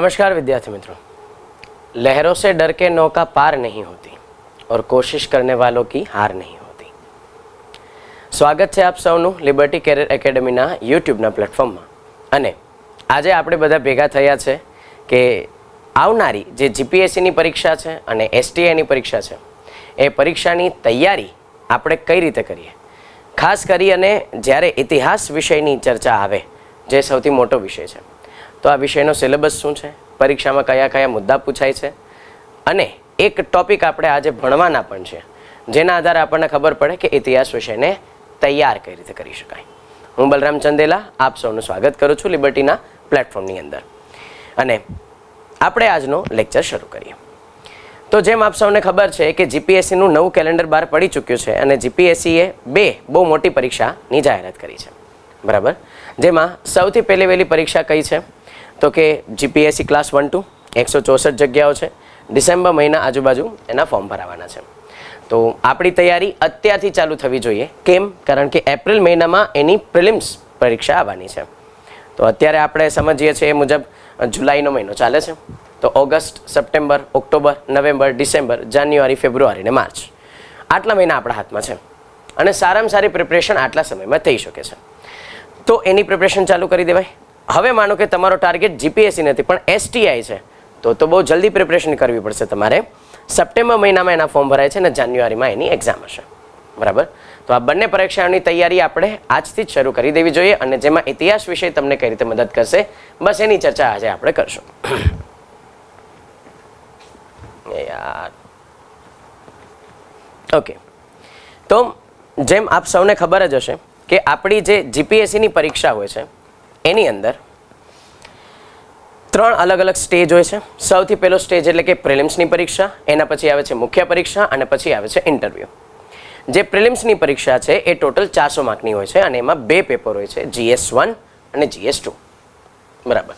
નમસ્કાર વિદ્યાર્થી મિત્રો लहरों से डर के नौका पार नहीं होती और कोशिश करने वालों की हार नहीं હોતી સ્વાગત છે આપ સૌનું લિબર્ટી કેરિયર એકેડેમીના યુટ્યુબના પ્લેટફોર્મમાં અને આજે આપણે બધા ભેગા થયા છે કે આવનારી જે જીપીએસસીની પરીક્ષા છે અને એસટીઆઈની પરીક્ષા છે એ પરીક્ષાની તૈયારી આપણે કઈ રીતે કરીએ ખાસ કરી અને જ્યારે ઇતિહાસ વિષયની ચર્ચા આવે જે સૌથી મોટો વિષય છે તો આ વિષયનો સિલેબસ શું છે પરીક્ષામાં કયા કયા મુદ્દા પૂછાય છે અને એક ટોપિક આપણે આજે ભણવાના પણ છે જેના આધારે આપણને ખબર પડે કે ઇતિહાસ વિષયને તૈયાર કઈ રીતે કરી શકાય હું બલરામ ચંદેલા આપ સૌનું સ્વાગત કરું છું લિબર્ટીના પ્લેટફોર્મની અંદર અને આપણે આજનો લેક્ચર શરૂ કરીએ તો જેમ આપ સૌને ખબર છે કે જીપીએસસીનું નવું કેલેન્ડર બહાર પડી ચૂક્યું છે અને જીપીએસસીએ બે બહુ મોટી પરીક્ષાની જાહેરાત કરી છે બરાબર જેમાં સૌથી પહેલી વહેલી પરીક્ષા કઈ છે તો કે જીપીએસસી ક્લાસ વન ટુ એકસો ચોસઠ જગ્યાઓ છે ડિસેમ્બર મહિના આજુબાજુ એના ફોર્મ ભરાવાના છે તો આપણી તૈયારી અત્યારથી ચાલુ થવી જોઈએ કેમ કારણ કે એપ્રિલ મહિનામાં એની પ્રિલિમ્સ પરીક્ષા આવવાની છે તો અત્યારે આપણે સમજીએ છીએ એ મુજબ જુલાઈનો મહિનો ચાલે છે તો August September October November December January February ને માર્ચ આટલા મહિના આપણા હાથમાં છે અને સારામાં સારી પ્રિપરેશન આટલા સમયમાં થઈ શકે છે તો એની પ્રિપરેશન ચાલુ કરી દેવાય હવે માનો કે તમારો ટાર્ગેટ જીપીએસસી નથી પણ એસટીઆઈ છે તો તો બહુ જલ્દી પ્રિપરેશન કરવી પડશે તમારે સપ્ટેમ્બર મહિનામાં એના ફોર્મ ભરાય છે અને જાન્યુઆરીમાં એની એક્ઝામ હશે બરાબર તો આ બંને પરીક્ષાઓની તૈયારી આપણે આજથી જ શરૂ કરી દેવી જોઈએ અને જેમાં ઇતિહાસ વિશે તમને કઈ રીતે મદદ કરશે બસ એની ચર્ચા આજે આપણે કરશું યાર ઓકે તો જેમ આપ સૌને ખબર જ હશે કે આપણી જે જીપીએસસીની પરીક્ષા હોય છે એની અંદર ત્રણ અલગ અલગ સ્ટેજ હોય છે સૌથી પહેલો સ્ટેજ એટલે કે પ્રિલિમ્સની પરીક્ષા એના પછી આવે છે મુખ્ય પરીક્ષા અને પછી આવે છે ઇન્ટરવ્યૂ જે પ્રિલિમ્સની પરીક્ષા છે એ ટોટલ ચારસો માર્કની હોય છે અને એમાં બે પેપર હોય છે જીએસ વન અને જીએસ ટુ બરાબર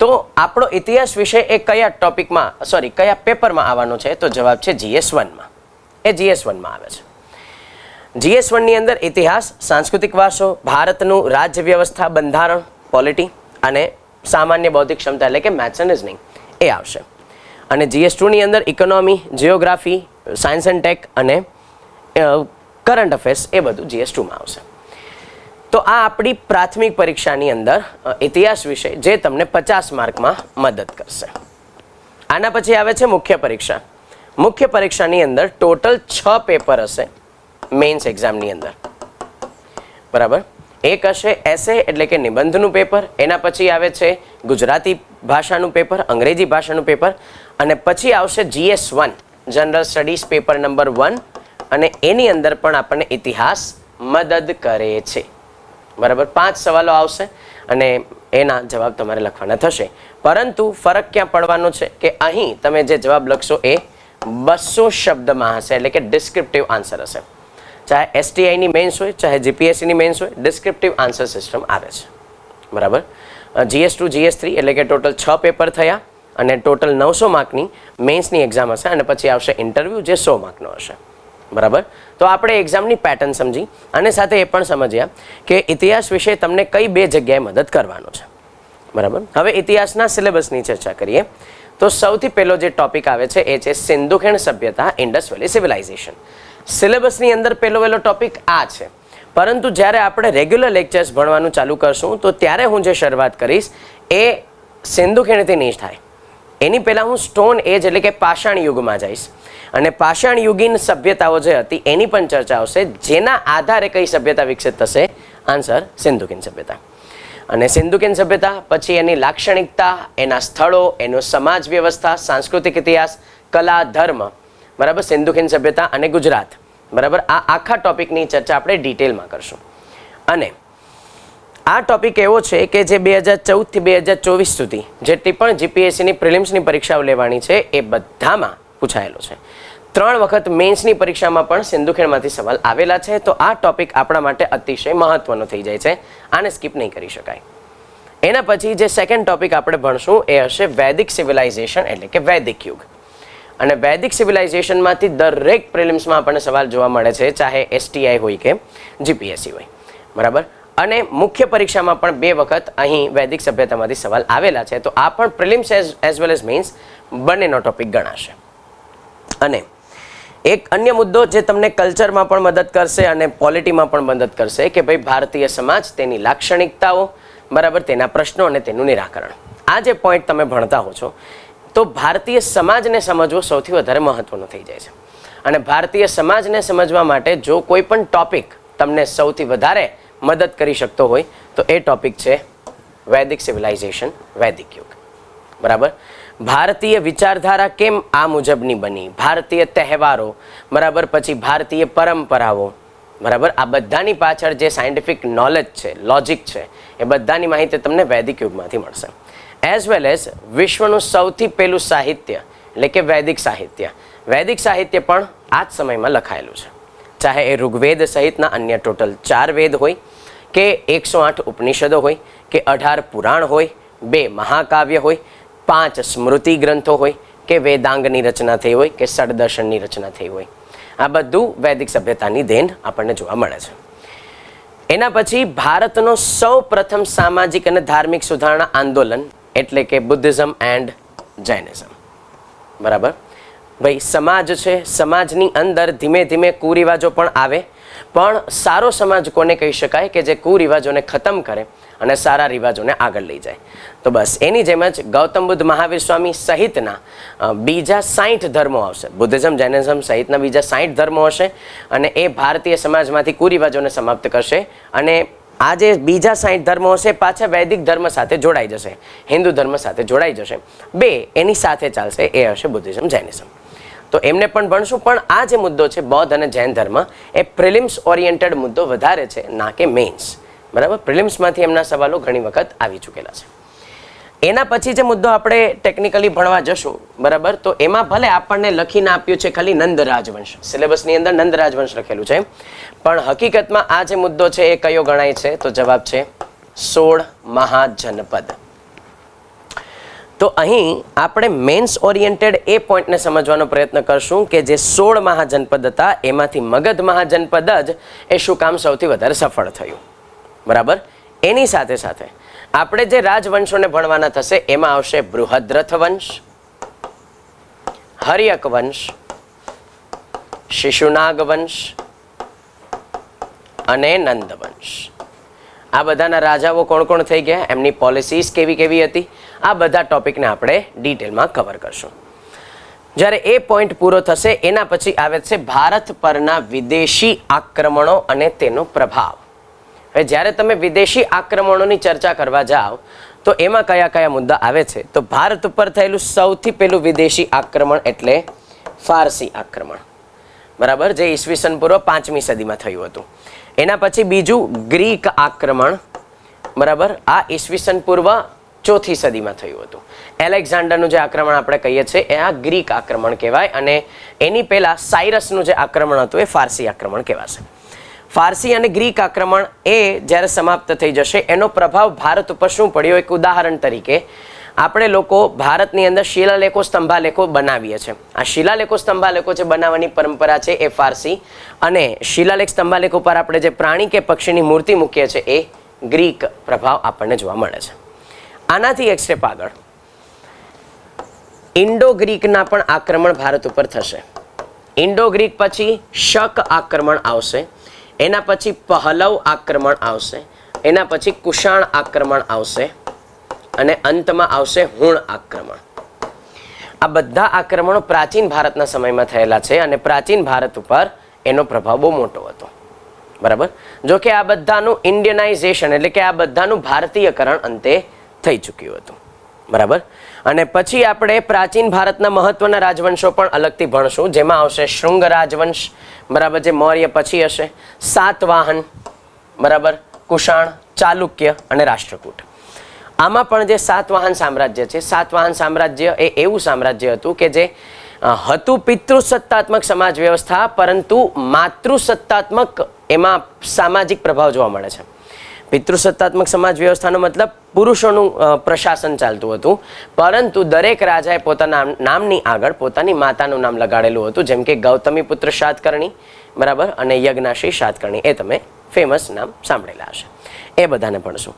તો આપણો ઇતિહાસ વિશે એ કયા ટોપિકમાં સોરી કયા પેપરમાં આવવાનો છે તો જવાબ છે જીએસ વનમાં એ જીએસ વનમાં આવે છે જીએસ વનની અંદર ઇતિહાસ સાંસ્કૃતિક વારસો ભારતનું રાજ્ય વ્યવસ્થા બંધારણ પોલિટી અને સામાન્ય બૌદ્ધિક ક્ષમતા એટલે કે મેથ્સ એન્ડ રિઝનિંગ એ આવશે અને જીએસ ટુની અંદર economy geography science and tech અને કરંટ અફેર્સ એ બધું જીએસ ટુમાં આવશે તો આ આપણી પ્રાથમિક પરીક્ષાની અંદર ઇતિહાસ વિષય જે તમને પચાસ માર્કમાં મદદ કરશે આના પછી આવે છે મુખ્ય પરીક્ષા મુખ્ય પરીક્ષાની અંદર ટોટલ છ પેપર હશે મેઇન્સ એક્ઝામની અંદર બરાબર એક હશે એસે એટલે કે નિબંધનું પેપર એના પછી આવે છે ગુજરાતી ભાષાનું પેપર અંગ્રેજી ભાષાનું પેપર અને પછી આવશે GS one general studies paper number one અને એની અંદર પણ આપણને ઇતિહાસ મદદ કરે છે બરાબર પાંચ સવાલો આવશે અને એના જવાબ તમારે લખવાના થશે પરંતુ ફરક ક્યાં પડવાનો છે કે અહીં તમે જે જવાબ લખશો એ બસો શબ્દમાં હશે એટલે કે ડિસ્ક્રિપ્ટિવ આન્સર હશે ચાહે એસટીઆઈની મેન્સ હોય ચાહે જીપીએસસીની મેન્સ હોય ડિસ્ક્રિપ્ટિવ આન્સર સિસ્ટમ આવે છે બરાબર જીએસ ટુ જીએસ થ્રી એટલે કે ટોટલ છ પેપર થયા અને ટોટલ નવસો માર્કની મેન્સની એક્ઝામ હશે અને પછી આવશે ઇન્ટરવ્યૂ જે સો માર્કનો હશે બરાબર તો આપણે એક્ઝામની પેટર્ન સમજી અને સાથે એ પણ સમજ્યા કે ઇતિહાસ વિશે તમને કઈ બે જગ્યાએ મદદ કરવાનો છે બરાબર હવે ઇતિહાસના સિલેબસની ચર્ચા કરીએ તો સૌથી પહેલો જે ટોપિક આવે છે એ છે સિંધુ ખીણ સભ્યતા ઇન્ડસ વેલી સિવિલાઇઝેશન સિલેબસની અંદર પહેલો વહેલો ટોપિક આ છે પરંતુ જ્યારે આપણે રેગ્યુલર લેક્ચર્સ ભણવાનું ચાલુ કરશું તો ત્યારે હું જે શરૂઆત કરીશ એ સિંધુ ખીણથી નહીં થાય એની પહેલાં હું સ્ટોન એજ એટલે કે પાષાણ યુગમાં જઈશ અને પાષાણ યુગીન સભ્યતાઓ જે હતી એની પણ ચર્ચા આવશે જેના આધારે કઈ સભ્યતા વિકસિત થશે આન્સર સિંધુકીન સભ્યતા અને સિંધુકીન સભ્યતા પછી એની લાક્ષણિકતા એના સ્થળો એનો સમાજ વ્યવસ્થા સાંસ્કૃતિક ઇતિહાસ કલા ધર્મ બરાબર સિંધુ સભ્યતા અને ગુજરાત બરાબર આ આખા ટોપિકની ચર્ચા આપણે ડિટેલમાં કરશું અને આ ટોપિક એવો છે કે જે બે હજાર ચૌદથી બે હજાર ચોવીસ સુધી જેટલી પણ જીપીએસસીની પ્રિલિમ્સની પરીક્ષાઓ લેવાની છે એ બધામાં પૂછાયેલો છે ત્રણ વખત મેન્સની પરીક્ષામાં પણ સિંધુખેડમાંથી સવાલ આવેલા છે તો આ ટોપિક આપણા માટે અતિશય મહત્વનો થઈ જાય છે આને સ્કીપ નહીં કરી શકાય એના પછી જે સેકન્ડ ટોપિક આપણે ભણશું એ હશે વૈદિક સિવિલાઇઝેશન એટલે કે વૈદિક યુગ અને વૈદિક સિવિલાઇઝેશનમાંથી દરેક પ્રિલિમ્સમાં આપણને સવાલ જોવા મળે છે ચાહે એસટીઆઈ હોય કે જીપીએસસી હોય બરાબર અને મુખ્ય પરીક્ષામાં પણ બે વખત અહીં વૈદિક સભ્યતામાંથી સવાલ આવેલા છે તો આ પણ prelims as well as mains બંનેનો ટોપિક ગણાશે અને એક અન્ય મુદ્દો જે તમને કલ્ચરમાં પણ મદદ કરશે અને પોલિટીમાં પણ મદદ કરશે કે ભાઈ ભારતીય સમાજ તેની લાક્ષણિકતાઓ બરાબર તેના પ્રશ્નો અને તેનું નિરાકરણ આ જે પોઈન્ટ તમે ભણતા હો છો તો ભારતીય સમાજને સમજવો સૌથી વધારે મહત્વનો થઈ જાય છે અને ભારતીય સમાજને સમજવા માટે જો કોઈ પણ ટોપિક તમને સૌથી વધારે મદદ કરી શકતો હોય તો એ ટોપિક છે વૈદિક સિવિલાઇઝેશન વૈદિક યુગ બરાબર ભારતીય વિચારધારા કેમ આ મુજબની બની ભારતીય તહેવારો બરાબર પછી ભારતીય પરંપરાઓ બરાબર આ બધાની પાછળ જે સાયન્ટિફિક નોલેજ છે લોજિક છે એ બધાની માહિતી તમને વૈદિક યુગમાંથી મળશે એઝ વેલ એઝ વિશ્વનું સૌથી પહેલું સાહિત્ય એટલે કે વૈદિક સાહિત્ય વૈદિક સાહિત્ય પણ આ જ સમયમાં લખાયેલું છે ચાહે એ ઋગ્વેદ સહિતના અન્ય ટોટલ ચાર વેદ હોય કે એકસો આઠ ઉપનિષદો હોય કે અઢાર પુરાણ હોય બે મહાકાવ્ય હોય પાંચ સ્મૃતિ ગ્રંથો હોય કે વેદાંગની રચના થઈ હોય કે સડદર્શનની રચના થઈ હોય આ બધું વૈદિક સભ્યતાની દેન આપણને જોવા મળે છે એના પછી ભારતનો સૌ પ્રથમ સામાજિક અને ધાર્મિક સુધારણા આંદોલન એટલે કે બુદ્ધિઝમ એન્ડ જૈનિઝમ બરાબર ભાઈ સમાજ છે સમાજની અંદર ધીમે ધીમે કુરિવાજો પણ આવે પણ સારો સમાજ કોને કહી શકાય કે જે કુરિવાજોને ખતમ કરે અને સારા રિવાજોને આગળ લઈ જાય તો બસ એની જેમ જ ગૌતમ બુદ્ધ મહાવીર સ્વામી સહિતના બીજા સાઠ ધર્મો આવશે બુદ્ધિઝમ જૈનિઝમ સહિતના બીજા સાઠ ધર્મો હશે અને એ ભારતીય સમાજમાંથી કુરિવાજોને સમાપ્ત કરશે અને આ જે બીજા સાઈઠ ધર્મો હશે પાછા વૈદિક ધર્મ સાથે જોડાઈ જશે હિન્દુ ધર્મ સાથે જોડાઈ જશે બે એની સાથે ચાલશે એ હશે બુદ્ધિઝમ જૈનિઝમ તો એમને પણ ભણશું પણ આ જે મુદ્દો છે બૌદ્ધ અને જૈન ધર્મ એ પ્રિલિમ્સ ઓરિએન્ટેડ મુદ્દો વધારે છે ના કે મેઇન્સ બરાબર પ્રિલિમ્સમાંથી એમના સવાલો ઘણી વખત આવી ચૂકેલા છે એના પછી જે મુદ્દો આપણે ટેકનિકલી ભણવા જશું બરાબર તો એમાં ભલે આપણને લખીને આપ્યું છે ખાલી નંદ રાજવંશ સિલેબસની અંદર નંદ રાજવંશ લખેલું છે પણ હકીકતમાં આ જે મુદ્દો છે એ કયો ગણાય છે તો જવાબ છે સોળ મહાજનપદ તો અહીં આપણે મેન્સ ઓરિએન્ટેડ એ પોઈન્ટને સમજવાનો પ્રયત્ન કરશું કે જે સોળ મહાજનપદ હતા એમાંથી મગધ મહાજનપદ જ એ શું કામ સૌથી વધારે સફળ થયું બરાબર એની સાથે સાથે આપણે જે રાજવંશોને ભણવાના થશે એમાં આવશે બૃહદ્રથ વંશ હરિયક વંશ શિશુનાગ વંશ અને નંદ વંશ આ બધાના રાજાઓ કોણ કોણ થઈ ગયા એમની પોલિસીસ કેવી કેવી હતી આ બધા ટોપિકને આપણે ડિટેલમાં કવર કરશું જ્યારે એ પોઈન્ટ પૂરો થશે એના પછી આવે છે ભારત પરના વિદેશી આક્રમણો અને તેનો પ્રભાવ હવે જ્યારે તમે વિદેશી આક્રમણોની ચર્ચા કરવા જાઓ તો એમાં કયા કયા મુદ્દા આવે છે તો ભારત ઉપર થયેલું સૌથી પહેલું વિદેશી આક્રમણ એટલે ફારસી આક્રમણ બરાબર જે ઈસવીસન પૂર્વ પાંચમી સદીમાં થયું હતું એના પછી બીજું ગ્રીક આક્રમણ બરાબર આ ઈસવીસન પૂર્વ ચોથી સદીમાં થયું હતું એલેક્ઝાન્ડરનું જે આક્રમણ આપણે કહીએ છીએ એ આ ગ્રીક આક્રમણ કહેવાય અને એની પહેલાં સાયરસનું જે આક્રમણ હતું એ ફારસી આક્રમણ કહેવાશે ફારસી અને ગ્રીક આક્રમણ એ જ્યારે સમાપ્ત થઈ જશે એનો પ્રભાવ ભારત ઉપર શું પડ્યો એક ઉદાહરણ તરીકે આપણે લોકો ભારતની અંદર શિલાલેખો સ્તંભાલેખો બનાવીએ છીએ આ શિલાલેખો સ્તંભાલેખો જે બનાવવાની પરંપરા છે એ ફારસી અને શિલાલેખ સ્તંભાલેખ ઉપર આપણે જે પ્રાણી કે પક્ષીની મૂર્તિ મૂકીએ છીએ એ ગ્રીક પ્રભાવ આપણને જોવા મળે છે આનાથી એક સ્ટેપ આગળ ઇન્ડો ગ્રીકના પણ આક્રમણ ભારત ઉપર થશે ઇન્ડો ગ્રીક પછી શક આક્રમણ આવશે એના પછી પહલવ આક્રમણ આવશે એના પછી કુષાણ આક્રમણ આવશે અને અંતમાં આવશે હુણ આક્રમણ આ બધા આક્રમણો પ્રાચીન ભારતના સમયમાં થયેલા છે અને પ્રાચીન ભારત ઉપર એનો પ્રભાવ બહુ મોટો હતો બરાબર જો કે આ બધાનું ઇન્ડિયનાઇઝેશન એટલે કે આ બધાનું ભારતીયકરણ અંતે થઈ ચૂક્યું હતું બરાબર અને પછી આપણે પ્રાચીન ભારતના મહત્વના રાજવંશો પણ અલગથી ભણશું જેમાં આવશે શૃંગ રાજવંશ બરાબર જે મૌર્ય પછી હશે સાતવાહન બરાબર કુષાણ ચાલુક્ય અને રાષ્ટ્રકૂટ આમાં પણ જે સાતવાહન સામ્રાજ્ય છે સાતવાહન સામ્રાજ્ય એ એવું સામ્રાજ્ય હતું કે જે હતું પિતૃસત્તાત્મક સમાજ વ્યવસ્થા પરંતુ માતૃસત્તાત્મક એમાં સામાજિક પ્રભાવ જોવા મળે છે પિતૃસત્તાત્મક સમાજ વ્યવસ્થાનો મતલબ પુરુષોનું પ્રશાસન ચાલતું હતું પરંતુ દરેક રાજાએ પોતાના નામની આગળ પોતાની માતાનું નામ લગાડેલું હતું જેમ કે ગૌતમી પુત્ર શાતકર્ણી બરાબર અને યજ્ઞાશ્રી સાતકર્ણી એ તમે ફેમસ નામ સાંભળેલા હશે એ બધાને ભણશું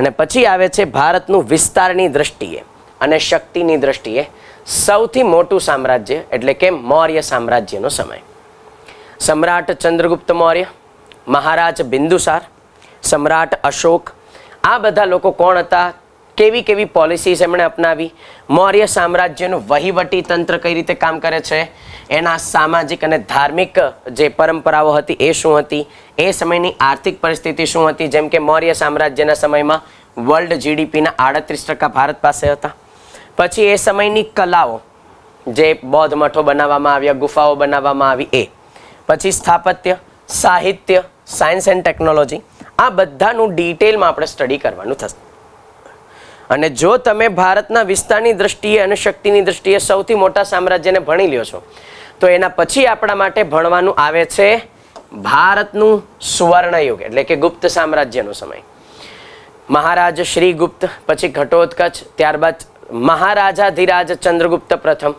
અને પછી આવે છે ભારતનું વિસ્તારની દ્રષ્ટિએ અને શક્તિની દ્રષ્ટિએ સૌથી મોટું સામ્રાજ્ય એટલે કે મૌર્ય સામ્રાજ્યનો સમય સમ્રાટ ચંદ્રગુપ્ત મૌર્ય મહારાજ બિંદુસાર સમ્રાટ અશોક આ બધા લોકો કોણ હતા કેવી કેવી પોલિસીસ એમણે અપનાવી મૌર્ય સામ્રાજ્યનું વહીવટી તંત્ર કઈ રીતે કામ કરે છે એના સામાજિક અને ધાર્મિક જે પરંપરાઓ હતી એ શું હતી એ સમયની આર્થિક પરિસ્થિતિ શું હતી જેમ કે મૌર્ય સામ્રાજ્યના સમયમાં વર્લ્ડ જીડીપીના આડત્રીસ ટકા ભારત પાસે હતા પછી એ સમયની કલાઓ જે બૌદ્ધ મઠો બનાવવામાં આવ્યા ગુફાઓ બનાવવામાં આવી એ પછી સ્થાપત્ય સાહિત્ય સાયન્સ એન્ડ ટેકનોલોજી આ બધાનું ડિટેલમાં આપણે સ્ટડી કરવાનું થશે અને જો તમે ભારતના વિસ્તારની દ્રષ્ટિએ અને શક્તિની દ્રષ્ટિએ સૌથી મોટા સામ્રાજ્યને ભણી લ્યો છો તો એના પછી આપણા માટે ભણવાનું આવે છે ભારતનું સુવર્ણયુગ એટલે કે ગુપ્ત સામ્રાજ્યનો સમય મહારાજ શ્રી ગુપ્ત પછી ઘટોત્કચ ત્યારબાદ મહારાજાધિરાજ ચંદ્રગુપ્ત પ્રથમ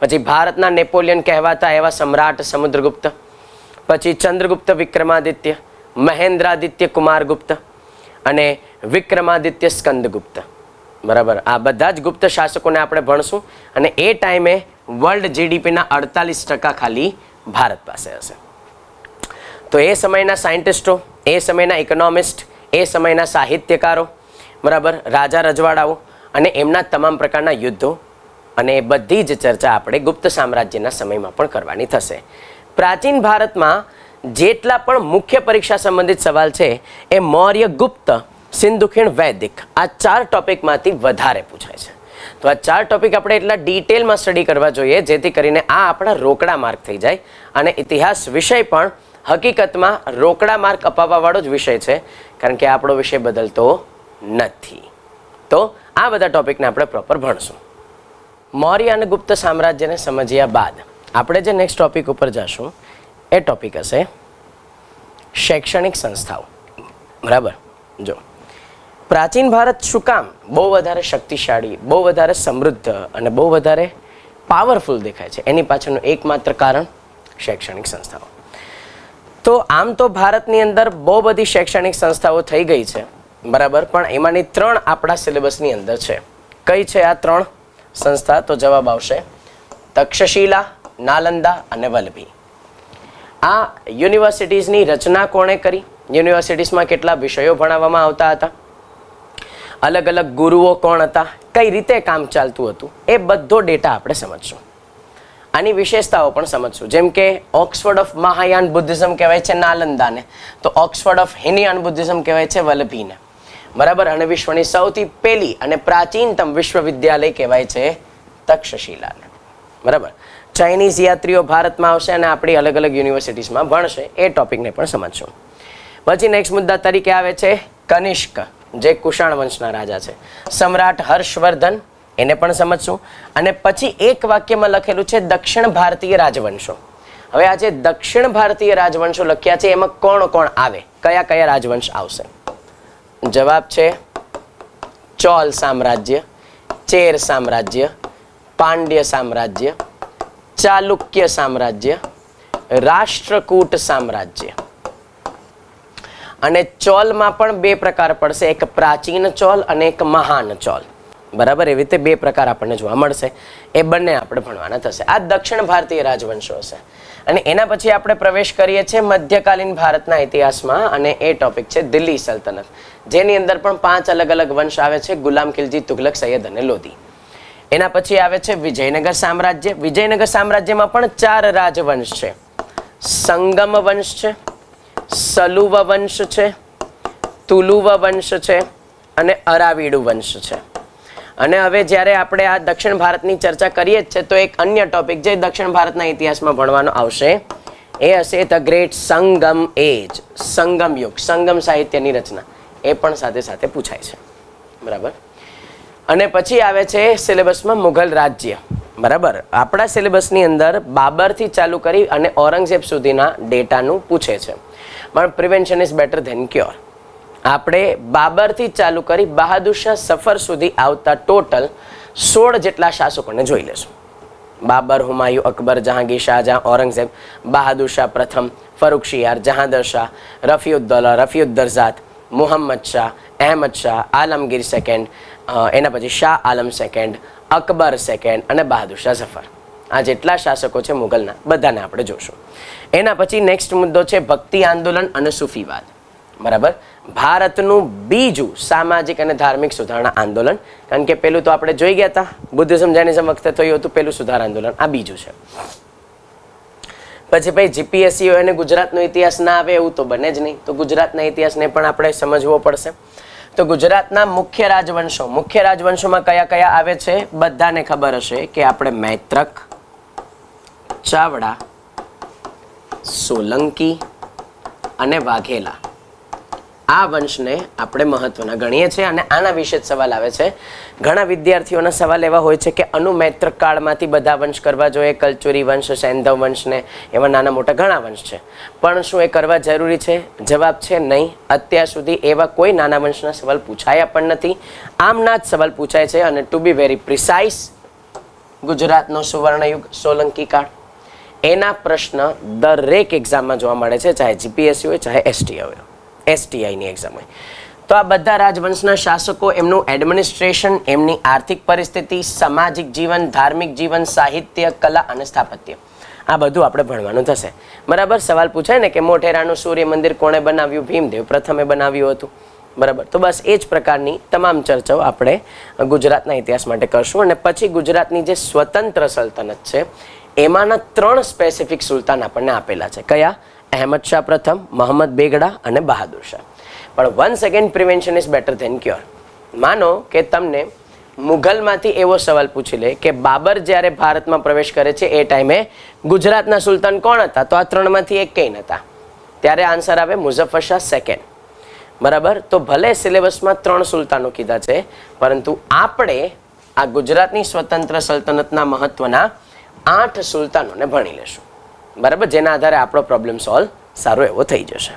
પછી ભારતના નેપોલિયન કહેવાતા એવા સમ્રાટ સમુદ્રગુપ્ત પછી ચંદ્રગુપ્ત વિક્રમાદિત્ય મહેન્દ્રાદિત્ય કુમાર ગુપ્ત અને વિક્રમાદિત્ય સ્કંદ ગુપ્ત બરાબર આ બધા જ ગુપ્ત શાસકોને આપણે ભણશું અને એ ટાઈમે વર્લ્ડ જીડીપીના અડતાલીસ ટકા ખાલી ભારત પાસે હશે તો એ સમયના સાયન્ટિસ્ટો એ સમયના ઇકોનોમિસ્ટ એ સમયના સાહિત્યકારો બરાબર રાજા રજવાડાઓ અને એમના તમામ પ્રકારના યુદ્ધો અને એ બધી જ ચર્ચા આપણે ગુપ્ત સામ્રાજ્યના સમયમાં પણ કરવાની થશે પ્રાચીન ભારતમાં જેટલા પણ મુખ્ય પરીક્ષા સંબંધિત સવાલ છે એ મૌર્ય ગુપ્ત સિંધુખીણ વૈદિક આ ચાર ટોપિકમાંથી વધારે પૂછાય છે તો આ ચાર ટોપિક આપણે એટલા ડિટેલમાં સ્ટડી કરવા જોઈએ જેથી કરીને આ આપણા રોકડા માર્ક થઈ જાય અને ઇતિહાસ વિષય પણ હકીકતમાં રોકડા માર્ક અપાવવાવાળો જ વિષય છે કારણ કે આપણો વિષય બદલતો નથી તો આ બધા ટોપિકને આપણે પ્રોપર ભણશું મૌર્ય અને ગુપ્ત સામ્રાજ્યને સમજ્યા બાદ આપણે જે નેક્સ્ટ ટોપિક ઉપર જશું એ ટોપિક હશે શૈક્ષણિક સંસ્થાઓ બરાબર જો પ્રાચીન ભારત શું કામ બહુ વધારે શક્તિશાળી બહુ વધારે સમૃદ્ધ અને બહુ વધારે પાવરફુલ દેખાય છે એની પાછળનું એકમાત્ર કારણ શૈક્ષણિક સંસ્થાઓ તો આમ તો ભારતની અંદર બહુ બધી શૈક્ષણિક સંસ્થાઓ થઈ ગઈ છે બરાબર પણ એમાંની ત્રણ આપણા સિલેબસની અંદર છે કઈ છે આ ત્રણ સંસ્થા તો જવાબ આવશે તક્ષશિલા નાલંદા અને વલભી આ યુનિવર્સિટીઝની રચના કોણે કરી યુનિવર્સિટીઝમાં કેટલા વિષયો ભણાવવામાં આવતા હતા અલગ અલગ ગુરુઓ કોણ હતા કઈ રીતે કામ ચાલતું હતું એ બધો ડેટા આપણે સમજશું આની વિશેષતાઓ પણ સમજશું જેમ કે ઓક્સફર્ડ ઓફ મહાયાન બુદ્ધિઝમ કહેવાય છે નાલંદાને તો ઓક્સફર્ડ ઓફ હિનિયાન બુદ્ધિઝમ કહેવાય છે વલભીને બરાબર અને વિશ્વની સૌથી પહેલી અને પ્રાચીનતમ વિશ્વવિદ્યાલય કહેવાય છે તક્ષશિલાને બરાબર ચાઇનીઝ યાત્રીઓ ભારતમાં આવશે અને આપણી અલગ અલગ યુનિવર્સિટીઝમાં ભણશે એ ટોપિકને પણ સમજશું પછી નેક્સ્ટ મુદ્દા તરીકે આવે છે કનિષ્ક જે કુષાણ વંશના રાજા છે સમ્રાટ હર્ષવર્ધન એને પણ સમજશું અને પછી એક વાક્યમાં લખેલું છે દક્ષિણ ભારતીય રાજવંશો હવે આ જે દક્ષિણ ભારતીય રાજવંશો લખ્યા છે એમાં કોણ કોણ આવે કયા કયા રાજવંશ આવશે જવાબ છે ચોલ સામ્રાજ્ય ચેર સામ્રાજ્ય પાંડ્ય સામ્રાજ્ય ચાલુક્ય સામ્રાજ્ય રાષ્ટ્રકૂટ સામ્રાજ્ય અને ચોલમાં પણ બે પ્રકાર પડશે એક પ્રાચીન ચોલ અને એક મહાન ચોલ બરાબર એવી રીતે બે પ્રકાર આપણને જોવા મળશે એ બંને આપણે ભણવાના થશે આ દક્ષિણ ભારતીય રાજવંશો હશે અને એના પછી આપણે પ્રવેશ કરીએ છીએ મધ્યકાલીન ભારતના ઇતિહાસમાં અને એ ટોપિક છે દિલ્હી સલ્તનત જેની અંદર પણ પાંચ અલગ અલગ વંશ આવે છે ગુલામ ખિલજી તુગલક સૈયદ અને લોધી એના પછી આવે છે વિજયનગર સામ્રાજ્ય વિજયનગર સામ્રાજ્યમાં પણ ચાર રાજવંશ છે સંગમ વંશ છે સલુવ વંશ છે તુલુવ વંશ છે અને અરાવીડુ વંશ છે અને હવે જ્યારે આપણે આ દક્ષિણ ભારતની ચર્ચા કરીએ જ છે તો એક અન્ય ટોપિક જે દક્ષિણ ભારતના ઇતિહાસમાં ભણવાનો આવશે એ હશે ધ ગ્રેટ સંગમ એજ સંગમ યુગ સંગમ સાહિત્યની રચના એ પણ સાથે સાથે પૂછાય છે બરાબર અને પછી આવે છે સિલેબસમાં મુઘલ રાજ્ય બરાબર આપણા સિલેબસની અંદર બાબરથી ચાલુ કરી અને ઔરંગઝેબ સુધીના ડેટાનું પૂછે છે પણ prevention is better than cure આપણે બાબરથી ચાલુ કરી બહાદુર શાહ સફર સુધી આવતા ટોટલ સોળ જેટલા શાસકોને જોઈ લેશું બાબર હુમાયુ અકબર જહાંગીર શાહજહાં ઔરંગઝેબ બહાદુર શાહ પ્રથમ ફરૂખ જહાંદર શાહ રફીઉદ્દૌલા રફીઉદ્દરઝાદ મુહમ્મદ શાહ અહેમદ શાહ આલમગીર સેકન્ડ એના પછી શાહ આલમ સેકન્ડ અકબર સેકન્ડ અને બહાદુર શાહ ઝફર આ જેટલા શાસકો છે મુગલના બધાને આપણે જોશું એના પછી નેક્સ્ટ મુદ્દો છે ભક્તિ આંદોલન અને સુફીવાદ બરાબર ભારતનું બીજું સામાજિક અને ધાર્મિક સુધારણા આંદોલન કારણ કે પેલું તો આપણે જોઈ ગયા હતા બુદ્ધિઝમ જૈનિઝમ વખતે થયું હતું પેલું સુધાર આંદોલન આ બીજું છે પછી ભાઈ જીપીએસસીઓ હોય અને ગુજરાતનો ઇતિહાસ ના આવે એવું તો બને જ નહીં તો ગુજરાતના ઇતિહાસને પણ આપણે સમજવો પડશે તો ગુજરાતના મુખ્ય રાજવંશો મુખ્ય રાજવંશોમાં કયા કયા આવે છે બધાને ખબર હશે કે આપણે મૈત્રક ચાવડા સોલંકી અને વાઘેલા આ વંશને આપણે મહત્વના ગણીએ છીએ અને આના વિશે જ સવાલ આવે છે ઘણા વિદ્યાર્થીઓના સવાલ એવા હોય છે કે અનુમૈત્ર કાળમાંથી બધા વંશ કરવા જોઈએ કલ્ચુરી વંશ સૈંધવ વંશને એવા નાના મોટા ઘણા વંશ છે પણ શું એ કરવા જરૂરી છે જવાબ છે નહીં અત્યાર સુધી એવા કોઈ નાના વંશના સવાલ પૂછાયા પણ નથી આમના જ સવાલ પૂછાય છે અને ટુ બી વેરી પ્રિસાઇઝ ગુજરાતનો સુવર્ણયુગ સોલંકી કાળ એના પ્રશ્ન દરેક એક્ઝામમાં જોવા મળે છે ચાહે જીપીએસસી હોય ચાહે એસટી હોય એસટીઆઈની એક્ઝામ હોય તો આ બધા રાજવંશના શાસકો એમનું એડમિનિસ્ટ્રેશન એમની આર્થિક પરિસ્થિતિ સામાજિક જીવન ધાર્મિક જીવન સાહિત્ય કલા અને સ્થાપત્ય આ બધું આપણે ભણવાનું થશે બરાબર સવાલ પૂછાય ને કે મોઢેરાનું સૂર્ય મંદિર કોણે બનાવ્યું ભીમદેવ પ્રથમે બનાવ્યું હતું બરાબર તો બસ એ જ પ્રકારની તમામ ચર્ચાઓ આપણે ગુજરાતના ઇતિહાસ માટે કરશું અને પછી ગુજરાતની જે સ્વતંત્ર સલ્તનત છે એમાંના ત્રણ સ્પેસિફિક સુલતાન આપણને આપેલા છે કયા અહેમદ શાહ પ્રથમ મહંમદ બેગડા અને બહાદુર શાહ પણ one second prevention is better than cure માનો કે તમને મુઘલમાંથી એવો સવાલ પૂછી લે કે બાબર જ્યારે ભારતમાં પ્રવેશ કરે છે એ ટાઈમે ગુજરાતના સુલતાન કોણ હતા તો આ ત્રણમાંથી એક કંઈ હતા ત્યારે આન્સર આવે મુઝફ્ફર શાહ સેકન્ડ બરાબર તો ભલે સિલેબસમાં ત્રણ સુલતાનો કીધા છે પરંતુ આપણે આ ગુજરાતની સ્વતંત્ર સલ્તનતના મહત્વના આઠ સુલતાનોને ભણી લેશું બરાબર જેના આધારે આપણો પ્રોબ્લેમ સોલ્વ સારો એવો થઈ જશે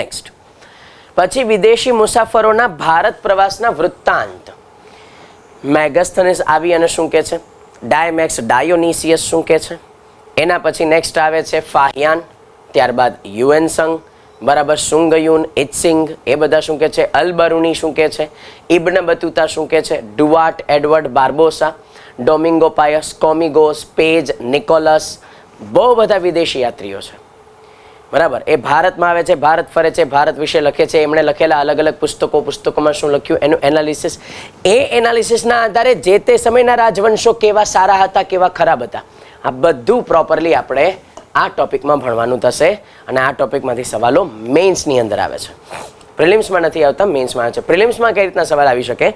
નેક્સ્ટ પછી વિદેશી મુસાફરોના ભારત પ્રવાસના વૃત્તાંત મેગસ્થનેસ આવી અને શું કે છે ડાયમેક્સ ડાયોનિસિયસ શું કહે છે એના પછી નેક્સ્ટ આવે છે ફાહિયાન ત્યારબાદ યુએનસંગ બરાબર સુંગયુન ઇત્સિંગ એ બધા શું કહે છે અલબરુની શું કે છે ઇબ્ન બતુતા શું કે છે ડુઆટ એડવર્ડ બાર્બોસા ડોમિંગો પાયસ કોમિગોસ પેજ નિકોલસ બહુ બધા વિદેશી યાત્રીઓ છે બરાબર એ ભારતમાં આવે છે ભારત ફરે છે ભારત વિશે લખે છે એમણે લખેલા અલગ અલગ પુસ્તકો પુસ્તકોમાં શું લખ્યું એનું એનાલિસિસ એ એનાલિસિસના આધારે જે તે સમયના રાજવંશો કેવા સારા હતા કેવા ખરાબ હતા આ બધું પ્રોપરલી આપણે આ ટોપિકમાં ભણવાનું થશે અને આ ટોપિકમાંથી સવાલો મેઇન્સની અંદર આવે છે પ્રિલિમ્સમાં નથી આવતા મેન્સમાં આવે છે પ્રિલિમ્સમાં કઈ રીતના સવાલ આવી શકે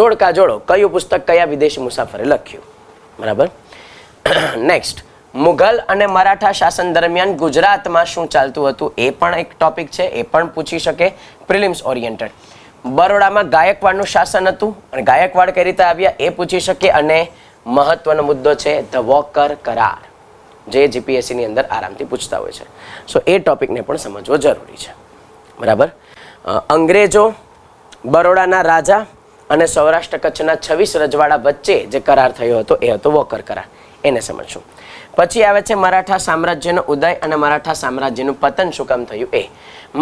જોડકા જોડો કયું પુસ્તક કયા વિદેશી મુસાફરે લખ્યું બરાબર નેક્સ્ટ મુઘલ અને મરાઠા શાસન દરમિયાન ગુજરાતમાં શું ચાલતું હતું એ પણ એક ટોપિક છે એ પણ પૂછી શકે પ્રિલિમ્સ ઓરિએન્ટેડ બરોડામાં ગાયકવાડનું શાસન હતું અને ગાયકવાડ કઈ રીતે આવ્યા એ પૂછી શકે અને મહત્વનો મુદ્દો છે ધ વોકર કરાર જે જીપીએસસીની અંદર આરામથી પૂછતા હોય છે સો એ ટોપિકને પણ સમજવો જરૂરી છે બરાબર અંગ્રેજો બરોડાના રાજા અને સૌરાષ્ટ્ર કચ્છના છવ્વીસ રજવાડા વચ્ચે જે કરાર થયો હતો એ હતો વોકર કરાર એને સમજશું પછી આવે છે મરાઠા સામ્રાજ્યનો ઉદય અને મરાઠા સામ્રાજ્યનું પતન શું કામ થયું એ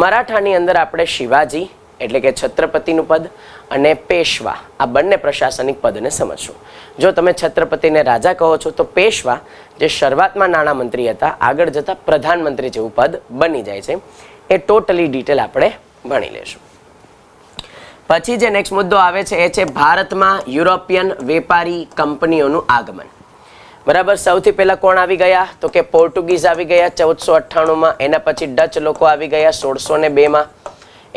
મરાઠાની અંદર આપણે શિવાજી એટલે કે છત્રપતિનું પદ અને પેશવા આ બંને પ્રશાસનિક પદને સમજશું જો તમે છત્રપતિને રાજા કહો છો તો પેશવા જે શરૂઆતમાં નાણાં મંત્રી હતા આગળ જતા પ્રધાનમંત્રી જેવું પદ બની જાય છે એ ટોટલી ડિટેલ આપણે ભણી લેશું પછી જે નેક્સ્ટ મુદ્દો આવે છે એ છે ભારતમાં યુરોપિયન વેપારી કંપનીઓનું આગમન બરાબર સૌથી પહેલાં કોણ આવી ગયા તો કે પોર્ટુગીઝ આવી ગયા ચૌદસો અઠ્ઠાણુંમાં એના પછી ડચ લોકો આવી ગયા સોળસો ને બેમાં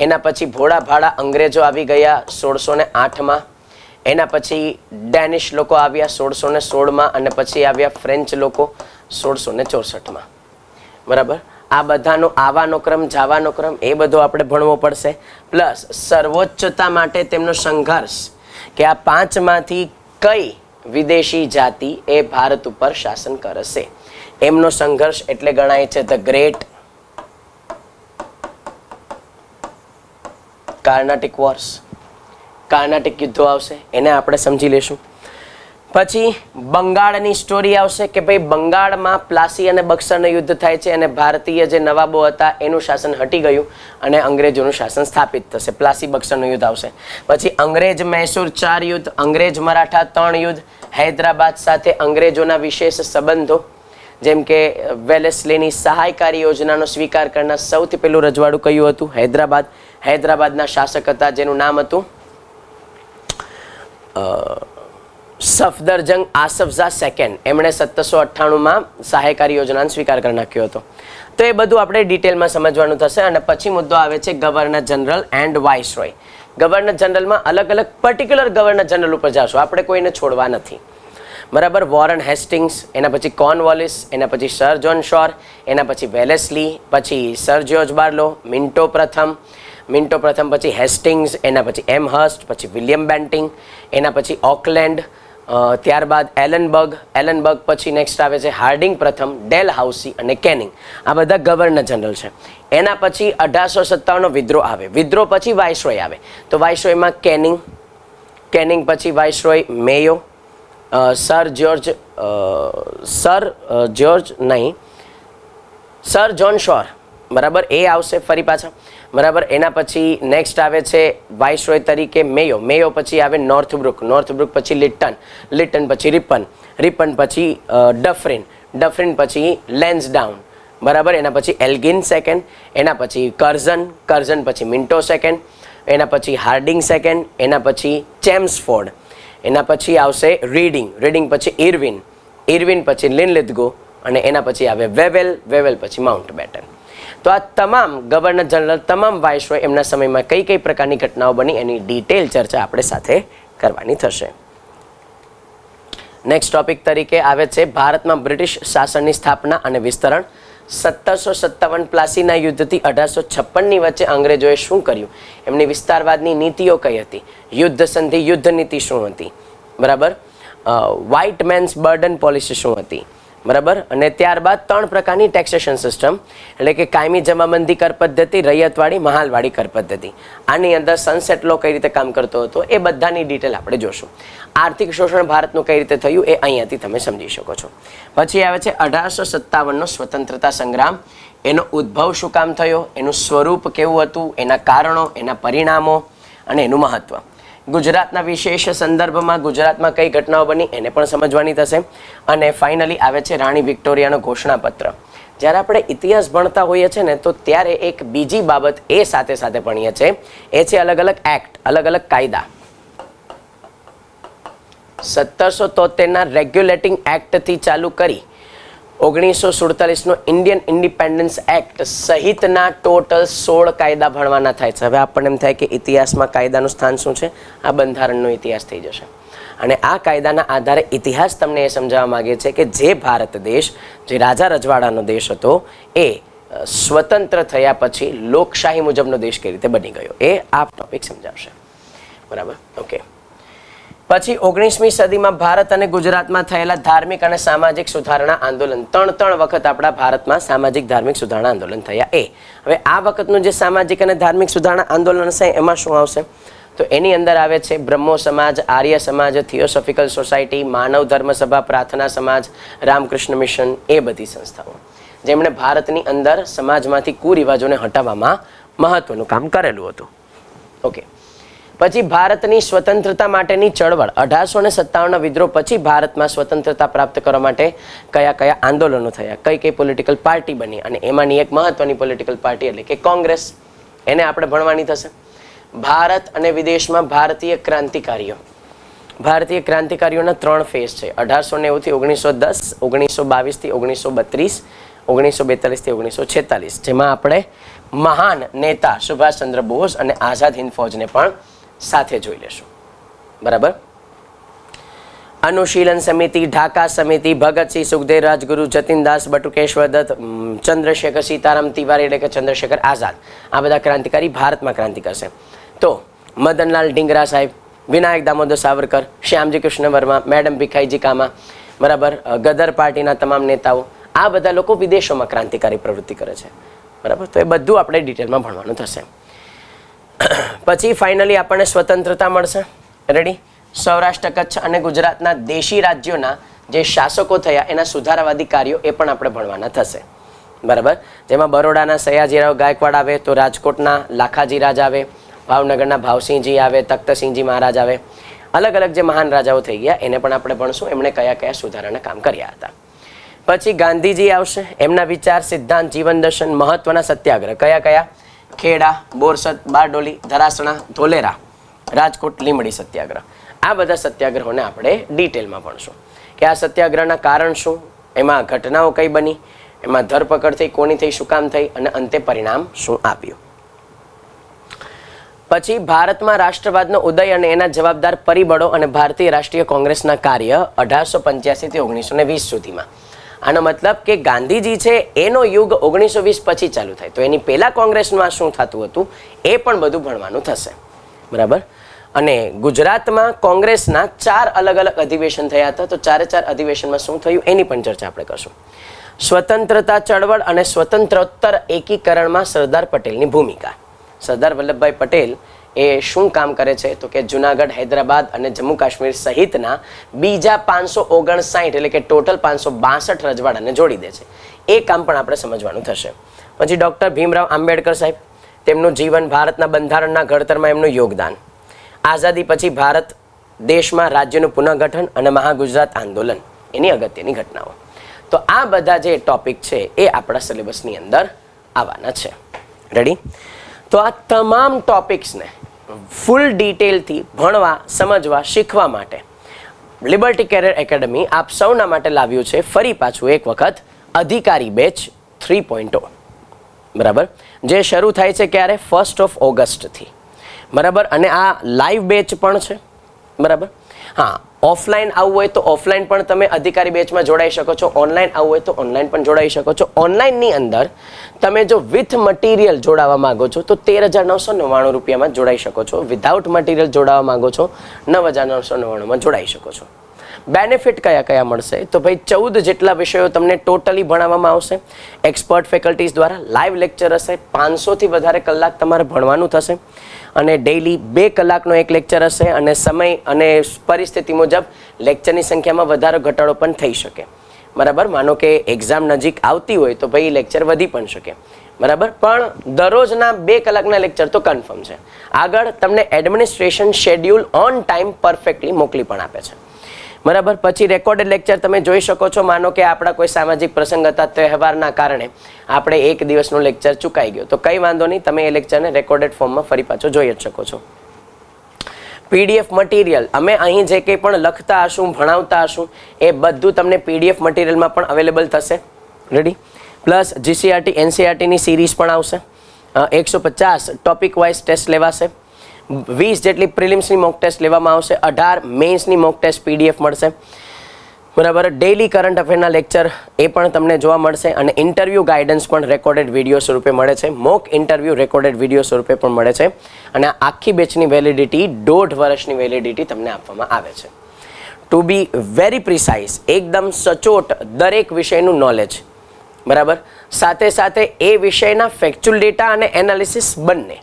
એના પછી ભોળા ભાડા અંગ્રેજો આવી ગયા સોળસો ને આઠમાં એના પછી ડેનિશ લોકો આવ્યા સોળસો ને સોળમાં અને પછી આવ્યા ફ્રેન્ચ લોકો સોળસો ને ચોસઠમાં બરાબર આ બધાનો આવવાનો ક્રમ જાવાનો ક્રમ એ બધો આપણે ભણવો પડશે પ્લસ સર્વોચ્ચતા માટે તેમનો સંઘર્ષ કે આ પાંચમાંથી કઈ વિદેશી જાતિ એ ભારત ઉપર શાસન કરશે એમનો સંઘર્ષ એટલે ગણાય છે the great Carnatic wars Carnatic યુદ્ધો આવશે એને આપણે સમજી લેશું પછી બંગાળની સ્ટોરી આવશે કે ભાઈ બંગાળમાં પ્લાસી અને બક્સરનું યુદ્ધ થાય છે અને ભારતીય જે નવાબો હતા એનું શાસન હટી ગયું અને અંગ્રેજોનું શાસન સ્થાપિત થશે પ્લાસી બક્સરનું યુદ્ધ આવશે પછી અંગ્રેજ મૈસૂર ચાર યુદ્ધ અંગ્રેજ મરાઠા ત્રણ યુદ્ધ હૈદરાબાદ સાથે અંગ્રેજોના વિશેષ સંબંધો જેમ કે વેલેસ્લીની સહાયકારી યોજનાનો સ્વીકાર કરનાર સૌથી પહેલું રજવાડું કયું હતું હૈદરાબાદ હૈદરાબાદના શાસક હતા જેનું નામ હતું સફદરજંગ આસફઝા સેકન્ડ એમણે સત્તરસો અઠ્ઠાણુંમાં સહાયકારી યોજનાનો સ્વીકાર કરી નાખ્યો હતો તો એ બધું આપણે ડિટેલમાં સમજવાનું થશે અને પછી મુદ્દો આવે છે governor general and viceroy governor જનરલમાં અલગ અલગ પર્ટિક્યુલર ગવર્નર જનરલ ઉપર જશું આપણે કોઈને છોડવા નથી બરાબર વોરન હેસ્ટિંગ્સ એના પછી વોલિસ એના પછી સર જોન શોર એના પછી વેલેસલી પછી સર જ્યોર્જ બાર્લો મિન્ટો પ્રથમ મિન્ટો પ્રથમ પછી હેસ્ટિંગ્સ એના પછી એમ હર્સ્ટ પછી વિલિયમ બેન્ટિંગ એના પછી ઓકલેન્ડ ત્યારબાદ એલનબર્ગ એલનબર્ગ પછી નેક્સ્ટ આવે છે હાર્ડિંગ પ્રથમ ડેલ હાઉસી અને કેનિંગ આ બધા ગવર્નર જનરલ છે એના પછી અઢારસો સત્તાવનનો વિદ્રોહ આવે વિદ્રોહ પછી વાઇસરોય આવે તો વાઇસરોયમાં કેનિંગ કેનિંગ પછી viceroy Mayo sir George sir George નહીં સર જોન શોર બરાબર એ આવશે ફરી પાછા બરાબર એના પછી નેક્સ્ટ આવે છે રોય તરીકે મેયો મેયો પછી આવે નોર્થબ્રુક નોર્થબ્રુક પછી લિટન લિટન પછી રિપન રિપન પછી ડફરિન ડફરિન પછી લેન્સ ડાઉન બરાબર એના પછી એલ્ગિન સેકન્ડ એના પછી કર્ઝન કર્ઝન પછી મિન્ટો સેકન્ડ એના પછી હાર્ડિંગ સેકન્ડ એના પછી ચેમ્સફોર્ડ એના પછી આવશે રીડિંગ રીડિંગ પછી ઇરવિન ઇરવિન પછી લિનલિદગો અને એના પછી આવે વેવેલ વેવેલ પછી માઉન્ટ બેટન તો આ તમામ ગવર્નર જનરલ તમામ વાઇસરોય એમના સમયમાં કઈ કઈ પ્રકારની ઘટનાઓ બની એની ડિટેલ ચર્ચા આપણે સાથે કરવાની થશે નેક્સ્ટ ટોપિક તરીકે આવે છે ભારતમાં બ્રિટિશ શાસનની સ્થાપના અને વિસ્તરણ સત્તરસો સત્તાવન પ્લાસીના યુદ્ધથી અઢારસો છપ્પનની વચ્ચે અંગ્રેજોએ શું કર્યું એમની વિસ્તારવાદની નીતિઓ કઈ હતી યુદ્ધ સંધિ યુદ્ધ નીતિ શું હતી બરાબર વ્હાઇટ મેન્સ બર્ડન પોલિસી શું હતી બરાબર અને ત્યારબાદ ત્રણ પ્રકારની ટેક્સેશન સિસ્ટમ એટલે કે કાયમી જમાબંધી કર પદ્ધતિ રૈયતવાળી મહાલવાળી કર પદ્ધતિ આની અંદર સનસેટ લો કઈ રીતે કામ કરતો હતો એ બધાની ડિટેલ આપણે જોશું આર્થિક શોષણ ભારતનું કઈ રીતે થયું એ અહીંયાથી તમે સમજી શકો છો પછી આવે છે અઢારસો સત્તાવનનો સ્વતંત્રતા સંગ્રામ એનો ઉદ્ભવ શું કામ થયો એનું સ્વરૂપ કેવું હતું એના કારણો એના પરિણામો અને એનું મહત્ત્વ ગુજરાતના વિશેષ સંદર્ભમાં ગુજરાતમાં કઈ ઘટનાઓ બની એને પણ સમજવાની થશે અને ફાઇનલી આવે છે રાણી વિક્ટોરિયાનો ઘોષણાપત્ર જ્યારે આપણે ઇતિહાસ ભણતા હોઈએ છીએ ને તો ત્યારે એક બીજી બાબત એ સાથે સાથે ભણીએ છીએ એ છે અલગ અલગ એક્ટ અલગ અલગ કાયદા સત્તરસો તોતેરના રેગ્યુલેટિંગ એક્ટથી ચાલુ કરી ઓગણીસો સુડતાલીસનો ઇન્ડિયન ઇન્ડિપેન્ડન્સ એક્ટ સહિતના ટોટલ સોળ કાયદા ભણવાના થાય છે હવે આપણને એમ થાય કે ઇતિહાસમાં કાયદાનું સ્થાન શું છે આ બંધારણનો ઇતિહાસ થઈ જશે અને આ કાયદાના આધારે ઇતિહાસ તમને એ સમજાવવા માગે છે કે જે ભારત દેશ જે રાજા રજવાડાનો દેશ હતો એ સ્વતંત્ર થયા પછી લોકશાહી મુજબનો દેશ કઈ રીતે બની ગયો એ આ ટોપિક સમજાવશે બરાબર ઓકે પછી ઓગણીસમી સદીમાં ભારત અને ગુજરાતમાં થયેલા ધાર્મિક અને સામાજિક સુધારણા આંદોલન ત્રણ ત્રણ વખત આપણા ભારતમાં સામાજિક ધાર્મિક સુધારણા આંદોલન થયા એ હવે આ વખતનું જે સામાજિક અને ધાર્મિક સુધારણા આંદોલન છે એમાં શું આવશે તો એની અંદર આવે છે બ્રહ્મો સમાજ આર્ય સમાજ થિયોસોફિકલ સોસાયટી માનવ ધર્મ સભા પ્રાર્થના સમાજ રામકૃષ્ણ મિશન એ બધી સંસ્થાઓ જેમણે ભારતની અંદર સમાજમાંથી કુરિવાજોને હટાવવામાં મહત્વનું કામ કરેલું હતું ઓકે પછી ભારતની સ્વતંત્રતા માટેની ચળવળ અઢારસો ને સત્તાવનના વિદ્રોહ પછી ભારતમાં સ્વતંત્રતા પ્રાપ્ત કરવા માટે કયા કયા આંદોલનો થયા કઈ કઈ પોલિટિકલ પાર્ટી બની અને એમાંની એક મહત્વની પોલિટિકલ પાર્ટી એટલે કે કોંગ્રેસ એને આપણે ભણવાની થશે ભારત અને વિદેશમાં ભારતીય ક્રાંતિકારીઓ ભારતીય ક્રાંતિકારીઓના ત્રણ ફેઝ છે અઢારસો નેવુંથી ઓગણીસો દસ ઓગણીસો બાવીસથી ઓગણીસો બત્રીસ ઓગણીસો બેતાલીસથી ઓગણીસો છેતાલીસ જેમાં આપણે મહાન નેતા સુભાષચંદ્ર બોઝ અને આઝાદ હિન્દ ફૌજને પણ સાથે જોઈ લેશું બરાબર અનુશીલન સમિતિ ઢાકા સમિતિ ભગતસિંહ સુખદેવ રાજગુરુ જતીનદાસ બટુકેશ્વર દત્ત ચંદ્રશેખર સીતારામ તિવારી એટલે કે ચંદ્રશેખર આઝાદ આ બધા ક્રાંતિકારી ભારતમાં ક્રાંતિ કરશે તો મદનલાલ ડીંગરા સાહેબ વિનાયક દામોદર સાવરકર શ્યામજી કૃષ્ણ વર્મા મેડમ ભીખાઈજી કામા બરાબર ગદર પાર્ટીના તમામ નેતાઓ આ બધા લોકો વિદેશોમાં ક્રાંતિકારી પ્રવૃત્તિ કરે છે બરાબર તો એ બધું આપણે ડિટેલમાં ભણવાનું થશે પછી ફાઇનલી આપણને સ્વતંત્રતા મળશે રેડી સૌરાષ્ટ્ર કચ્છ અને ગુજરાતના દેશી રાજ્યોના જે શાસકો થયા એના સુધારાવાદી કાર્યો એ પણ આપણે ભણવાના થશે બરાબર જેમાં બરોડાના સયાજીરાવ ગાયકવાડ આવે તો રાજકોટના લાખાજીરાજ આવે ભાવનગરના ભાવસિંહજી આવે તખ્તસિંહજી મહારાજ આવે અલગ અલગ જે મહાન રાજાઓ થઈ ગયા એને પણ આપણે ભણશું એમણે કયા કયા સુધારાના કામ કર્યા હતા પછી ગાંધીજી આવશે એમના વિચાર સિદ્ધાંત જીવન દર્શન મહત્વના સત્યાગ્રહ કયા કયા ખેડા બોરસદ બારડોલી ધરાસણા ધોલેરા રાજકોટ લીમડી સત્યાગ્રહ આ બધા સત્યાગ્રહોને આપણે ડિટેલમાં ભણશું કે આ સત્યાગ્રહના કારણ શું એમાં ઘટનાઓ કઈ બની એમાં ધરપકડ થઈ કોની થઈ શું કામ થઈ અને અંતે પરિણામ શું આપ્યું પછી ભારતમાં રાષ્ટ્રવાદનો ઉદય અને એના જવાબદાર પરિબળો અને ભારતીય રાષ્ટ્રીય કોંગ્રેસના કાર્ય અઢારસો પંચ્યાસી થી ઓગણીસો વીસ સુધીમાં આનો મતલબ કે ગાંધીજી છે એનો યુગ ઓગણીસો વીસ પછી ચાલુ થાય તો એની પહેલાં કોંગ્રેસમાં શું થતું હતું એ પણ બધું ભણવાનું થશે બરાબર અને ગુજરાતમાં કોંગ્રેસના ચાર અલગ અલગ અધિવેશન થયા હતા તો ચારે ચાર અધિવેશનમાં શું થયું એની પણ ચર્ચા આપણે કરશું સ્વતંત્રતા ચળવળ અને સ્વતંત્રોત્તર એકીકરણમાં સરદાર પટેલની ભૂમિકા સરદાર વલ્લભભાઈ પટેલ એ શું કામ કરે છે તો કે જુનાગઢ હૈદરાબાદ અને જમ્મુ કાશ્મીર સહિતના બીજા પાંચસો ઓગણસાઠ એટલે કે ટોટલ પાંચસો બાસઠ રજવાડાને જોડી દે છે એ કામ પણ આપણે સમજવાનું થશે પછી ડૉક્ટર ભીમરાવ આંબેડકર સાહેબ તેમનું જીવન ભારતના બંધારણના ઘડતરમાં એમનું યોગદાન આઝાદી પછી ભારત દેશમાં રાજ્યનું પુનઃગઠન અને મહાગુજરાત આંદોલન એની અગત્યની ઘટનાઓ તો આ બધા જે ટોપિક છે એ આપણા સિલેબસની અંદર આવવાના છે રેડી તો આ તમામ ટોપિક્સને ફૂલ ડિટેલથી ભણવા સમજવા શીખવા માટે લિબર્ટી કેરિયર એકેડમી આપ સૌના માટે લાવ્યું છે ફરી પાછું એક વખત અધિકારી બેચ થ્રી પોઈન્ટ oh. બરાબર જે શરૂ થાય છે ક્યારે ફર્સ્ટ ઓફ ઓગસ્ટથી બરાબર અને આ લાઈવ બેચ પણ છે બરાબર હા ઓફલાઈન આવવું હોય તો ઓફલાઈન પણ તમે અધિકારી બેચમાં જોડાઈ શકો છો ઓનલાઈન આવવું હોય તો ઓનલાઈન પણ જોડાઈ શકો છો ઓનલાઈનની અંદર તમે જો વિથ મટીરિયલ જોડાવા માંગો છો તો તેર હજાર નવસો નવ્વાણું રૂપિયામાં જોડાઈ શકો છો વિધાઉટ મટીરિયલ જોડાવા માંગો છો નવ હજાર નવસો નવ્વાણુંમાં જોડાઈ શકો છો બેનિફિટ કયા કયા મળશે તો ભાઈ ચૌદ જેટલા વિષયો તમને ટોટલી ભણાવવામાં આવશે એક્સપર્ટ ફેકલ્ટીઝ દ્વારા લાઈવ લેક્ચર હશે પાંચસોથી વધારે કલાક તમારે ભણવાનું થશે અને ડેઇલી બે કલાકનો એક લેક્ચર હશે અને સમય અને પરિસ્થિતિ મુજબ લેક્ચરની સંખ્યામાં વધારો ઘટાડો પણ થઈ શકે બરાબર માનો કે એક્ઝામ નજીક આવતી હોય તો ભાઈ લેક્ચર વધી પણ શકે બરાબર પણ દરરોજના બે કલાકના લેક્ચર તો કન્ફર્મ છે આગળ તમને administration schedule on time perfectly મોકલી પણ આપે છે બરાબર પછી રેકોર્ડેડ લેક્ચર તમે જોઈ શકો છો માનો કે આપણા કોઈ સામાજિક પ્રસંગ હતા તહેવારના કારણે આપણે એક દિવસનું લેક્ચર ચૂકાઈ ગયો તો કંઈ વાંધો નહીં તમે એ લેક્ચરને રેકોર્ડેડ ફોર્મમાં ફરી પાછો જોઈ જ શકો છો પીડીએફ મટીરિયલ અમે અહીં જે કંઈ પણ લખતા હશું ભણાવતા હશું એ બધું તમને પીડીએફ મટીરિયલમાં પણ અવેલેબલ થશે રેડી પ્લસ જીસીઆરટી એનસીઆરટીની સિરીઝ પણ આવશે એકસો પચાસ ટોપિક વાઇઝ ટેસ્ટ લેવાશે વીસ જેટલી પ્રિલિમ્સની મોક ટેસ્ટ લેવામાં આવશે અઢાર મેન્સની મોક ટેસ્ટ પીડીએફ મળશે બરાબર ડેલી કરંટ અફેરના લેક્ચર એ પણ તમને જોવા મળશે અને ઇન્ટરવ્યૂ ગાઈડન્સ પણ રેકોર્ડેડ વિડીયો સ્વરૂપે મળે છે મોક ઇન્ટરવ્યૂ રેકોર્ડેડ વિડીયો સ્વરૂપે પણ મળે છે અને આખી બેચની વેલિડિટી દોઢ વર્ષની વેલિડિટી તમને આપવામાં આવે છે ટુ બી વેરી પ્રિસાઇઝ એકદમ સચોટ દરેક વિષયનું નોલેજ બરાબર સાથે સાથે એ વિષયના ફેક્ચ્યુઅલ ડેટા અને એનાલિસિસ બંને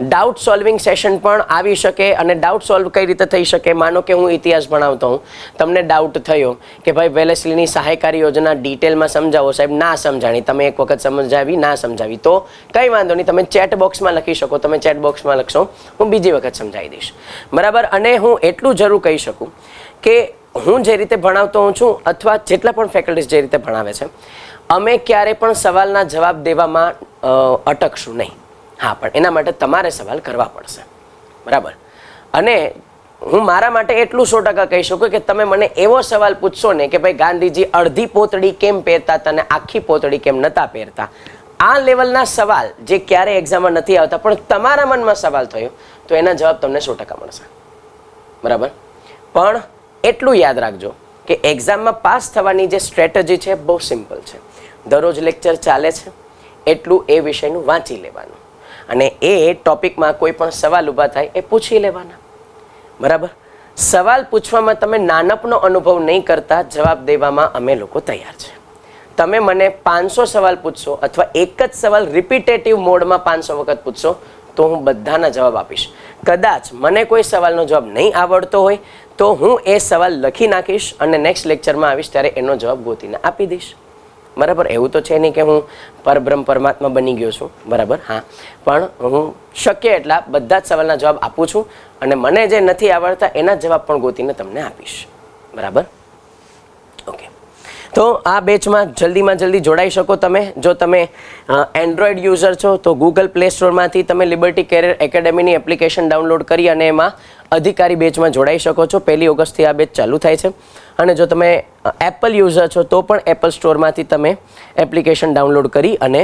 ડાઉટ સોલ્વિંગ સેશન પણ આવી શકે અને ડાઉટ સોલ્વ કઈ રીતે થઈ શકે માનો કે હું ઇતિહાસ ભણાવતો હું તમને ડાઉટ થયો કે ભાઈ વેલેસલીની સહાયકારી યોજના ડિટેલમાં સમજાવો સાહેબ ના સમજાણી તમે એક વખત સમજાવી ના સમજાવી તો કંઈ વાંધો નહીં તમે ચેટ બોક્સમાં લખી શકો તમે ચેટ બોક્સમાં લખશો હું બીજી વખત સમજાવી દઈશ બરાબર અને હું એટલું જરૂર કહી શકું કે હું જે રીતે ભણાવતો હોઉં છું અથવા જેટલા પણ ફેકલ્ટીઝ જે રીતે ભણાવે છે અમે ક્યારે પણ સવાલના જવાબ દેવામાં અટકશું નહીં હા પણ એના માટે તમારે સવાલ કરવા પડશે બરાબર અને હું મારા માટે એટલું સો ટકા કહી શકું કે તમે મને એવો સવાલ પૂછશો ને કે ભાઈ ગાંધીજી અડધી પોતળી કેમ પહેરતા હતા અને આખી પોતળી કેમ નહોતા પહેરતા આ લેવલના સવાલ જે ક્યારે એક્ઝામમાં નથી આવતા પણ તમારા મનમાં સવાલ થયો તો એના જવાબ તમને સો ટકા મળશે બરાબર પણ એટલું યાદ રાખજો કે એક્ઝામમાં પાસ થવાની જે સ્ટ્રેટજી છે બહુ સિમ્પલ છે દરરોજ લેક્ચર ચાલે છે એટલું એ વિષયનું વાંચી લેવાનું અને એ ટોપિકમાં કોઈ પણ સવાલ ઊભા થાય એ પૂછી લેવાના બરાબર સવાલ પૂછવામાં તમે નાનપનો અનુભવ નહીં કરતા જવાબ દેવામાં અમે લોકો તૈયાર છે તમે મને પાંચસો સવાલ પૂછશો અથવા એક જ સવાલ રિપીટેટિવ મોડમાં પાંચસો વખત પૂછશો તો હું બધાના જવાબ આપીશ કદાચ મને કોઈ સવાલનો જવાબ નહીં આવડતો હોય તો હું એ સવાલ લખી નાખીશ અને નેક્સ્ટ લેક્ચરમાં આવીશ ત્યારે એનો જવાબ ગોતીને આપી દઈશ બરાબર એવું તો છે નહીં કે હું પરબ્રહ્મ પરમાત્મા બની ગયો છું બરાબર હા પણ હું શક્ય એટલા બધા જ સવાલના જવાબ આપું છું અને મને જે નથી આવડતા એના જવાબ પણ ગોતીને તમને આપીશ બરાબર તો આ બેચમાં જલ્દીમાં જલ્દી જોડાઈ શકો તમે જો તમે એન્ડ્રોઈડ યુઝર છો તો ગૂગલ પ્લે સ્ટોરમાંથી તમે લિબર્ટી કેરિયર એકેડેમીની એપ્લિકેશન ડાઉનલોડ કરી અને એમાં અધિકારી બેચમાં જોડાઈ શકો છો પહેલી ઓગસ્ટથી આ બેચ ચાલુ થાય છે અને જો તમે એપલ યુઝર છો તો પણ એપલ સ્ટોરમાંથી તમે એપ્લિકેશન ડાઉનલોડ કરી અને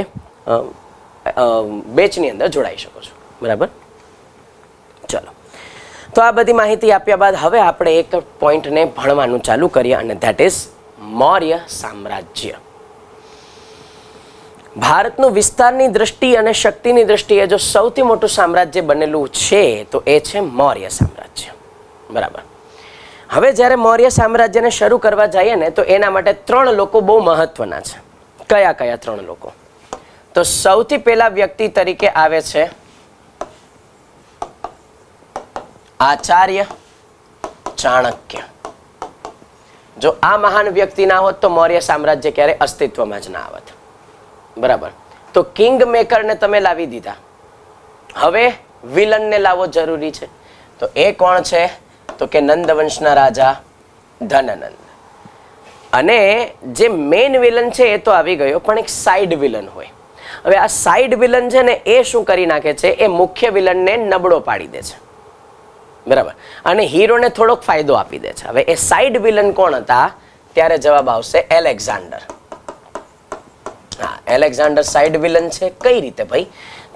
બેચની અંદર જોડાઈ શકો છો બરાબર ચલો તો આ બધી માહિતી આપ્યા બાદ હવે આપણે એક પોઈન્ટને ભણવાનું ચાલુ કરીએ અને ધેટ ઇઝ મૌર્ય સામ્રાજ્ય ભારતનું વિસ્તારની દ્રષ્ટિ અને શક્તિની દ્રષ્ટિએ જો સૌથી મોટું સામ્રાજ્ય બનેલું છે તો એ છે મૌર્ય સામ્રાજ્ય બરાબર હવે જ્યારે મૌર્ય સામ્રાજ્યને શરૂ કરવા જઈએ ને તો એના માટે ત્રણ લોકો બહુ મહત્વના છે કયા કયા ત્રણ લોકો તો સૌથી પહેલા વ્યક્તિ તરીકે આવે છે આચાર્ય ચાણક્ય જો આ મહાન વ્યક્તિ ના હોત તો મૌર્ય સામ્રાજ્ય ક્યારે અસ્તિત્વમાં જ ના આવત બરાબર તો કિંગ મેકરને તમે લાવી દીધા હવે વિલનને લાવવો જરૂરી છે તો એ કોણ છે તો કે નંદવંશના રાજા ધનનંદ અને જે મેઇન વિલન છે એ તો આવી ગયો પણ એક સાઈડ વિલન હોય હવે આ સાઈડ વિલન છે ને એ શું કરી નાખે છે એ મુખ્ય વિલનને નબળો પાડી દે છે બરાબર અને હીરોને થોડોક ફાયદો આપી દે છે હવે એ સાઇડ વિલન કોણ હતા ત્યારે જવાબ આવશે એલેક્ઝાન્ડર હા એલેક્ઝાન્ડર સાઇડ વિલન છે કઈ રીતે ભાઈ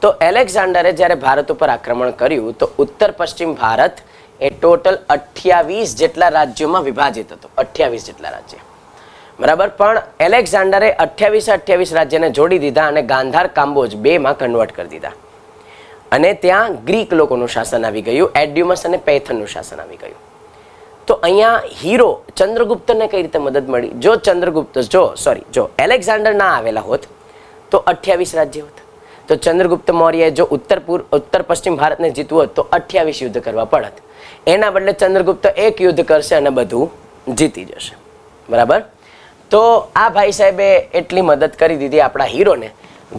તો એલેક્ઝાન્ડરે જ્યારે ભારત ઉપર આક્રમણ કર્યું તો ઉત્તર પશ્ચિમ ભારત એ ટોટલ અઠ્યાવીસ જેટલા રાજ્યોમાં વિભાજિત હતો અઠ્યાવીસ જેટલા રાજ્ય બરાબર પણ એલેક્ઝાન્ડરે અઠ્યાવીસે અઠ્યાવીસ રાજ્યને જોડી દીધા અને ગાંધાર કામ્બોજ બેમાં કન્વર્ટ કરી દીધા અને ત્યાં ગ્રીક લોકોનું શાસન આવી ગયું એડ્યુમસ અને પેથનનું શાસન આવી ગયું તો અહીંયા હીરો ચંદ્રગુપ્તને કઈ રીતે મદદ મળી જો ચંદ્રગુપ્ત જો સોરી જો એલેક્ઝાન્ડર ના આવેલા હોત તો અઠ્યાવીસ રાજ્ય હોત તો ચંદ્રગુપ્ત મૌર્યએ જો ઉત્તર પૂર્વ ઉત્તર પશ્ચિમ ભારતને જીતવું હોત તો અઠ્યાવીસ યુદ્ધ કરવા પડત એના બદલે ચંદ્રગુપ્ત એક યુદ્ધ કરશે અને બધું જીતી જશે બરાબર તો આ ભાઈ સાહેબે એટલી મદદ કરી દીધી આપણા હીરોને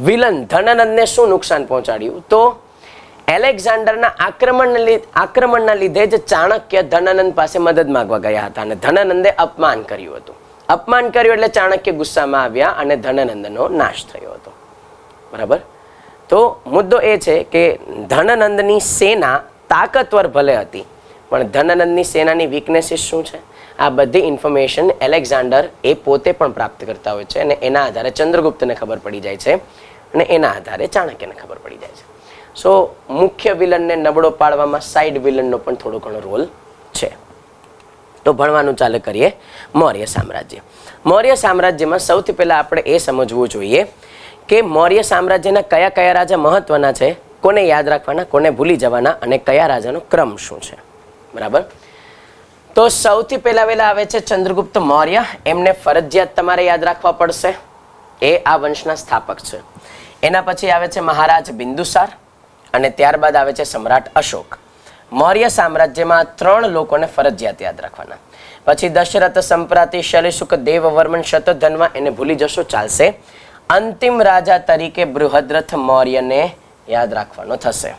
વિલન ધનાનંદને શું નુકસાન પહોંચાડ્યું તો એલેક્ઝાન્ડરના આક્રમણને લીધે આક્રમણના લીધે જ ચાણક્ય ધનાનંદ પાસે મદદ માગવા ગયા હતા અને ધનાનંદે અપમાન કર્યું હતું અપમાન કર્યું એટલે ચાણક્ય ગુસ્સામાં આવ્યા અને ધનાનંદનો નાશ થયો હતો બરાબર તો મુદ્દો એ છે કે ધનાનંદની સેના તાકતવર ભલે હતી પણ ધનાનંદની સેનાની વીકનેસીસ શું છે આ બધી ઇન્ફોર્મેશન એલેક્ઝાન્ડર એ પોતે પણ પ્રાપ્ત કરતા હોય છે અને એના આધારે ચંદ્રગુપ્તને ખબર પડી જાય છે અને એના આધારે ચાણક્યને ખબર પડી જાય છે સો મુખ્ય વિલનને નબળો પાડવામાં સાઈડ વિલનનો પણ થોડો ઘણો રોલ છે તો ભણવાનું ચાલુ કરીએ મૌર્ય સામ્રાજ્ય મૌર્ય સામ્રાજ્યમાં સૌથી પહેલાં આપણે એ સમજવું જોઈએ કે મૌર્ય સામ્રાજ્યના કયા કયા રાજા મહત્વના છે કોને યાદ રાખવાના કોને ભૂલી જવાના અને કયા રાજાનો ક્રમ શું છે બરાબર તો સૌથી પહેલાં વહેલા આવે છે ચંદ્રગુપ્ત મૌર્ય એમને ફરજિયાત તમારે યાદ રાખવા પડશે એ આ વંશના સ્થાપક છે એના પછી આવે છે મહારાજ બિંદુસાર અને ત્યારબાદ આવે છે સમ્રાટ અશોક મૌર્ય સામ્રાજ્યમાં ત્રણ લોકોને ફરજિયાત યાદ રાખવાના પછી દશરથ સંપ્રાતિ શલિશુક દેવવર્મન શતધનવા એને ભૂલી જશો ચાલશે અંતિમ રાજા તરીકે બૃહદ્રથ મૌર્યને યાદ રાખવાનો થશે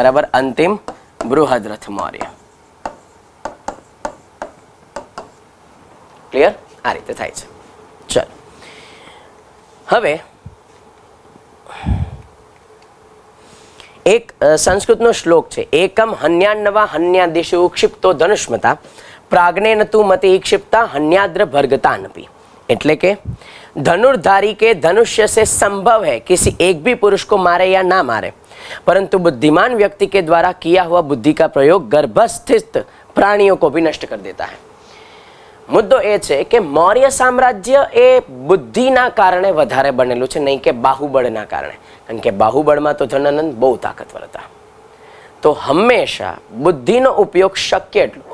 બરાબર અંતિમ બૃહદ્રથ મૌર્ય ક્લિયર આ રીતે થાય છે ચલો હવે एक संस्कृत नो श्लोक छे एकम हन्यान नवा हन्या दिशोक्षिप्तो धनुष्मता प्राग्नेन तु मते इक्षिप्ता हन्याद्र वर्गता नपि એટલે કે ધનુર્ધારી કે ધનુષ્ય સે સંભવ હે કિસ એક ભી પુરુષ કો મારે يا ના મારે પરંતુ બુદ્ધિમાન વ્યક્તિ કે દ્વારા કિયા હુઆ બુદ્ધિ કા પ્રયોગ ગર્ભસ્થિત પ્રાણીઓ કો વિનાશત કર દેતા હૈ મુદ્દો એ છે કે મૌર્ય સામ્રાજ્ય એ બુદ્ધિ ના કારણે વધારે બનેલું છે નહીં કે બાહુબળ ના કારણે કારણ કે બાહુબળમાં તો જનાનંદ બહુ તાકતવર હતા તો હંમેશા બુદ્ધિનો ઉપયોગ શક્ય એટલો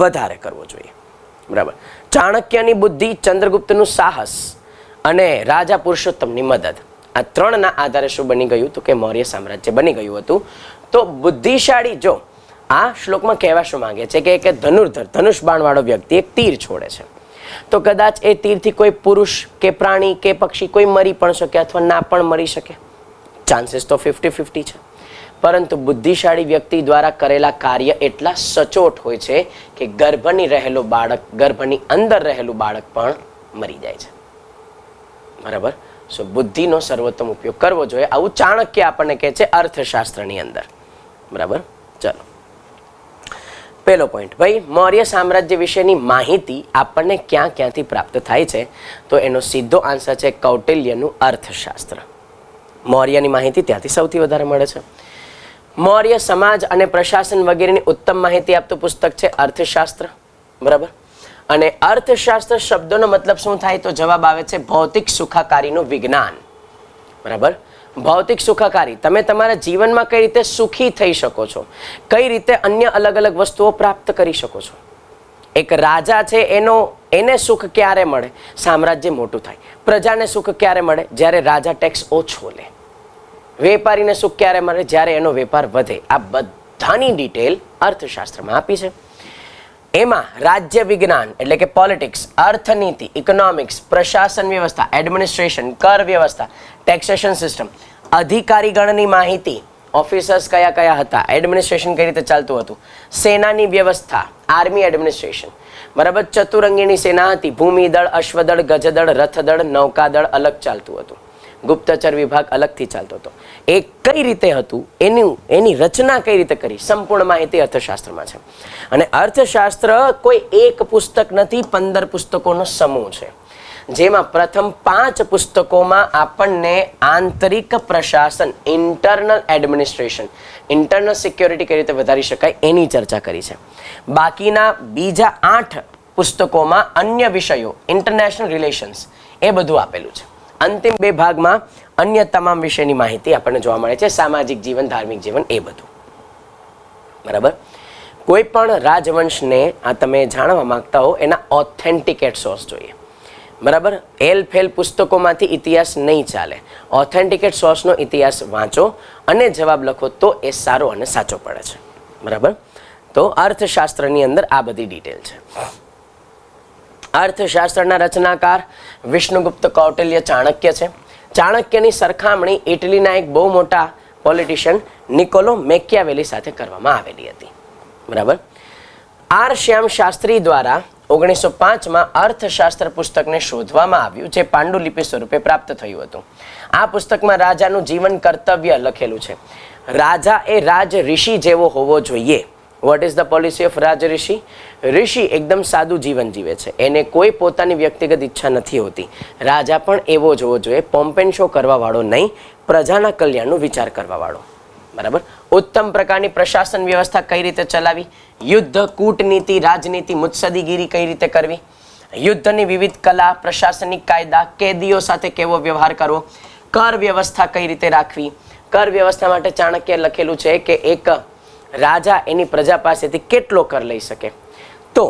વધારે કરવો જોઈએ બરાબર ચાણક્યની બુદ્ધિ ચંદ્રગુપ્તનું સાહસ અને રાજા પુરુષોત્તમની મદદ આ ત્રણના આધારે શું બની ગયું તો કે મૌર્ય સામ્રાજ્ય બની ગયું હતું તો બુદ્ધિશાળી જો આ શ્લોકમાં કહેવા શું માંગે છે કે એક ધનુર્ધર ધનુષ બાણવાળો વ્યક્તિ એક તીર છોડે છે તો કદાચ એ તીરથી કોઈ પુરુષ કે પ્રાણી કે પક્ષી કોઈ મરી પણ શકે અથવા ના પણ મરી શકે ચાન્સીસ તો ફિફ્ટી ફિફ્ટી છે પરંતુ બુદ્ધિશાળી વ્યક્તિ દ્વારા કરેલા કાર્ય એટલા સચોટ હોય છે કે ગર્ભની રહેલો બાળક ગર્ભની અંદર રહેલું બાળક પણ મરી જાય છે બરાબર સો બુદ્ધિનો સર્વોત્તમ ઉપયોગ કરવો જોઈએ આવું ચાણક્ય આપણને કહે છે અર્થશાસ્ત્રની અંદર બરાબર ચલો પહેલો પોઈન્ટ ભાઈ મૌર્ય સામ્રાજ્ય વિશેની માહિતી આપણને ક્યાં ક્યાંથી પ્રાપ્ત થાય છે તો એનો સીધો આન્સર છે કૌટિલ્યનું અર્થશાસ્ત્ર મૌર્યની માહિતી ત્યાંથી સૌથી વધારે મળે છે મૌર્ય સમાજ અને પ્રશાસન વગેરેની ઉત્તમ માહિતી આપતું પુસ્તક છે અર્થશાસ્ત્ર બરાબર અને અર્થશાસ્ત્ર શબ્દોનો મતલબ શું થાય તો જવાબ આવે છે ભૌતિક સુખાકારીનું વિજ્ઞાન બરાબર ભૌતિક સુખાકારી તમે તમારા જીવનમાં કઈ રીતે સુખી થઈ શકો છો કઈ રીતે અન્ય અલગ અલગ વસ્તુઓ પ્રાપ્ત કરી શકો છો એક રાજા છે એનો એને સુખ ક્યારે મળે સામ્રાજ્ય મોટું થાય પ્રજાને સુખ ક્યારે મળે જ્યારે રાજા ટેક્સ ઓછો લે વેપારીને શું ક્યારે મળે જ્યારે એનો વેપાર વધે આ બધાની ડિટેલ અર્થશાસ્ત્રમાં આપી છે એમાં રાજ્ય વિજ્ઞાન એટલે કે પોલિટિક્સ અર્થનીતિ ઇકોનોમિક્સ પ્રશાસન વ્યવસ્થા એડમિનિસ્ટ્રેશન કર વ્યવસ્થા ટેક્સેશન સિસ્ટમ અધિકારીગણની માહિતી ઓફિસર્સ કયા કયા હતા એડમિનિસ્ટ્રેશન કઈ રીતે ચાલતું હતું સેનાની વ્યવસ્થા આર્મી એડમિનિસ્ટ્રેશન બરાબર ચતુરંગીની સેના હતી ભૂમિદળ અશ્વદળ ગજદળ રથદળ નૌકાદળ અલગ ચાલતું હતું ગુપ્તચર વિભાગ અલગથી ચાલતો હતો એ કઈ રીતે હતું એનું એની રચના કઈ રીતે કરી સંપૂર્ણ માહિતી અર્થશાસ્ત્રમાં છે અને અર્થશાસ્ત્ર કોઈ એક પુસ્તક નથી પંદર પુસ્તકોનો સમૂહ છે જેમાં પ્રથમ પાંચ પુસ્તકોમાં આપણને આંતરિક પ્રશાસન ઇન્ટરનલ એડમિનિસ્ટ્રેશન ઇન્ટરનલ સિક્યોરિટી કઈ રીતે વધારી શકાય એની ચર્ચા કરી છે બાકીના બીજા આઠ પુસ્તકોમાં અન્ય વિષયો ઇન્ટરનેશનલ રિલેશન્સ એ બધું આપેલું છે અંતિમ બે ભાગમાં અન્ય તમામ વિષયની માહિતી આપણને જોવા મળે છે સામાજિક જીવન ધાર્મિક જીવન એ બધું બરાબર કોઈ પણ રાજવંશને આ તમે જાણવા માંગતા હો એના ઓથેન્ટિકેટ સોર્સ જોઈએ બરાબર એલ ફેલ પુસ્તકોમાંથી ઇતિહાસ નહીં ચાલે ઓથેન્ટિકેટ સોર્સનો ઇતિહાસ વાંચો અને જવાબ લખો તો એ સારો અને સાચો પડે છે બરાબર તો અર્થશાસ્ત્રની અંદર આ બધી ડિટેલ છે અર્થશાસ્ત્રના રચનાકાર વિષ્ણુગુપ્ત કૌટિલ્ય ચાણક્ય છે ચાણક્યની સરખામણી ઇટલીના એક બહુ મોટા પોલિટિશિયન નિકોલો મેકિયાવેલી સાથે કરવામાં આવેલી હતી બરાબર આર શ્યામ શાસ્ત્રી દ્વારા ઓગણીસો પાંચમાં અર્થશાસ્ત્ર પુસ્તકને શોધવામાં આવ્યું જે પાંડુલિપિ સ્વરૂપે પ્રાપ્ત થયું હતું આ પુસ્તકમાં રાજાનું જીવન કર્તવ્ય લખેલું છે રાજા એ રાજ ઋષિ જેવો હોવો જોઈએ what is the policy of રાજ ઋષિ ઋષિ એકદમ સાદું જીવન જીવે છે એને કોઈ પોતાની વ્યક્તિગત ઈચ્છા નથી હોતી રાજા પણ એવો જ હોવો જોઈએ પોમ્પેન શો કરવાવાળો નહીં પ્રજાના કલ્યાણનો વિચાર કરવાવાળો બરાબર ઉત્તમ પ્રકારની પ્રશાસન વ્યવસ્થા કઈ રીતે ચલાવી યુદ્ધ કૂટનીતિ રાજનીતિ મુત્સદીગીરી કઈ રીતે કરવી યુદ્ધની વિવિધ કલા પ્રશાસનિક કાયદા કેદીઓ સાથે કેવો વ્યવહાર કરવો કર વ્યવસ્થા કઈ રીતે રાખવી કર વ્યવસ્થા માટે ચાણક્ય લખેલું છે કે એક રાજા એની પ્રજા પાસેથી કેટલો કર લઈ શકે તો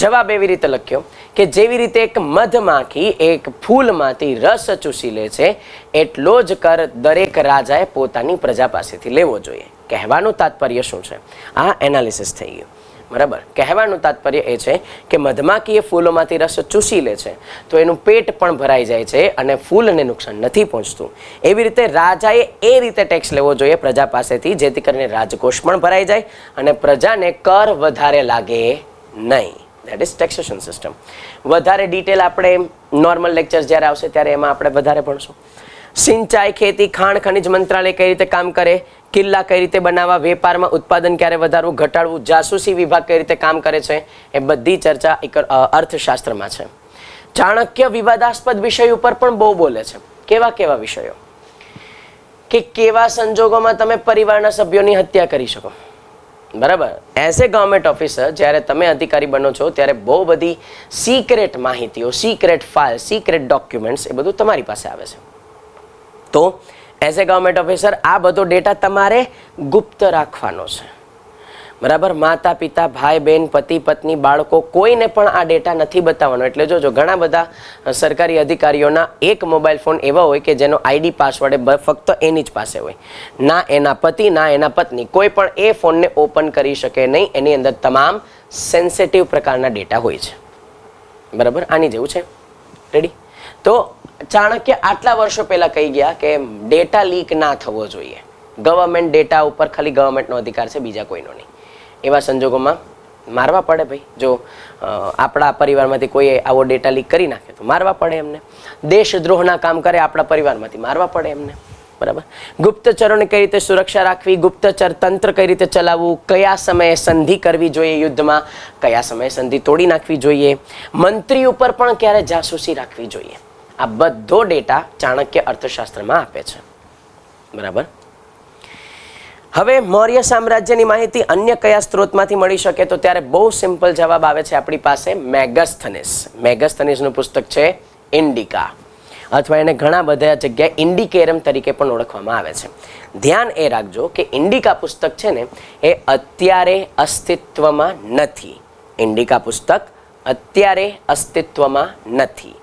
જવાબ એવી રીતે લખ્યો કે જેવી રીતે એક મધમાખી એક ફૂલમાંથી રસ ચૂસી લે છે એટલો જ કર દરેક રાજાએ પોતાની પ્રજા પાસેથી લેવો જોઈએ કહેવાનું તાત્પર્ય શું છે આ એનાલિસિસ થઈ ગયું બરાબર કહેવાનું તાત્પર્ય એ છે કે મધમાખી એ ફૂલોમાંથી રસ ચૂસી લે છે તો એનું પેટ પણ ભરાઈ જાય છે અને ફૂલને નુકસાન નથી પહોંચતું એવી રીતે રાજાએ એ રીતે ટેક્સ લેવો જોઈએ પ્રજા પાસેથી જેથી કરીને રાજકોષ પણ ભરાઈ જાય અને પ્રજાને કર વધારે લાગે નહીં દેટ ઇઝ ટેક્સેશન સિસ્ટમ વધારે ડિટેલ આપણે નોર્મલ લેક્ચર જ્યારે આવશે ત્યારે એમાં આપણે વધારે ભણશું સિંચાઈ ખેતી ખાણ ખનિજ મંત્રાલય કઈ રીતે કામ કરે કિલ્લા કઈ રીતે બનાવવા વેપારમાં ઉત્પાદન ક્યારે વધારવું ઘટાડવું જાસૂસી વિભાગ કઈ રીતે કામ કરે છે એ બધી ચર્ચા એક અર્થશાસ્ત્રમાં છે ચાણક્ય વિવાદાસ્પદ વિષય ઉપર પણ બહુ બોલે છે કેવા કેવા વિષયો કે કેવા સંજોગોમાં તમે પરિવારના સભ્યોની હત્યા કરી શકો બરાબર એઝ એ ગવર્મેન્ટ ઓફિસર જ્યારે તમે અધિકારી બનો છો ત્યારે બહુ બધી સિક્રેટ માહિતીઓ સિક્રેટ ફાઇલ સિક્રેટ ડોક્યુમેન્ટ્સ એ બધું તમારી પાસે આવે છે તો એઝ એ ગવર્મેન્ટ ઓફિસર આ બધો ડેટા તમારે ગુપ્ત રાખવાનો છે બરાબર માતા પિતા ભાઈ બહેન પતિ પત્ની બાળકો કોઈને પણ આ ડેટા નથી બતાવવાનો એટલે જોજો ઘણા બધા સરકારી અધિકારીઓના એક મોબાઈલ ફોન એવા હોય કે જેનો આઈડી પાસવર્ડ ફક્ત એની જ પાસે હોય ના એના પતિ ના એના પત્ની કોઈ પણ એ ફોનને ઓપન કરી શકે નહીં એની અંદર તમામ સેન્સેટિવ પ્રકારના ડેટા હોય છે બરાબર આની જેવું છે રેડી તો ચાણક્ય આટલા વર્ષો પહેલા કહી ગયા કે ડેટા લીક ના થવો જોઈએ ગવર્મેન્ટ ડેટા ઉપર ખાલી ગવર્મેન્ટનો અધિકાર છે બીજા કોઈનો નહીં એવા સંજોગોમાં મારવા પડે ભાઈ જો આપણા પરિવારમાંથી કોઈએ આવો ડેટા લીક કરી નાખે તો મારવા પડે એમને દેશદ્રોહના કામ કરે આપણા પરિવારમાંથી મારવા પડે એમને બરાબર ગુપ્તચરોને કઈ રીતે સુરક્ષા રાખવી ગુપ્તચર તંત્ર કઈ રીતે ચલાવવું કયા સમયે સંધિ કરવી જોઈએ યુદ્ધમાં કયા સમયે સંધિ તોડી નાખવી જોઈએ મંત્રી ઉપર પણ ક્યારે જાસૂસી રાખવી જોઈએ આ બધો ડેટા ચાણક્ય અર્થશાસ્ત્રમાં આપે છે બરાબર હવે મૌર્ય સામ્રાજ્યની માહિતી અન્ય કયા સ્ત્રોતમાંથી મળી શકે તો ત્યારે બહુ સિમ્પલ જવાબ આવે છે આપણી પાસે મેગસ્થનિસ મેગસ્થનિસનું પુસ્તક છે ઇન્ડિકા અથવા એને ઘણા બધા જગ્યાએ ઇન્ડિકેરમ તરીકે પણ ઓળખવામાં આવે છે ધ્યાન એ રાખજો કે ઇન્ડિકા પુસ્તક છે ને એ અત્યારે અસ્તિત્વમાં નથી ઇન્ડિકા પુસ્તક અત્યારે અસ્તિત્વમાં નથી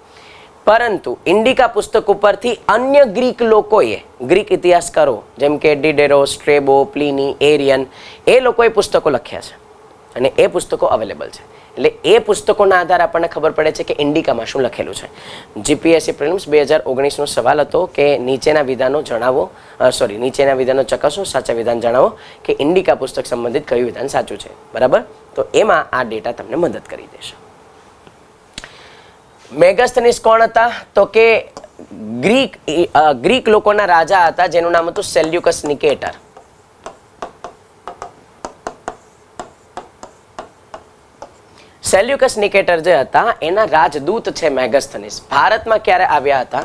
પરંતુ ઇન્ડિકા પુસ્તક ઉપરથી અન્ય ગ્રીક લોકોએ ગ્રીક ઇતિહાસકારો જેમ કે ડિડેરો સ્ટ્રેબો પ્લિની એરિયન એ લોકોએ પુસ્તકો લખ્યા છે અને એ પુસ્તકો અવેલેબલ છે એટલે એ પુસ્તકોના આધારે આપણને ખબર પડે છે કે ઇન્ડિકામાં શું લખેલું છે જીપીએસસી પ્રિલિમ્સ બે હજાર ઓગણીસનો સવાલ હતો કે નીચેના વિધાનો જણાવો સોરી નીચેના વિધાનો ચકાસો સાચા વિધાન જણાવો કે ઇન્ડિકા પુસ્તક સંબંધિત કયું વિધાન સાચું છે બરાબર તો એમાં આ ડેટા તમને મદદ કરી દેશે મેગસ્થનિસ કોણ હતા તો કે ગ્રીક ગ્રીક લોકોના રાજા હતા જેનું નામ હતું સેલ્યુકસ નિકેટર સેલ્યુકસ નિકેટર જે હતા એના રાજદૂત છે મેગસ્થનીસ ભારતમાં ક્યારે આવ્યા હતા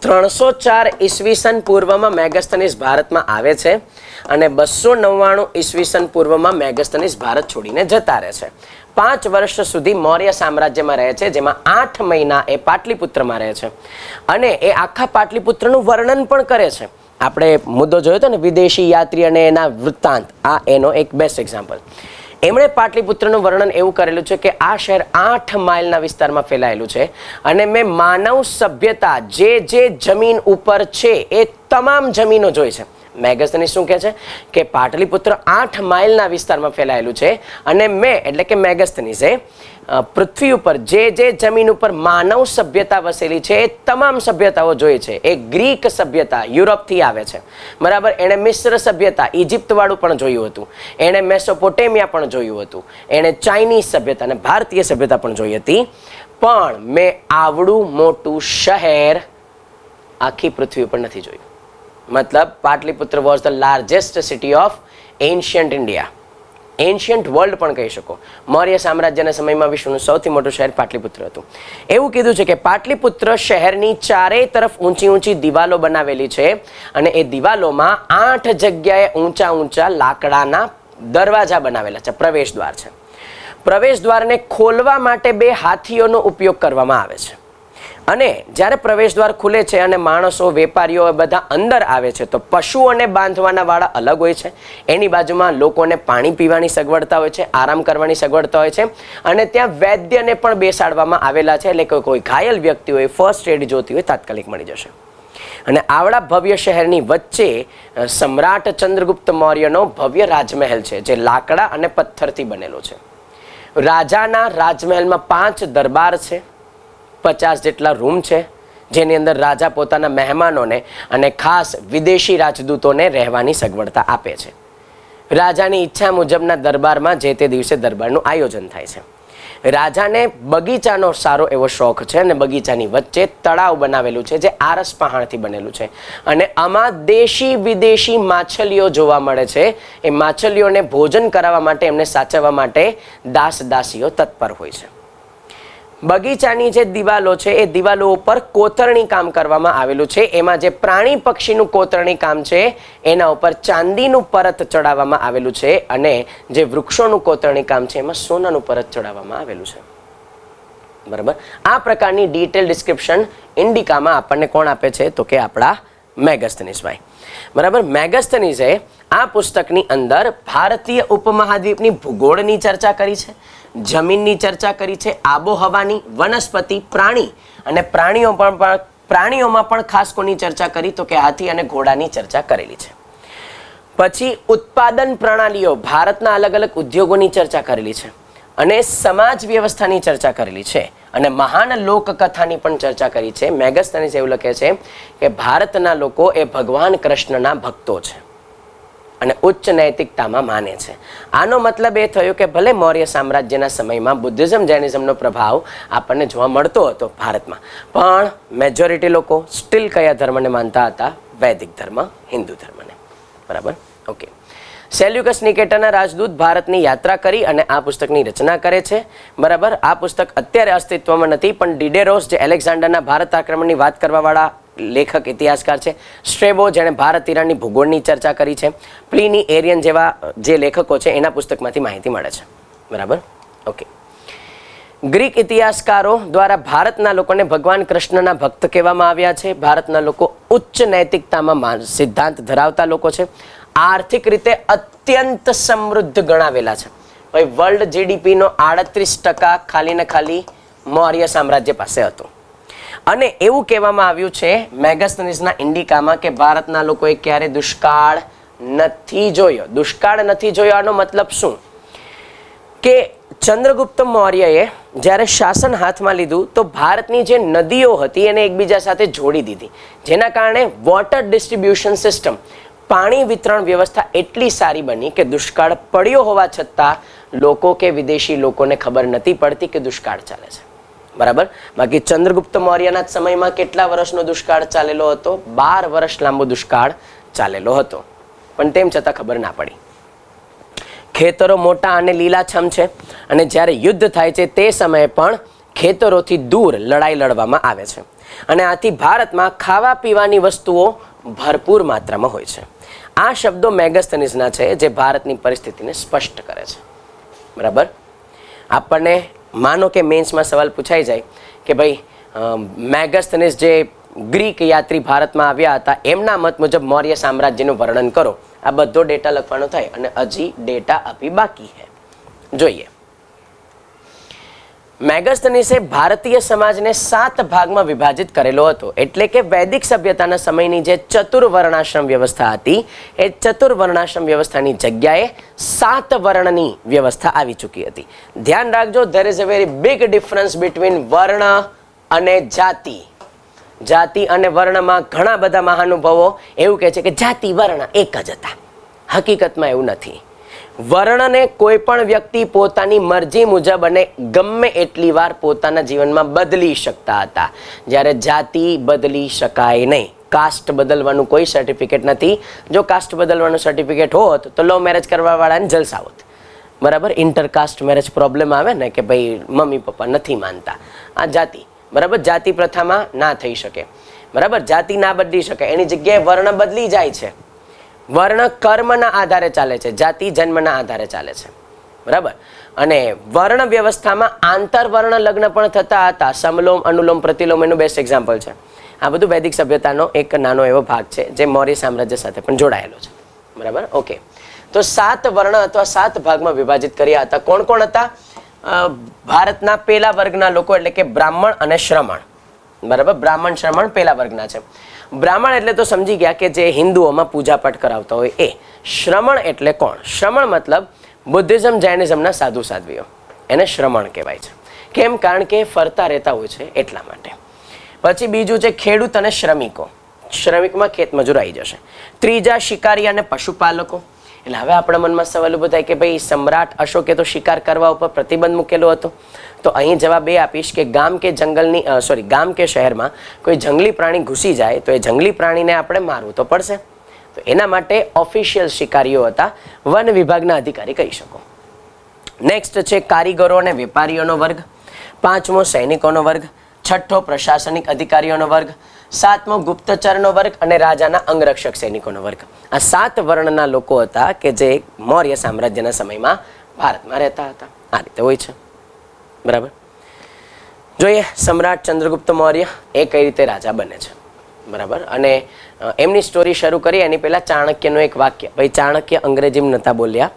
ત્રણસો ચાર ઈસવીસન પૂર્વમાં મેગસ્થનીસ ભારતમાં આવે છે અને બસો નવ્વાણું ઈસવીસન પૂર્વમાં મેગસ્થનીસ ભારત છોડીને જતા રહે છે પાંચ વર્ષ સુધી મૌર્ય સામ્રાજ્યમાં રહે છે જેમાં આઠ મહિના એ પાટલીપુત્રમાં રહે છે અને એ આખા પાટલીપુત્રનું વર્ણન પણ કરે છે આપણે મુદ્દો જોયો હતો ને વિદેશી યાત્રી અને એના વૃત્તાંત આ એનો એક બેસ્ટ એક્ઝામ્પલ એમણે પાટલીપુત્રનું વર્ણન એવું કરેલું છે કે આ શહેર આઠ માઇલના વિસ્તારમાં ફેલાયેલું છે અને મેં માનવ સભ્યતા જે જે જમીન ઉપર છે એ તમામ જમીનો જોઈ છે મેગસની શું કહે છે કે પાટલીપુત્ર આઠ માઇલના વિસ્તારમાં ફેલાયેલું છે અને મે એટલે કે મેગસ્થની પૃથ્વી ઉપર જે જે જમીન ઉપર માનવ સભ્યતા વસેલી છે એ તમામ સભ્યતાઓ જોઈ છે એ ગ્રીક સભ્યતા યુરોપથી આવે છે બરાબર એણે મિશ્ર સભ્યતા ઇજિપ્તવાળું પણ જોયું હતું એણે મેસોપોટેમિયા પણ જોયું હતું એણે ચાઇનીઝ સભ્યતા અને ભારતીય સભ્યતા પણ જોઈ હતી પણ મેં આવડું મોટું શહેર આખી પૃથ્વી ઉપર નથી જોયું મતલબ Pataliputra was the largest city of ancient India ancient world પણ કહી શકો મૌર્ય સામ્રાજ્યના સમયમાં વિશ્વનું સૌથી મોટું શહેર પાટલીપુત્ર હતું એવું કીધું છે કે પાટલીપુત્ર શહેરની ચારેય તરફ ઊંચી ઊંચી દિવાલો બનાવેલી છે અને એ દિવાલોમાં આઠ જગ્યાએ ઊંચા ઊંચા લાકડાના દરવાજા બનાવેલા છે પ્રવેશ દ્વાર છે પ્રવેશ દ્વારને ખોલવા માટે બે હાથીઓનો ઉપયોગ કરવામાં આવે છે અને જ્યારે પ્રવેશદ્વાર ખુલે છે અને માણસો વેપારીઓ બધા અંદર આવે છે તો પશુઓને બાંધવાના વાળા અલગ હોય છે એની બાજુમાં લોકોને પાણી પીવાની સગવડતા હોય છે આરામ કરવાની સગવડતા હોય છે અને ત્યાં વૈદ્યને પણ બેસાડવામાં આવેલા છે એટલે કોઈ ઘાયલ વ્યક્તિ હોય ફર્સ્ટ એડ જોતી હોય તાત્કાલિક મળી જશે અને આવડા ભવ્ય શહેરની વચ્ચે સમ્રાટ ચંદ્રગુપ્ત મૌર્યનો ભવ્ય રાજમહેલ છે જે લાકડા અને પથ્થરથી બનેલો છે રાજાના રાજમહેલમાં પાંચ દરબાર છે પચાસ જેટલા રૂમ છે જેની અંદર રાજા પોતાના મહેમાનોને અને ખાસ વિદેશી રાજદૂતોને રહેવાની સગવડતા આપે છે રાજાની ઈચ્છા મુજબના દરબારમાં જે તે દિવસે દરબારનું આયોજન થાય છે રાજાને બગીચાનો સારો એવો શોખ છે અને બગીચાની વચ્ચે તળાવ બનાવેલું છે જે આરસ પહાણથી બનેલું છે અને આમાં દેશી વિદેશી માછલીઓ જોવા મળે છે એ માછલીઓને ભોજન કરાવવા માટે એમને સાચવવા માટે દાસ દાસીઓ તત્પર હોય છે બગીચાની જે દિવાલો છે એ દિવાલો ઉપર કોતરણી કામ કરવામાં આવેલું છે એમાં જે પ્રાણી પક્ષીનું કોતરણી કામ છે એના ઉપર ચાંદીનું પરત ચડાવવામાં આવેલું છે અને જે વૃક્ષોનું કોતરણી કામ છે એમાં સોનાનું પરત ચડાવવામાં આવેલું છે બરાબર આ પ્રકારની ડિટેલ ડિસ્ક્રિપ્શન ઇન્ડિકામાં આપણને કોણ આપે છે તો કે આપણા મેગસ્થનીસભાઈ બરાબર મેગસ્થનીઝે આ પુસ્તકની અંદર ભારતીય ઉપમહાદ્વીપની ભૂગોળની ચર્ચા કરી છે જમીનની ચર્ચા કરી છે આબોહવાની વનસ્પતિ પ્રાણી અને પ્રાણીઓ પણ પ્રાણીઓમાં પણ ખાસ કોની ચર્ચા કરી તો કે હાથી અને ઘોડાની ચર્ચા કરેલી છે પછી ઉત્પાદન પ્રણાલીઓ ભારતના અલગ અલગ ઉદ્યોગોની ચર્ચા કરેલી છે અને સમાજ વ્યવસ્થાની ચર્ચા કરેલી છે અને મહાન લોકકથાની પણ ચર્ચા કરી છે મેગસ્તને એવું લખે છે કે ભારતના લોકો એ ભગવાન કૃષ્ણના ભક્તો છે અને ઉચ્ચ નૈતિકતામાં માને છે આનો મતલબ એ થયો કે ભલે મૌર્ય સામ્રાજ્યના સમયમાં બુદ્ધિઝમ જૈનિઝમનો પ્રભાવ આપણને જોવા મળતો હતો ભારતમાં પણ મેજોરિટી લોકો સ્ટીલ કયા ધર્મને માનતા હતા વૈદિક ધર્મ હિન્દુ ધર્મને બરાબર ઓકે સેલ્યુકસ નિકેટરના રાજદૂત ભારતની યાત્રા કરી અને આ પુસ્તકની રચના કરે છે બરાબર આ પુસ્તક અત્યારે અસ્તિત્વમાં નથી પણ ડિડેરોસ જે એલેક્ઝાન્ડરના ભારત આક્રમણની વાત કરવાવાળા લેખક ઇતિહાસકાર છે સ્ટ્રેબો જેણે ભારત ઈરાનની ભૂગોળની ચર્ચા કરી છે પ્લીની એરિયન જેવા જે લેખકો છે એના પુસ્તકમાંથી માહિતી મળે છે બરાબર ઓકે ગ્રીક ઇતિહાસકારો દ્વારા ભારતના લોકોને ભગવાન કૃષ્ણના ભક્ત કહેવામાં આવ્યા છે ભારતના લોકો ઉચ્ચ નૈતિકતામાં સિદ્ધાંત ધરાવતા લોકો છે આર્થિક રીતે અત્યંત સમૃદ્ધ ગણાવેલા છે ભાઈ વર્લ્ડ જીડીપીનો આડત્રીસ ટકા ખાલી ને ખાલી મૌર્ય સામ્રાજ્ય પાસે હતું અને એવું કહેવામાં આવ્યું છે મેગસ્થનીસના ઇન્ડિકામાં કે ભારતના લોકોએ ક્યારે દુષ્કાળ નથી જોયો દુષ્કાળ નથી જોયો આનો મતલબ શું કે ચંદ્રગુપ્ત મૌર્યએ જ્યારે શાસન હાથમાં લીધું તો ભારતની જે નદીઓ હતી એને એકબીજા સાથે જોડી દીધી જેના કારણે વોટર ડિસ્ટ્રીબ્યુશન સિસ્ટમ પાણી વિતરણ વ્યવસ્થા એટલી સારી બની કે દુષ્કાળ પડ્યો હોવા છતાં લોકો કે વિદેશી લોકોને ખબર નથી પડતી કે દુષ્કાળ ચાલે છે બરાબર બાકી ચંદ્રગુપ્ત મૌર્યના સમયમાં કેટલા વર્ષનો દુષ્કાળ ચાલેલો હતો બાર વર્ષ લાંબો દુષ્કાળ ચાલેલો હતો પણ તેમ છતાં ખબર ના પડી ખેતરો મોટા અને લીલાછમ છે અને જ્યારે યુદ્ધ થાય છે તે સમયે પણ ખેતરોથી દૂર લડાઈ લડવામાં આવે છે અને આથી ભારતમાં ખાવા પીવાની વસ્તુઓ ભરપૂર માત્રામાં હોય છે આ શબ્દો મેગસ્થનિઝના છે જે ભારતની પરિસ્થિતિને સ્પષ્ટ કરે છે બરાબર આપણને માનો કે મેન્સમાં સવાલ પૂછાઈ જાય કે ભાઈ મેગસ્થનીસ જે ગ્રીક યાત્રી ભારતમાં આવ્યા હતા એમના મત મુજબ મૌર્ય સામ્રાજ્યનું વર્ણન કરો આ બધો ડેટા લખવાનો થાય અને હજી ડેટા આપી બાકી છે જોઈએ મેગસ્તનીસે ભારતીય સમાજને સાત ભાગમાં વિભાજિત કરેલો હતો એટલે કે વૈદિક સભ્યતાના સમયની જે ચતુર્વર્ણાશ્રમ વ્યવસ્થા હતી એ ચતુર્વર્ણાશ્રમ વ્યવસ્થાની જગ્યાએ સાત વર્ણની વ્યવસ્થા આવી ચૂકી હતી ધ્યાન રાખજો there is a very big difference between વર્ણ અને જાતિ જાતિ અને વર્ણમાં ઘણા બધા મહાનુભવો એવું કહે છે કે જાતિ વર્ણ એક જ હતા હકીકતમાં એવું નથી વર્ણને કોઈ પણ વ્યક્તિ પોતાની મરજી મુજબ અને ગમે એટલી વાર પોતાના જીવનમાં બદલી શકતા હતા જ્યારે જાતિ બદલી શકાય નહીં કાસ્ટ બદલવાનું કોઈ સર્ટિફિકેટ નથી જો કાસ્ટ બદલવાનું સર્ટિફિકેટ હોત તો લવ મેરેજ કરવાવાળાને જલસા હોત બરાબર ઇન્ટરકાસ્ટ મેરેજ પ્રોબ્લેમ આવે ને કે ભાઈ મમ્મી પપ્પા નથી માનતા આ જાતિ બરાબર જાતિ પ્રથામાં ના થઈ શકે બરાબર જાતિ ના બદલી શકે એની જગ્યાએ વર્ણ બદલી જાય છે વર્ણ કર્મના આધારે ચાલે છે જાતિ જન્મના આધારે ચાલે છે બરાબર અને વર્ણ વ્યવસ્થામાં આંતરવર્ણ લગ્ન પણ થતા હતા સમલોમ અનુલોમ પ્રતિલોમ એનું બેસ્ટ એક્ઝામ્પલ છે આ બધું વૈદિક સભ્યતાનો એક નાનો એવો ભાગ છે જે મૌર્ય સામ્રાજ્ય સાથે પણ જોડાયેલો છે બરાબર ઓકે તો સાત વર્ણ અથવા સાત ભાગમાં વિભાજિત કર્યા હતા કોણ કોણ હતા ભારતના પેલા વર્ગના લોકો એટલે કે બ્રાહ્મણ અને શ્રમણ બરાબર બ્રાહ્મણ શ્રમણ પેલા વર્ગના છે બ્રાહ્મણ એટલે તો સમજી ગયા કે જે હિન્દુઓમાં પૂજાપાઠ કરાવતા હોય એ શ્રમણ એટલે કોણ શ્રમણ મતલબ બુદ્ધિઝમ જૈનિઝમના સાધુ સાધ્વીઓ એને શ્રમણ કહેવાય છે કેમ કારણ કે ફરતા રહેતા હોય છે એટલા માટે પછી બીજું છે ખેડૂત અને શ્રમિકો શ્રમિકમાં ખેતમજૂર આવી જશે ત્રીજા શિકારી અને પશુપાલકો એટલે હવે આપણા મનમાં સવાલ ઉભો થાય કે ભાઈ સમ્રાટ અશોકે તો શિકાર કરવા ઉપર પ્રતિબંધ મૂકેલો હતો તો અહીં જવાબ એ આપીશ કે ગામ કે જંગલની સોરી ગામ કે શહેરમાં કોઈ જંગલી પ્રાણી ઘૂસી જાય તો એ જંગલી પ્રાણીને આપણે મારવું તો પડશે તો એના માટે ઓફિશિયલ શિકારીઓ હતા વન વિભાગના અધિકારી કહી શકો નેક્સ્ટ છે કારીગરો અને વેપારીઓનો વર્ગ પાંચમો સૈનિકોનો વર્ગ છઠ્ઠો પ્રશાસનિક અધિકારીઓનો વર્ગ સાતમો ગુપ્તચરનો વર્ગ અને રાજાના અંગરક્ષક સૈનિકોનો વર્ગ આ સાત વર્ણના લોકો હતા કે જે મૌર્ય સામ્રાજ્યના સમયમાં ભારતમાં રહેતા હતા આ રીતે હોય છે બરાબર જોઈએ સમ્રાટ ચંદ્રગુપ્ત મૌર્ય એ કઈ રીતે રાજા બને છે બરાબર અને એમની સ્ટોરી શરૂ કરી એની પહેલાં ચાણક્યનું એક વાક્ય ભાઈ ચાણક્ય અંગ્રેજીમાં નહોતા બોલ્યા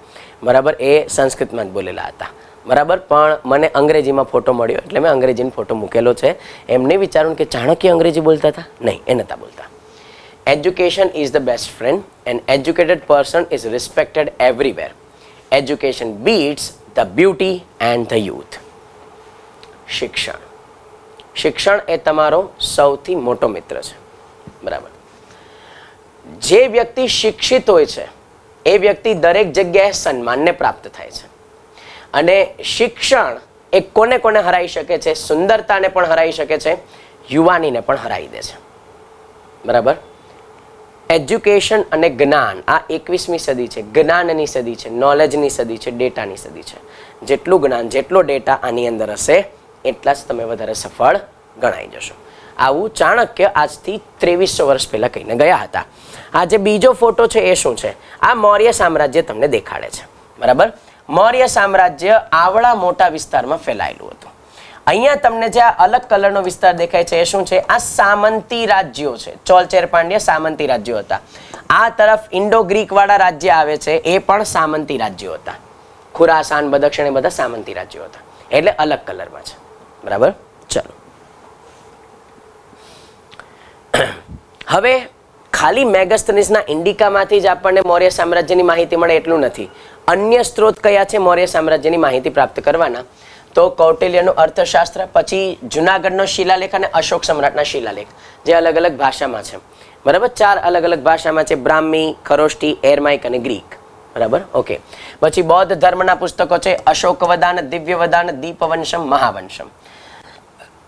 બરાબર એ સંસ્કૃતમાં જ બોલેલા હતા બરાબર પણ મને અંગ્રેજીમાં ફોટો મળ્યો એટલે મેં અંગ્રેજીનો ફોટો મૂકેલો છે એમને વિચારું કે ચાણક્ય અંગ્રેજી બોલતા હતા નહીં એ નહોતા બોલતા education is the best friend and educated person is respected everywhere education beats the beauty and the youth શિક્ષણ શિક્ષણ એ તમારો સૌથી મોટો મિત્ર છે બરાબર જે વ્યક્તિ શિક્ષિત હોય છે એ વ્યક્તિ દરેક જગ્યાએ સન્માનને પ્રાપ્ત થાય છે અને શિક્ષણ એ કોને કોને હરાઈ શકે છે સુંદરતાને પણ હરાઈ શકે છે યુવાનીને પણ હરાવી દે છે બરાબર એજ્યુકેશન અને જ્ઞાન આ એકવીસમી સદી છે જ્ઞાનની સદી છે નોલેજની સદી છે ડેટાની સદી છે જેટલું જ્ઞાન જેટલો ડેટા આની અંદર હશે એટલા જ તમે વધારે સફળ ગણાઈ જશો આવું ચાણક્ય આજથી ત્રેવીસો વર્ષ પહેલાં કહીને ગયા હતા આ જે બીજો ફોટો છે એ શું છે આ મૌર્ય સામ્રાજ્ય તમને દેખાડે છે બરાબર મૌર્ય સામ્રાજ્ય આવળા મોટા વિસ્તારમાં ફેલાયેલું હતું અહીંયા તમને જે આ અલગ કલરનો વિસ્તાર દેખાય છે એ શું છે આ સામંતી રાજ્યો છે ચોલચેર પાંડ્ય સામંતી રાજ્યો હતા આ તરફ ઇન્ડો ગ્રીક વાળા રાજ્ય આવે છે એ પણ સામંતી રાજ્યો હતા ખુરાસાન બદક્ષિણ એ બધા સામંતી રાજ્યો હતા એટલે અલગ કલરમાં છે બરાબર ચાલો હવે ખાલી મેગસ્તનિસના ઇન્ડિકામાંથી જ આપણને મૌર્ય સામ્રાજ્યની માહિતી મળે એટલું નથી અન્ય સ્ત્રોત કયા છે મૌર્ય સામ્રાજ્યની માહિતી પ્રાપ્ત કરવાના તો કૌટિલ્યનું અર્થશાસ્ત્ર પછી જુનાગઢનો શિલાલેખ અને અશોક સમ્રાટના શિલાલેખ જે અલગ અલગ ભાષામાં છે બરાબર ચાર અલગ અલગ ભાષામાં છે બ્રાહ્મી ખરોષ્ટી એરમાઇક અને ગ્રીક બરાબર ઓકે પછી બૌદ્ધ ધર્મના પુસ્તકો છે અશોકવદાન દિવ્યવદાન દીપવંશમ મહાવંશમ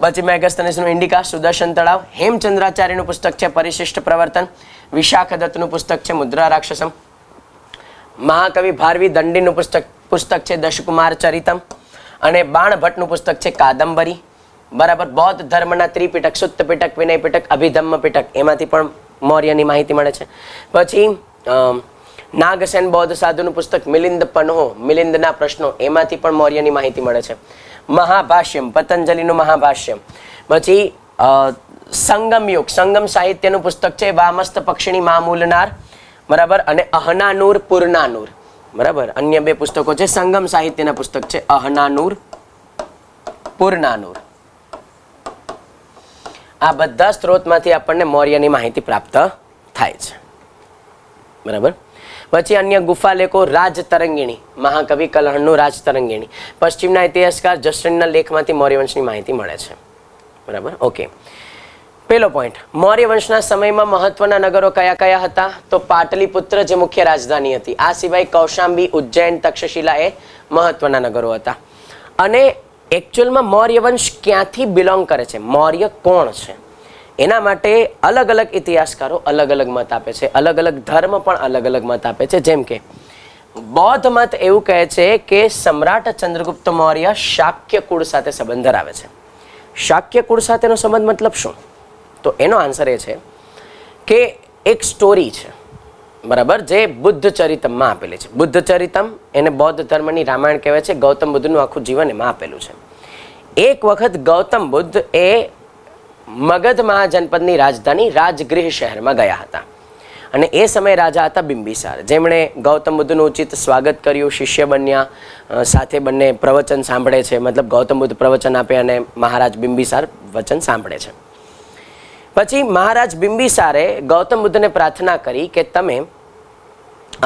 પછી મેગસ્તનેસનું ઇન્ડિકા સુદર્શન તળાવ હેમચંદ્રાચાર્યનું પુસ્તક છે પરિશિષ્ટ પ્રવર્તન વિશાખદત્તનું પુસ્તક છે મુદ્રા રાક્ષસમ મહાકવિ ભારવી દંડીનું પુસ્તક પુસ્તક છે દશકુમાર ચરિતમ અને બાણભટ્ટનું પુસ્તક છે કાદંબરી બરાબર બૌદ્ધ ધર્મના ત્રિપીટક સુત્ત પીટક વિનય પીટક અભિધમ્મ પીટક એમાંથી પણ મૌર્યની માહિતી મળે છે પછી નાગસેન બૌદ્ધ સાધુનું પુસ્તક મિલિંદ પનહો મિલિંદના પ્રશ્નો એમાંથી પણ મૌર્યની માહિતી મળે છે મહાભાષ્યમ પતંજલિનું મહાભાષ્યમ પછી સંગમયુગ સંગમ સાહિત્યનું પુસ્તક છે વામસ્ત પક્ષીની મામૂલનાર બરાબર અને અહનાનુર પૂર્ણાનૂર બરાબર અન્ય બે પુસ્તકો છે સંગમ સાહિત્યના પુસ્તક છે અહનાનુર પૂર્ણાનૂર આ બધા સ્ત્રોતમાંથી આપણને મૌર્યની માહિતી પ્રાપ્ત થાય છે બરાબર પછી અન્ય ગુફાલેખો રાજ રાજતરંગિણી મહાકવિ કલહણનું રાજ રાજતરંગિણી પશ્ચિમના ઇતિહાસકાર જસ્ટિનના લેખમાંથી મૌર્યવંશની માહિતી મળે છે બરાબર ઓકે પેલો પોઈન્ટ મૌર્યવંશના સમયમાં મહત્વના નગરો કયા કયા હતા તો પાટલીપુત્ર જે મુખ્ય રાજધાની હતી આ સિવાય કૌશાંબી ઉજ્જૈન તક્ષશિલા એ મહત્વના નગરો હતા અને એકચ્યુઅલમાં મૌર્યવંશ ક્યાંથી બિલોંગ કરે છે મૌર્ય કોણ છે એના માટે અલગ અલગ ઇતિહાસકારો અલગ અલગ મત આપે છે અલગ અલગ ધર્મ પણ અલગ અલગ મત આપે છે જેમ કે બૌદ્ધ મત એવું કહે છે કે સમ્રાટ ચંદ્રગુપ્ત મૌર્ય શાક્ય કુળ સાથે સંબંધ ધરાવે છે શાક્ય કુળ સાથેનો સંબંધ મતલબ શું તો એનો આન્સર એ છે કે એક સ્ટોરી છે બરાબર જે બુદ્ધ ચરિતમમાં આપેલી છે બુદ્ધ ચરિતમ એને બૌદ્ધ ધર્મની રામાયણ કહેવાય છે ગૌતમ બુદ્ધનું આખું જીવન એમાં આપેલું છે એક વખત ગૌતમ બુદ્ધ એ મગધ મહાજનપદની રાજધાની રાજગૃહ શહેરમાં ગયા હતા અને એ સમયે રાજા હતા બિંબિસાર જેમણે ગૌતમ બુદ્ધનું ઉચિત સ્વાગત કર્યું શિષ્ય બન્યા સાથે બંને પ્રવચન સાંભળે છે મતલબ ગૌતમ બુદ્ધ પ્રવચન આપે અને મહારાજ બિંબિસાર વચન સાંભળે છે પછી મહારાજ બિંબિસારે ગૌતમ બુદ્ધને પ્રાર્થના કરી કે તમે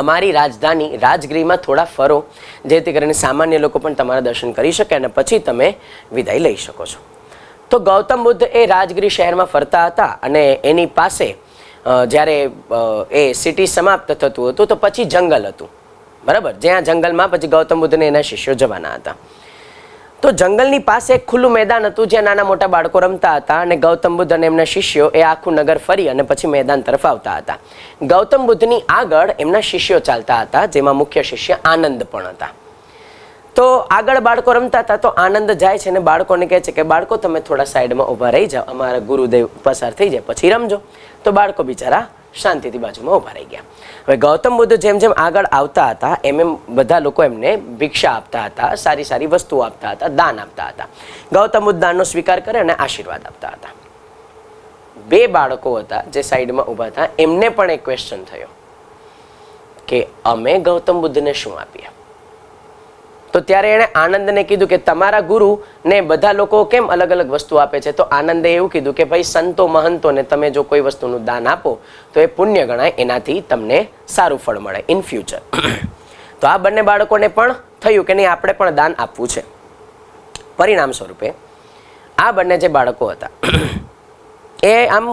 અમારી રાજધાની રાજગીરીમાં થોડા ફરો જેથી કરીને સામાન્ય લોકો પણ તમારા દર્શન કરી શકે અને પછી તમે વિદાય લઈ શકો છો તો ગૌતમ બુદ્ધ એ રાજગીરી શહેરમાં ફરતા હતા અને એની પાસે જ્યારે એ સિટી સમાપ્ત થતું હતું તો પછી જંગલ હતું બરાબર જ્યાં જંગલમાં પછી ગૌતમ બુદ્ધને એના શિષ્યો જવાના હતા તો જંગલની પાસે એક ખુલ્લું મેદાન હતું જ્યાં નાના મોટા બાળકો રમતા હતા અને ગૌતમ બુદ્ધ અને એમના શિષ્યો એ આખું નગર ફરી અને પછી મેદાન તરફ આવતા હતા ગૌતમ બુદ્ધની આગળ એમના શિષ્યો ચાલતા હતા જેમાં મુખ્ય શિષ્ય આનંદ પણ હતા તો આગળ બાળકો રમતા હતા તો આનંદ જાય છે અને બાળકોને કહે છે કે બાળકો તમે થોડા સાઈડમાં ઊભા રહી જાઓ અમારા ગુરુદેવ પસાર થઈ જાય પછી રમજો તો બાળકો બિચારા શાંતિથી બાજુમાં ઊભા રહી ગયા હવે ગૌતમ બુદ્ધ જેમ જેમ આગળ આવતા હતા એમ એમ બધા લોકો એમને ભિક્ષા આપતા હતા સારી સારી વસ્તુઓ આપતા હતા દાન આપતા હતા ગૌતમ બુદ્ધ દાનનો સ્વીકાર કરે અને આશીર્વાદ આપતા હતા બે બાળકો હતા જે સાઈડમાં ઊભા હતા એમને પણ એક ક્વેશ્ચન થયો કે અમે ગૌતમ બુદ્ધને શું આપીએ તો ત્યારે એણે આનંદને કીધું કે તમારા ગુરુને બધા લોકો કેમ અલગ અલગ વસ્તુ આપે છે તો આનંદે એવું કીધું કે ભાઈ સંતો મહંતોને તમે જો કોઈ વસ્તુનું દાન આપો તો એ પુણ્ય ગણાય એનાથી તમને સારું ફળ મળે ઇન ફ્યુચર તો આ બંને બાળકોને પણ થયું કે નહીં આપણે પણ દાન આપવું છે પરિણામ સ્વરૂપે આ બંને જે બાળકો હતા એ આમ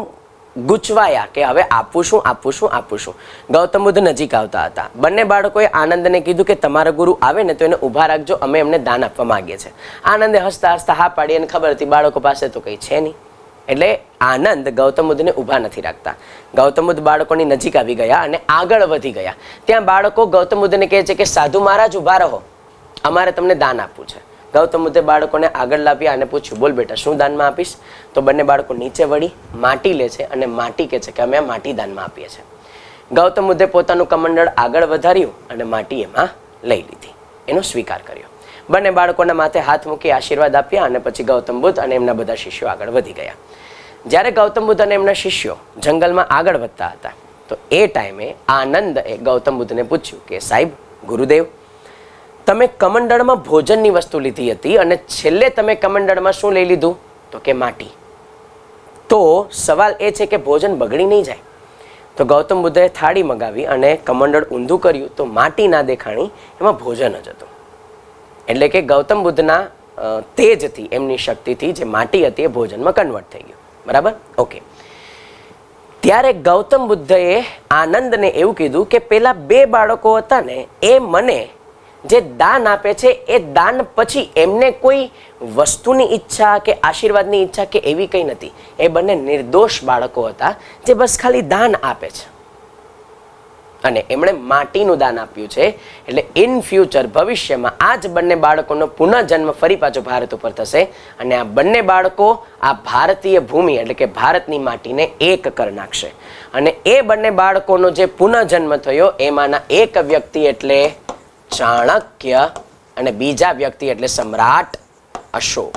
ગૂંચવાયા કે હવે આપું શું આપું શું આપું શું ગૌતમ બુદ્ધ નજીક આવતા હતા બંને બાળકોએ આનંદને કીધું કે તમારો ગુરુ આવે ને તો એને ઊભા રાખજો અમે એમને દાન આપવા માંગીએ છીએ આનંદે હસતા હસતા હા પાડી અને ખબર હતી બાળકો પાસે તો કંઈ છે નહીં એટલે આનંદ ગૌતમ બુદ્ધને ઊભા નથી રાખતા ગૌતમ બુદ્ધ બાળકોની નજીક આવી ગયા અને આગળ વધી ગયા ત્યાં બાળકો ગૌતમ બુદ્ધને કહે છે કે સાધુ મહારાજ ઊભા રહો અમારે તમને દાન આપવું છે ગૌતમ બુદ્ધે બાળકોને આગળ લાવ્યા અને પૂછ્યું બોલ બેટા શું દાનમાં આપીશ તો બંને બાળકો નીચે વળી માટી લે છે અને માટી કે છે કે અમે આ માટી દાનમાં આપીએ છીએ ગૌતમ બુદ્ધે પોતાનું કમંડળ આગળ વધાર્યું અને માટી એમાં લઈ લીધી એનો સ્વીકાર કર્યો બંને બાળકોના માથે હાથ મૂકી આશીર્વાદ આપ્યા અને પછી ગૌતમ બુદ્ધ અને એમના બધા શિષ્યો આગળ વધી ગયા જ્યારે ગૌતમ બુદ્ધ અને એમના શિષ્યો જંગલમાં આગળ વધતા હતા તો એ ટાઈમે આનંદ એ ગૌતમ બુદ્ધને પૂછ્યું કે સાહેબ ગુરુદેવ તમે કમંડળમાં ભોજનની વસ્તુ લીધી હતી અને છેલ્લે તમે કમંડળમાં શું લઈ લીધું તો કે માટી તો સવાલ એ છે કે ભોજન બગડી નહીં જાય તો ગૌતમ બુદ્ધે થાળી મગાવી અને કમંડળ ઊંધું કર્યું તો માટી ના દેખાણી એમાં ભોજન જ હતું એટલે કે ગૌતમ બુદ્ધના તેજથી એમની શક્તિથી જે માટી હતી એ ભોજનમાં કન્વર્ટ થઈ ગયું બરાબર ઓકે ત્યારે ગૌતમ બુદ્ધએ આનંદને એવું કીધું કે પેલા બે બાળકો હતા ને એ મને જે દાન આપે છે એ દાન પછી એમને કોઈ વસ્તુની ઈચ્છા કે આશીર્વાદની ઈચ્છા કે એવી કંઈ નથી એ બંને નિર્દોષ બાળકો હતા જે બસ ખાલી દાન આપે છે અને એમણે માટીનું દાન આપ્યું છે એટલે ઇન ફ્યુચર ભવિષ્યમાં આ જ બંને બાળકોનો પુનઃજન્મ ફરી પાછો ભારત ઉપર થશે અને આ બંને બાળકો આ ભારતીય ભૂમિ એટલે કે ભારતની માટીને એક કરી નાખશે અને એ બંને બાળકોનો જે પુનઃજન્મ થયો એમાંના એક વ્યક્તિ એટલે ચાણક્ય અને બીજા વ્યક્તિ એટલે સમ્રાટ અશોક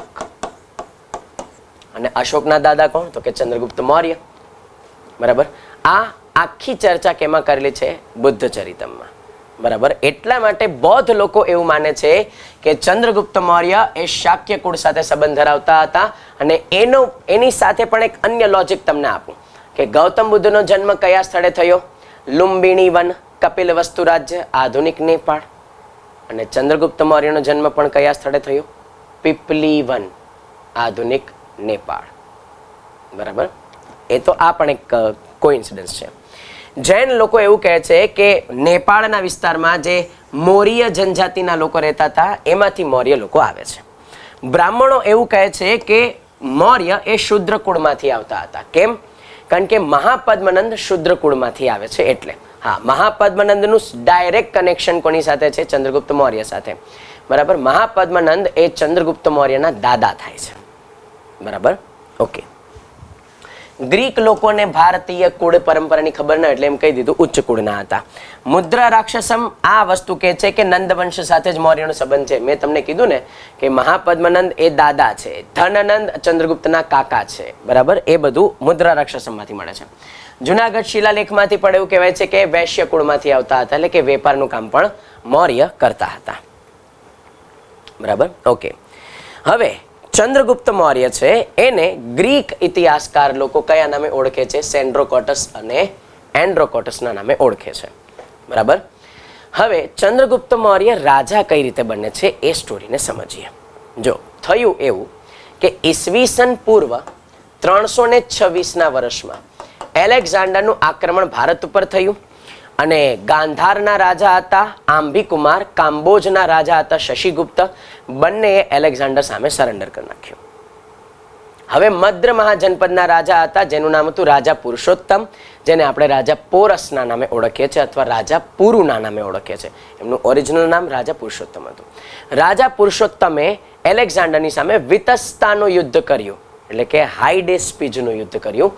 અને અશોકના દાદા કોણ તો કે ચંદ્રગુપ્ત મૌર્ય બરાબર આ આખી ચર્ચા કેમાં કરેલી છે બુદ્ધ ચરિતમમાં બરાબર એટલા માટે બૌદ્ધ લોકો એવું માને છે કે ચંદ્રગુપ્ત મૌર્ય એ શાક્ય કુળ સાથે સંબંધ ધરાવતા હતા અને એનો એની સાથે પણ એક અન્ય લોજિક તમને આપું કે ગૌતમ બુદ્ધનો જન્મ કયા સ્થળે થયો લુંબિણી વન કપિલ વસ્તુ રાજ્ય આધુનિક નેપાળ અને ચંદ્રગુપ્ત મૌર્યનો જન્મ પણ કયા સ્થળે થયો વન આધુનિક નેપાળ બરાબર એ તો આ પણ એક કોઇન્સિડન્સ છે જૈન લોકો એવું કહે છે કે નેપાળના વિસ્તારમાં જે મૌર્ય જનજાતિના લોકો રહેતા હતા એમાંથી મૌર્ય લોકો આવે છે બ્રાહ્મણો એવું કહે છે કે મૌર્ય એ શુદ્ર કુળમાંથી આવતા હતા કેમ કારણ કે મહાપદ્મનંદ શુદ્ર કુળમાંથી આવે છે એટલે હા મહાપદ્મનંદનું ડાયરેક્ટ કનેક્શન કોની સાથે છે ચંદ્રગુપ્ત મૌર્ય સાથે બરાબર મહાપદ્મનંદ એ ચંદ્રગુપ્ત મૌર્યના દાદા થાય છે બરાબર ઓકે ગ્રીક લોકોને ભારતીય કુળ પરંપરાની ખબર ન એટલે એમ કહી દીધું ઉચ્ચ કુળના હતા મુદ્રા રાક્ષસમ આ વસ્તુ કહે છે કે નંદવંશ સાથે જ મૌર્યનો સંબંધ છે મેં તમને કીધું ને કે મહાપદ્મનંદ એ દાદા છે ધનનંદ ચંદ્રગુપ્તના કાકા છે બરાબર એ બધું મુદ્રા રાક્ષસમમાંથી મળે છે જુનાગઢ શિલાલેખમાંથી પણ એવું કહેવાય છે કે વૈશ્ય કુળમાંથી આવતા હતા એટલે કે વેપારનું કામ પણ મૌર્ય કરતા હતા બરાબર ઓકે હવે ચંદ્રગુપ્ત મૌર્ય છે એને ગ્રીક ઇતિહાસકાર લોકો કયા નામે ઓળખે છે સેન્ડ્રોકોટસ અને એન્ડ્રોકોટસના નામે ઓળખે છે બરાબર હવે ચંદ્રગુપ્ત મૌર્ય રાજા કઈ રીતે બને છે એ સ્ટોરીને સમજીએ જો થયું એવું કે ઈસવીસન પૂર્વ ત્રણસો ને છવ્વીસના વર્ષમાં એલેક્ઝાન્ડરનું આક્રમણ ભારત ઉપર થયું અને ગાંધારના રાજા હતા આંબીકુમાર કામ્બોજના રાજા હતા શશિગુપ્ત બંનેએ એલેક્ઝાન્ડર સામે સરેન્ડર કરી નાખ્યું હવે મદ્ર મહાજનપદના રાજા હતા જેનું નામ હતું રાજા પુરુષોત્તમ જેને આપણે રાજા પોરસના નામે ઓળખીએ છીએ અથવા રાજા પુરુના નામે ઓળખીએ છીએ એમનું ઓરિજિનલ નામ રાજા પુરુષોત્તમ હતું રાજા પુરુષોત્તમે એલેક્ઝાન્ડરની સામે વિતસ્તાનું યુદ્ધ કર્યું એટલે કે હાઈડેસ્પીજનું યુદ્ધ કર્યું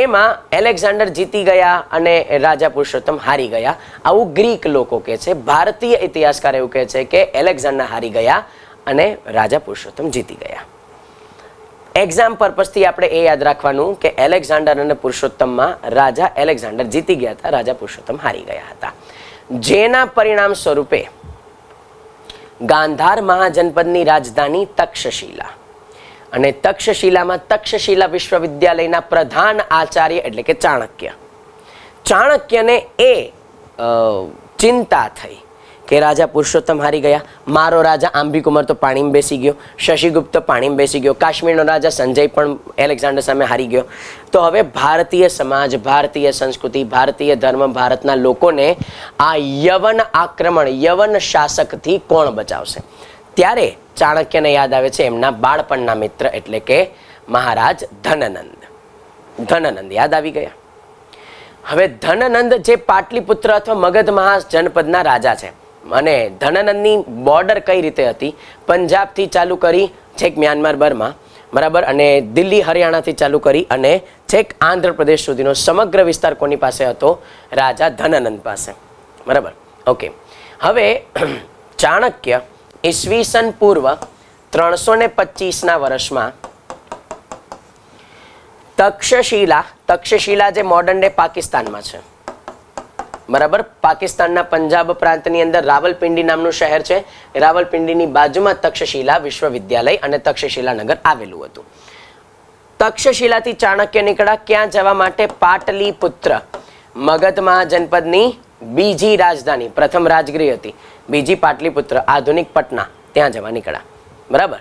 એમાં એલેક્ઝાન્ડર જીતી ગયા અને રાજા પુરુષોત્તમ હારી ગયા આવું ગ્રીક લોકો કહે છે ભારતીય ઇતિહાસકાર એવું કહે છે કે એલેક્ઝાન્ડર હારી ગયા અને રાજા પુરુષોત્તમ જીતી ગયા એક્ઝામ પર્પઝથી આપણે એ યાદ રાખવાનું કે એલેક્ઝાન્ડર અને પુરુષોત્તમમાં રાજા એલેક્ઝાન્ડર જીતી ગયા હતા રાજા પુરુષોત્તમ હારી ગયા હતા જેના પરિણામ સ્વરૂપે ગાંધાર મહાજનપદની રાજધાની તક્ષશિલા અને તક્ષશિલામાં તક્ષશિલા વિશ્વવિદ્યાલયના પ્રધાન આચાર્ય એટલે કે ચાણક્ય ચાણક્યને એ ચિંતા થઈ કે રાજા પુરુષોત્તમ હારી ગયા મારો રાજા આંબીકુમાર તો પાણીમાં બેસી ગયો શશિગુપ્ત પાણીમાં બેસી ગયો કાશ્મીરનો રાજા સંજય પણ એલેક્ઝાન્ડર સામે હારી ગયો તો હવે ભારતીય સમાજ ભારતીય સંસ્કૃતિ ભારતીય ધર્મ ભારતના લોકોને આ યવન આક્રમણ યવન શાસકથી કોણ બચાવશે ત્યારે ચાણક્યને યાદ આવે છે એમના બાળપણના મિત્ર એટલે કે મહારાજ ધનનંદ ધનનંદ યાદ આવી ગયા હવે ધનનંદ જે પાટલીપુત્ર અથવા મગધ મહાસ જનપદના રાજા છે અને ધનનંદની બોર્ડર કઈ રીતે હતી પંજાબથી ચાલુ કરી છેક મ્યાનમાર બર્મા બરાબર અને દિલ્હી હરિયાણાથી ચાલુ કરી અને છેક આંધ્રપ્રદેશ સુધીનો સમગ્ર વિસ્તાર કોની પાસે હતો રાજા ધનનંદ પાસે બરાબર ઓકે હવે ચાણક્ય ઈસવીસન પૂર્વ ત્રણસો ને પચીસના વર્ષમાં તક્ષશિલા તક્ષશિલા જે મોડર્ન ડે પાકિસ્તાનમાં છે બરાબર પાકિસ્તાનના પંજાબ પ્રાંતની અંદર રાવલપિંડી નામનું શહેર છે રાવલપિંડીની બાજુમાં તક્ષશિલા વિશ્વવિદ્યાલય અને તક્ષશિલા નગર આવેલું હતું તક્ષશિલાથી ચાણક્ય નીકળ્યા ક્યાં જવા માટે પાટલીપુત્ર મગધ મહાજનપદની બીજી રાજધાની પ્રથમ રાજગીરી હતી બીજી પાટલીપુત્ર આધુનિક પટના ત્યાં જવા નીકળ્યા બરાબર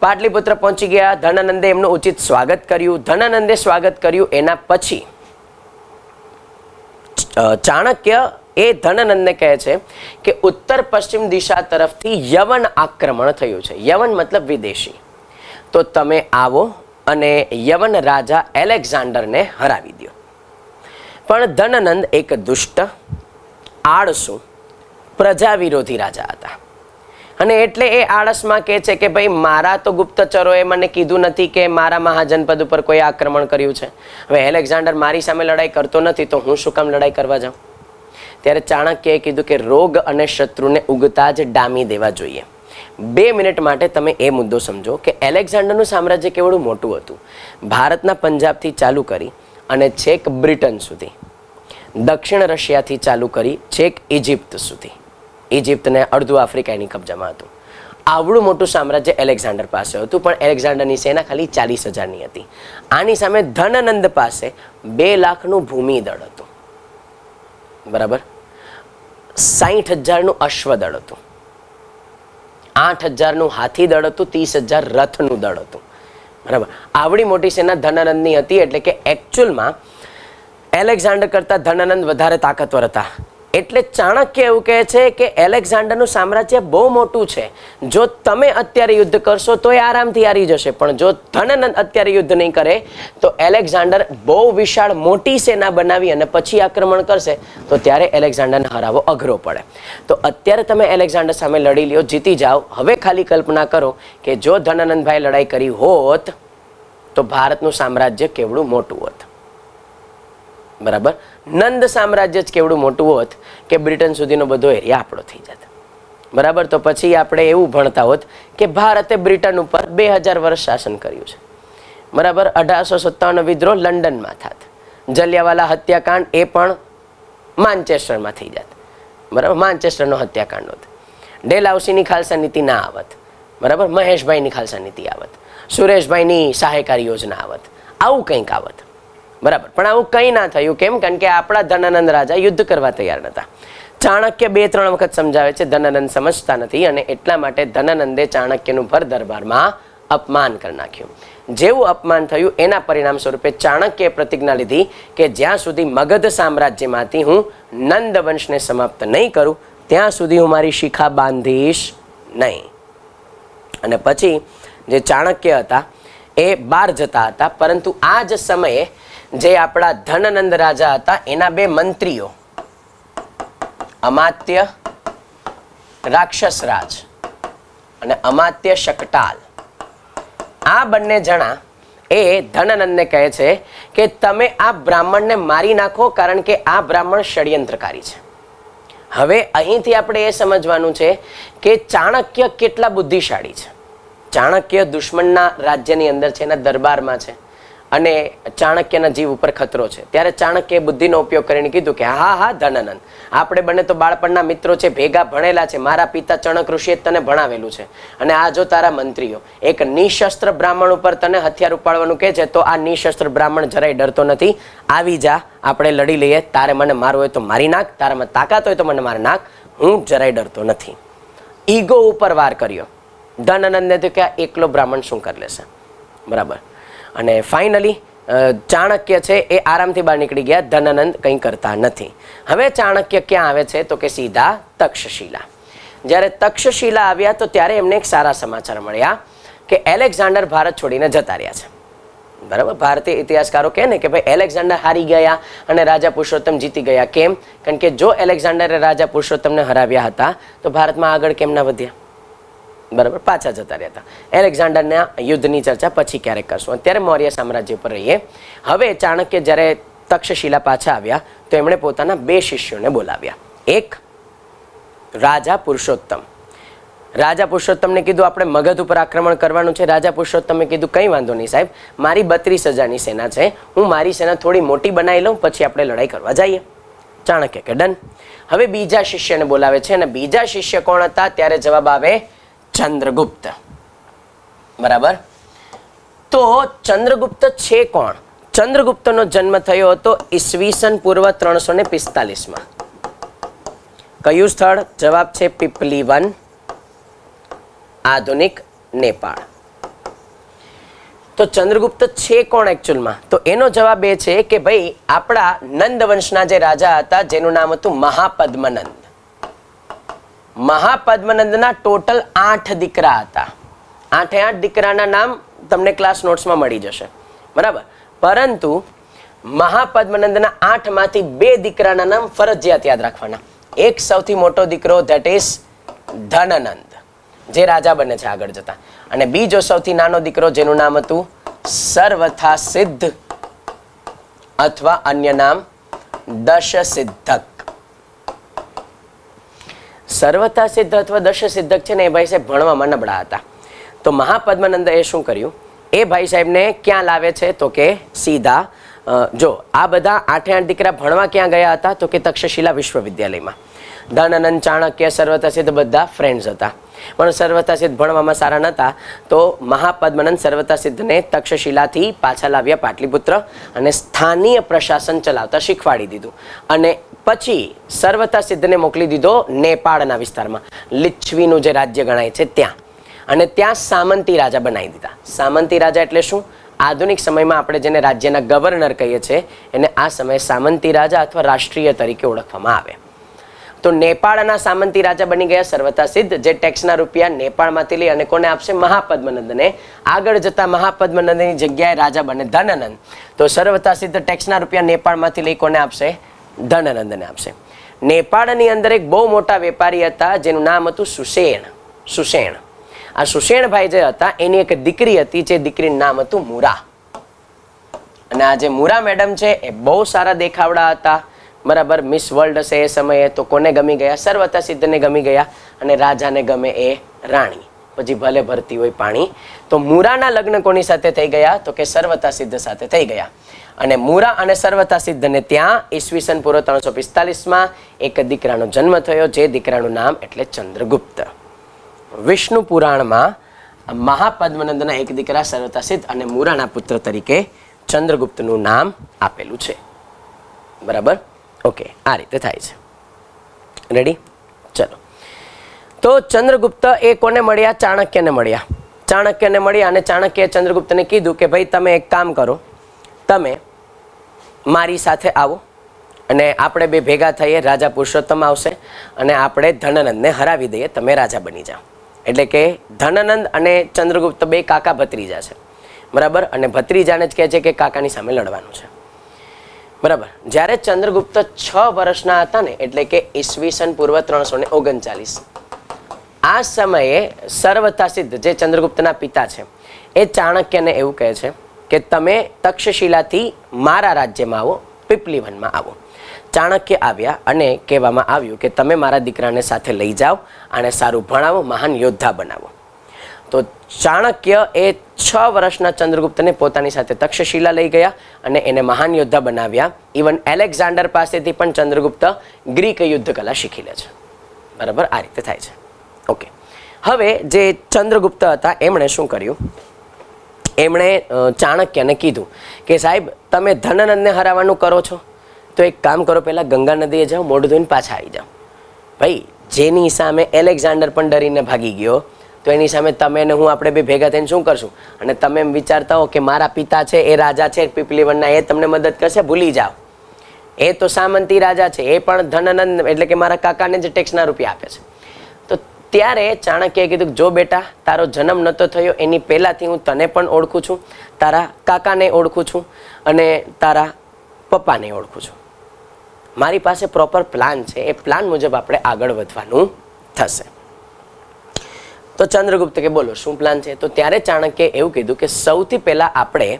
પાટલીપુત્ર પહોંચી ગયા ધનાનંદે એમનું ઉચિત સ્વાગત કર્યું ધનાનંદે સ્વાગત કર્યું એના પછી ચાણક્ય એ ધનાનંદને કહે છે કે ઉત્તર પશ્ચિમ દિશા તરફથી યવન આક્રમણ થયું છે યવન મતલબ વિદેશી તો તમે આવો અને યવન રાજા એલેક્ઝાન્ડરને હરાવી દો પણ ધનનંદ એક દુષ્ટ આળસુ પ્રજા વિરોધી રાજા હતા અને એટલે એ આળસમાં કહે છે કે ભાઈ મારા તો ગુપ્તચરોએ મને કીધું નથી કે મારા મહાજનપદ ઉપર કોઈ આક્રમણ કર્યું છે હવે એલેક્ઝાન્ડર મારી સામે લડાઈ કરતો નથી તો હું શું કામ લડાઈ કરવા જાઉં ત્યારે ચાણક્યએ કીધું કે રોગ અને શત્રુને ઉગતા જ ડામી દેવા જોઈએ બે મિનિટ માટે તમે એ મુદ્દો સમજો કે એલેક્ઝાન્ડરનું સામ્રાજ્ય કેવડું મોટું હતું ભારતના પંજાબથી ચાલુ કરી અને છેક બ્રિટન સુધી દક્ષિણ રશિયાથી ચાલુ કરી છેક ઇજિપ્ત સુધી ઇજિપ્તને અડધું આફ્રિકાની કબજામાં હતું આવડું મોટું સામ્રાજ્ય એલેક્ઝાન્ડર પાસે હતું પણ એલેક્ઝાન્ડરની સેના ખાલી ચાલીસ હજારની હતી આની સામે ધનનંદ પાસે બે લાખનું ભૂમિ દળ હતું બરાબર સાહીઠ હજારનું અશ્વદળ હતું આઠ હજારનું હાથી દળ હતું ત્રીસ હજાર રથનું દળ હતું બરાબર આવડી મોટી સેના ધનાનંદની હતી એટલે કે એકચ્યુઅલમાં એલેક્ઝાન્ડર કરતાં ધનાનંદ વધારે તાકાતવર હતા એટલે ચાણક્ય એવું કહે છે કે એલેક્ઝાન્ડરનું સામ્રાજ્ય બહુ મોટું છે જો તમે અત્યારે યુદ્ધ કરશો તો એ આરામથી હારી જશે પણ જો ધનનંદ અત્યારે યુદ્ધ નહીં કરે તો એલેક્ઝાન્ડર બહુ વિશાળ મોટી સેના બનાવી અને પછી આક્રમણ કરશે તો ત્યારે એલેક્ઝાન્ડરને હરાવો અઘરો પડે તો અત્યારે તમે એલેક્ઝાન્ડર સામે લડી લ્યો જીતી જાઓ હવે ખાલી કલ્પના કરો કે જો ધનાનંદભાઈ લડાઈ કરી હોત તો ભારતનું સામ્રાજ્ય કેવડું મોટું હોત બરાબર નંદ સામ્રાજ્ય જ કેવડું મોટું હોત કે બ્રિટન સુધીનો બધો એરિયા આપણો થઈ જાત બરાબર તો પછી આપણે એવું ભણતા હોત કે ભારતે બ્રિટન ઉપર બે હજાર વર્ષ શાસન કર્યું છે બરાબર અઢારસો સત્તાવન વિદ્રોહ લંડનમાં થાત જલિયાવાલા હત્યાકાંડ એ પણ માન્ચેસ્ટરમાં થઈ જાત બરાબર માન્ચેસ્ટરનો હત્યાકાંડ હોત ડેલાઉસીની ખાલસા નીતિ ના આવત બરાબર મહેશભાઈની ખાલસા નીતિ આવત સુરેશભાઈની સહાયકારી યોજના આવત આવું કંઈક આવત બરાબર પણ આવું કંઈ ના થયું કેમ કારણ કે આપણા ધનાનંદ રાજા યુદ્ધ કરવા તૈયાર નહોતા ચાણક્ય બે ત્રણ વખત સમજાવે છે ધનાનંદ સમજતા નથી અને એટલા માટે ધનાનંદે ચાણક્યનું ભર દરબારમાં અપમાન કરી નાખ્યું જેવું અપમાન થયું એના પરિણામ સ્વરૂપે ચાણક્યએ પ્રતિજ્ઞા લીધી કે જ્યાં સુધી મગધ સામ્રાજ્યમાંથી હું નંદ વંશને સમાપ્ત નહીં કરું ત્યાં સુધી હું મારી શિખા બાંધીશ નહીં અને પછી જે ચાણક્ય હતા એ બહાર જતા હતા પરંતુ આ જ સમયે જે આપણા ધનનંદ રાજા હતા એના બે મંત્રીઓ અમાત્ય રાક્ષસરાજ અને અમાત્ય શકટાલ આ બંને જણા એ ધનનંદને કહે છે કે તમે આ બ્રાહ્મણને મારી નાખો કારણ કે આ બ્રાહ્મણ ષડયંત્રકારી છે હવે અહીંથી આપણે એ સમજવાનું છે કે ચાણક્ય કેટલા બુદ્ધિશાળી છે ચાણક્ય દુશ્મનના રાજ્યની અંદર છે એના દરબારમાં છે અને ચાણક્યના જીવ ઉપર ખતરો છે ત્યારે ચાણક્ય બુદ્ધિનો ઉપયોગ કરીને કીધું કે હા હા ધનાનંદ આપણે બંને તો બાળપણના મિત્રો છે ભેગા ભણેલા છે મારા પિતા ચણક ઋષિએ તને ભણાવેલું છે અને આ જો તારા મંત્રીઓ એક નિશસ્ત્ર બ્રાહ્મણ ઉપર તને હથિયાર ઉપાડવાનું કહે છે તો આ નિશસ્ત્ર બ્રાહ્મણ જરાય ડરતો નથી આવી જા આપણે લડી લઈએ તારે મને મારું હોય તો મારી નાખ તારામાં તાકાત હોય તો મને મારી નાખ હું જરાય ડરતો નથી ઈગો ઉપર વાર કર્યો ધનાનંદને તો કે એકલો બ્રાહ્મણ શું કરી લેશે બરાબર અને ફાઇનલી ચાણક્ય છે એ આરામથી બહાર નીકળી ગયા ધનાનંદ કંઈ કરતા નથી હવે ચાણક્ય ક્યાં આવે છે તો કે સીધા તક્ષશિલા જ્યારે તક્ષશિલા આવ્યા તો ત્યારે એમને એક સારા સમાચાર મળ્યા કે એલેક્ઝાન્ડર ભારત છોડીને જતા રહ્યા છે બરાબર ભારતીય ઇતિહાસકારો કહે ને કે ભાઈ એલેક્ઝાન્ડર હારી ગયા અને રાજા પુરુષોત્તમ જીતી ગયા કેમ કારણ કે જો એલેક્ઝાન્ડરે રાજા પુરુષોત્તમને હરાવ્યા હતા તો ભારતમાં આગળ કેમ ના વધ્યા બરાબર પાછા જતા રહેતા એલેક્ઝાન્ડરના યુદ્ધની ચર્ચા પછી ક્યારેક કરશું અત્યારે મૌર્ય સામ્રાજ્ય પર રહીએ હવે ચાણક્ય જ્યારે તક્ષશિલા પાછા આવ્યા તો એમણે પોતાના બે શિષ્યોને બોલાવ્યા એક રાજા પુરુષોત્તમ રાજા પુરુષોત્તમને કીધું આપણે મગધ ઉપર આક્રમણ કરવાનું છે રાજા પુરુષોત્તમે કીધું કંઈ વાંધો નહીં સાહેબ મારી બત્રીસ હજારની સેના છે હું મારી સેના થોડી મોટી બનાવી લઉં પછી આપણે લડાઈ કરવા જઈએ ચાણક્ય કે ડન હવે બીજા શિષ્યને બોલાવે છે અને બીજા શિષ્ય કોણ હતા ત્યારે જવાબ આવે ચંદ્રગુપ્ત બરાબર તો ચંદ્રગુપ્ત છે કોણ ચંદ્રગુપ્તનો જન્મ થયો હતો ઈસવીસન પૂર્વ ત્રણસો ને પિસ્તાલીસમાં કયું સ્થળ જવાબ છે પીપલીવન આધુનિક નેપાળ તો ચંદ્રગુપ્ત છે કોણ એકચ્યુઅલમાં તો એનો જવાબ એ છે કે ભાઈ આપણા નંદ વંશના જે રાજા હતા જેનું નામ હતું મહાપદ્મનંદ મહાપદ્મનંદના ટોટલ આઠ દીકરા હતા આઠે આઠ દીકરાના નામ તમને ક્લાસ નોટ્સમાં મળી જશે બરાબર પરંતુ મહાપદ્મનંદના આઠમાંથી બે દીકરાના નામ ફરજિયાત યાદ રાખવાના એક સૌથી મોટો દીકરો ધેટ ઇઝ ધનનંદ જે રાજા બને છે આગળ જતા અને બીજો સૌથી નાનો દીકરો જેનું નામ હતું સર્વથા સિદ્ધ અથવા અન્ય નામ દશ સિદ્ધક સર્વતા સિદ્ધ અથવા દશ સિદ્ધક છે ને એ ભાઈ સાહેબ ભણવામાં નબળા હતા તો મહાપદ્માનંદ એ શું કર્યું એ ભાઈ સાહેબને ક્યાં લાવે છે તો કે સીધા જો આ બધા આઠે આઠ દીકરા ભણવા ક્યાં ગયા હતા તો કે તક્ષશિલા વિશ્વવિદ્યાલયમાં ધનાનંદ ચાણક્ય સર્વતા સિદ્ધ બધા ફ્રેન્ડ્સ હતા પણ સર્વતા સિદ્ધ ભણવામાં સારા નહોતા તો મહાપદ્માનંદ સર્વતા સિદ્ધને તક્ષશિલાથી પાછા લાવ્યા પાટલીપુત્ર અને સ્થાનીય પ્રશાસન ચલાવતા શીખવાડી દીધું અને પછી સર્વતા સિદ્ધને મોકલી દીધો નેપાળના વિસ્તારમાં લિચ્છવીનું જે રાજ્ય ગણાય છે ત્યાં અને ત્યાં સામંતી રાજા બનાવી દીધા સામંતી રાજા એટલે શું આધુનિક સમયમાં આપણે જેને રાજ્યના ગવર્નર કહીએ છીએ એને આ સમયે સામંતી રાજા અથવા રાષ્ટ્રીય તરીકે ઓળખવામાં આવે તો નેપાળના સામંતી રાજા બની ગયા સર્વતા સિદ્ધ જે ટેક્સના રૂપિયા નેપાળમાંથી લઈ અને કોને આપશે મહાપદ્મનંદને આગળ જતા મહાપદ્મનંદની જગ્યાએ રાજા બને ધનાનંદ તો સર્વતા સિદ્ધ ટેક્સના રૂપિયા નેપાળમાંથી લઈ કોને આપશે ધનાનંદને આપશે નેપાળની અંદર એક બહુ મોટા વેપારી હતા જેનું નામ હતું સુસેણ સુસેણ આ સુસેણભાઈ જે હતા એની એક દીકરી હતી જે દીકરીનું નામ હતું મુરા અને આ જે મુરા મેડમ છે એ બહુ સારા દેખાવડા હતા બરાબર મિસ વર્લ્ડ હશે એ સમયે તો કોને ગમી ગયા સર્વતા સિદ્ધને ગમી ગયા અને રાજાને ગમે એ રાણી પછી ભલે ભરતી હોય પાણી તો મુરાના લગ્ન કોની સાથે થઈ ગયા તો કે સર્વતા સિદ્ધ સાથે થઈ ગયા અને મૂરા અને સર્વતા સિદ્ધને ત્યાં ઈસવીસન પૂર્વ ત્રણસો પિસ્તાલીસમાં એક દીકરાનો જન્મ થયો જે દીકરાનું નામ એટલે ચંદ્રગુપ્ત વિષ્ણુ પુરાણમાં મહાપદ્મનંદના એક દીકરા સર્વતા સિદ્ધ અને મૂરાના પુત્ર તરીકે ચંદ્રગુપ્તનું નામ આપેલું છે બરાબર ઓકે આ રીતે થાય છે રેડી ચલો તો ચંદ્રગુપ્ત એ કોને મળ્યા ચાણક્યને મળ્યા ચાણક્યને મળ્યા અને ચાણક્યએ ચંદ્રગુપ્તને કીધું કે ભાઈ તમે એક કામ કરો તમે મારી સાથે આવો અને આપણે બે ભેગા થઈએ રાજા પુરુષોત્તમ આવશે અને આપણે ધનનંદને હરાવી દઈએ તમે રાજા બની જાઓ એટલે કે ધનનંદ અને ચંદ્રગુપ્ત બે કાકા ભત્રીજા છે બરાબર અને ભત્રીજાને જ કહે છે કે કાકાની સામે લડવાનું છે બરાબર જ્યારે ચંદ્રગુપ્ત છ વર્ષના હતા ને એટલે કે ઈસવીસન પૂર્વ ત્રણસો ને ઓગણચાલીસ આ સમયે સર્વથા સિદ્ધ જે ચંદ્રગુપ્તના પિતા છે એ ચાણક્યને એવું કહે છે કે તમે તક્ષશિલાથી મારા રાજ્યમાં આવો પીપલીવનમાં આવો ચાણક્ય આવ્યા અને કહેવામાં આવ્યું કે તમે મારા દીકરાને સાથે લઈ જાઓ અને સારું ભણાવો મહાન યોદ્ધા બનાવો તો ચાણક્ય એ છ વર્ષના ચંદ્રગુપ્તને પોતાની સાથે તક્ષશિલા લઈ ગયા અને એને મહાન યોદ્ધા બનાવ્યા ઇવન એલેક્ઝાન્ડર પાસેથી પણ ચંદ્રગુપ્ત ગ્રીક યુદ્ધ કલા શીખી લે છે બરાબર આ રીતે થાય છે ઓકે હવે જે ચંદ્રગુપ્ત હતા એમણે શું કર્યું એમણે ચાણક્યને કીધું કે સાહેબ તમે ધનનંદને હરાવવાનું કરો છો તો એક કામ કરો પહેલાં ગંગા નદીએ જાઓ મોઢું ધોઈને પાછા આવી જાઓ ભાઈ જેની સામે એલેક્ઝાન્ડર પણ ડરીને ભાગી ગયો તો એની સામે તમે ને હું આપણે બે ભેગા થઈને શું કરશું અને તમે એમ વિચારતા હો કે મારા પિતા છે એ રાજા છે પીપલીવનના એ તમને મદદ કરશે ભૂલી જાઓ એ તો સામંતી રાજા છે એ પણ ધનનંદ એટલે કે મારા કાકાને જે ટેક્સના રૂપિયા આપે છે ત્યારે ચાણક્યએ કીધું જો બેટા તારો જન્મ નહોતો થયો એની પહેલાંથી હું તને પણ ઓળખું છું તારા કાકાને ઓળખું છું અને તારા પપ્પાને ઓળખું છું મારી પાસે પ્રોપર પ્લાન છે એ પ્લાન મુજબ આપણે આગળ વધવાનું થશે તો ચંદ્રગુપ્ત કે બોલો શું પ્લાન છે તો ત્યારે ચાણક્યએ એવું કીધું કે સૌથી પહેલાં આપણે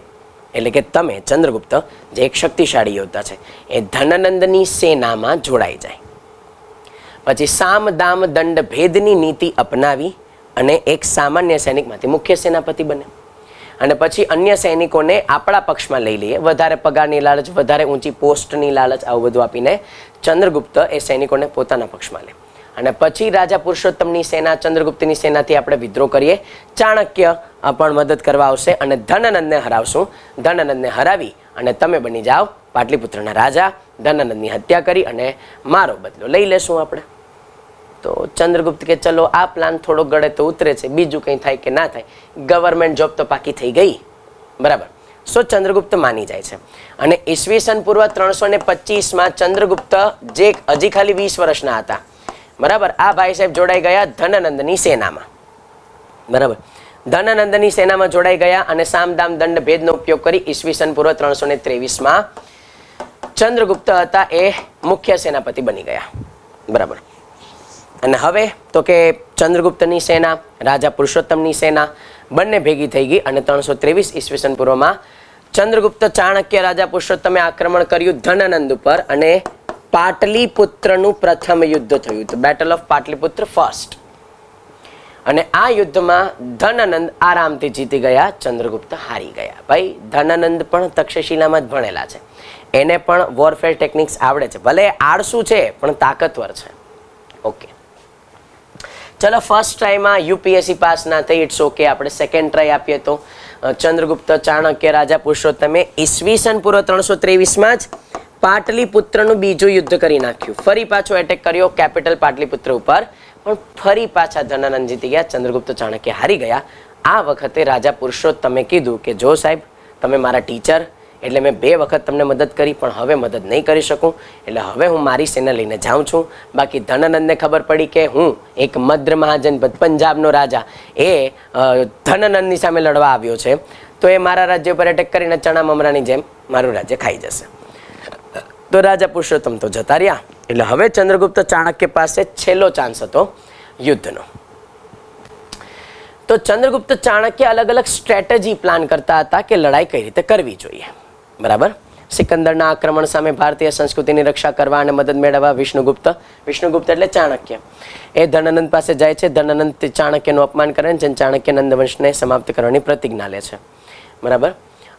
એટલે કે તમે ચંદ્રગુપ્ત જે એક શક્તિશાળી યોદ્ધા છે એ ધનનંદની સેનામાં જોડાઈ જાય પછી સામ દામ દંડ ભેદની નીતિ અપનાવી અને એક સામાન્ય સૈનિકમાંથી મુખ્ય સેનાપતિ બને અને પછી અન્ય સૈનિકોને આપણા પક્ષમાં લઈ લઈએ વધારે પગારની લાલચ વધારે ઊંચી પોસ્ટની લાલચ આવું બધું આપીને ચંદ્રગુપ્ત એ સૈનિકોને પોતાના પક્ષમાં લે અને પછી રાજા પુરુષોત્તમની સેના ચંદ્રગુપ્તની સેનાથી આપણે વિદ્રોહ કરીએ ચાણક્ય પણ મદદ કરવા આવશે અને ધનનંદને હરાવશું ધનનંદને હરાવી અને તમે બની જાઓ પાટલીપુત્રના રાજા ધનનંદની હત્યા કરી અને મારો બદલો લઈ લેશું આપણે તો ચંદ્રગુપ્ત કે ચલો આ પ્લાન થોડો ગળે તો ઉતરે છે બીજું કંઈ થાય કે ના થાય ગવર્મેન્ટ જોબ તો પાકી થઈ ગઈ બરાબર સો ચંદ્રગુપ્ત માની જાય છે અને ઈસવીસન પૂર્વ ત્રણસો ને પચીસમાં ચંદ્રગુપ્ત જે હજી ખાલી વીસ વર્ષના હતા બરાબર આ ભાઈ સાહેબ જોડાઈ ગયા ધનનંદની સેનામાં બરાબર ધનનંદની સેનામાં જોડાઈ ગયા અને સામદામ દંડ ભેદનો ઉપયોગ કરી ઈસવીસન પૂર્વ ત્રણસો ને ત્રેવીસમાં ચંદ્રગુપ્ત હતા એ મુખ્ય સેનાપતિ બની ગયા બરાબર અને હવે તો કે ચંદ્રગુપ્તની સેના રાજા પુરુષોત્તમની સેના બંને ભેગી થઈ ગઈ અને ત્રણસો ત્રેવીસ ઈસવીસન પૂર્વમાં ચંદ્રગુપ્ત ચાણક્ય રાજા પુરુષોત્તમે આક્રમણ કર્યું ધનાનંદ ઉપર અને પાટલીપુત્રનું પ્રથમ યુદ્ધ થયું હતું બેટલ ઓફ પાટલીપુત્ર ફર્સ્ટ અને આ યુદ્ધમાં ધનાનંદ આરામથી જીતી ગયા ચંદ્રગુપ્ત હારી ગયા ભાઈ ધનાનંદ પણ તક્ષશિલામાં જ ભણેલા છે એને પણ વોરફેર ટેકનિક્સ આવડે છે ભલે આળસુ છે પણ તાકતવર છે ઓકે ચલો ફર્સ્ટ ટ્રાયમાં યુપીએસસી પાસ ના થઈ ઇટ્સ ઓકે આપણે સેકન્ડ ટ્રાય આપીએ તો ચંદ્રગુપ્ત ચાણક્ય રાજા પુરુષોત્તમે ઈસવીસન પૂર્વ ત્રણસો ત્રેવીસમાં જ પાટલીપુત્રનું બીજું યુદ્ધ કરી નાખ્યું ફરી પાછો એટેક કર્યો કેપિટલ પાટલીપુત્ર ઉપર પણ ફરી પાછા ધનાનંદ જીતી ગયા ચંદ્રગુપ્ત ચાણક્ય હારી ગયા આ વખતે રાજા પુરુષોત્તમે કીધું કે જો સાહેબ તમે મારા ટીચર એટલે મેં બે વખત તમને મદદ કરી પણ હવે મદદ નહીં કરી શકું એટલે હવે હું મારી સેના લઈને જાઉં છું બાકી ધનનંદને ખબર પડી કે હું એક મદ્ર મહાજન પંજાબનો રાજા એ ધનનંદની સામે લડવા આવ્યો છે તો એ મારા રાજ્ય પર એટેક કરીને ચણા મમરાની જેમ મારું રાજ્ય ખાઈ જશે તો રાજા પુરુષોત્તમ તો જતા રહ્યા એટલે હવે ચંદ્રગુપ્ત ચાણક્ય પાસે છેલ્લો ચાન્સ હતો યુદ્ધનો તો ચંદ્રગુપ્ત ચાણક્ય અલગ અલગ સ્ટ્રેટેજી પ્લાન કરતા હતા કે લડાઈ કઈ રીતે કરવી જોઈએ બરાબર સિકંદરના આક્રમણ સામે ભારતીય સંસ્કૃતિની રક્ષા કરવા અને મદદ મેળવવા વિષ્ણુગુપ્ત વિષ્ણુગુપ્ત એટલે ચાણક્ય એ ધનાનંદ પાસે જાય છે ધનાનંદ ચાણક્યનું અપમાન કરે છે ચાણક્ય નંદવંશને સમાપ્ત કરવાની પ્રતિજ્ઞા લે છે બરાબર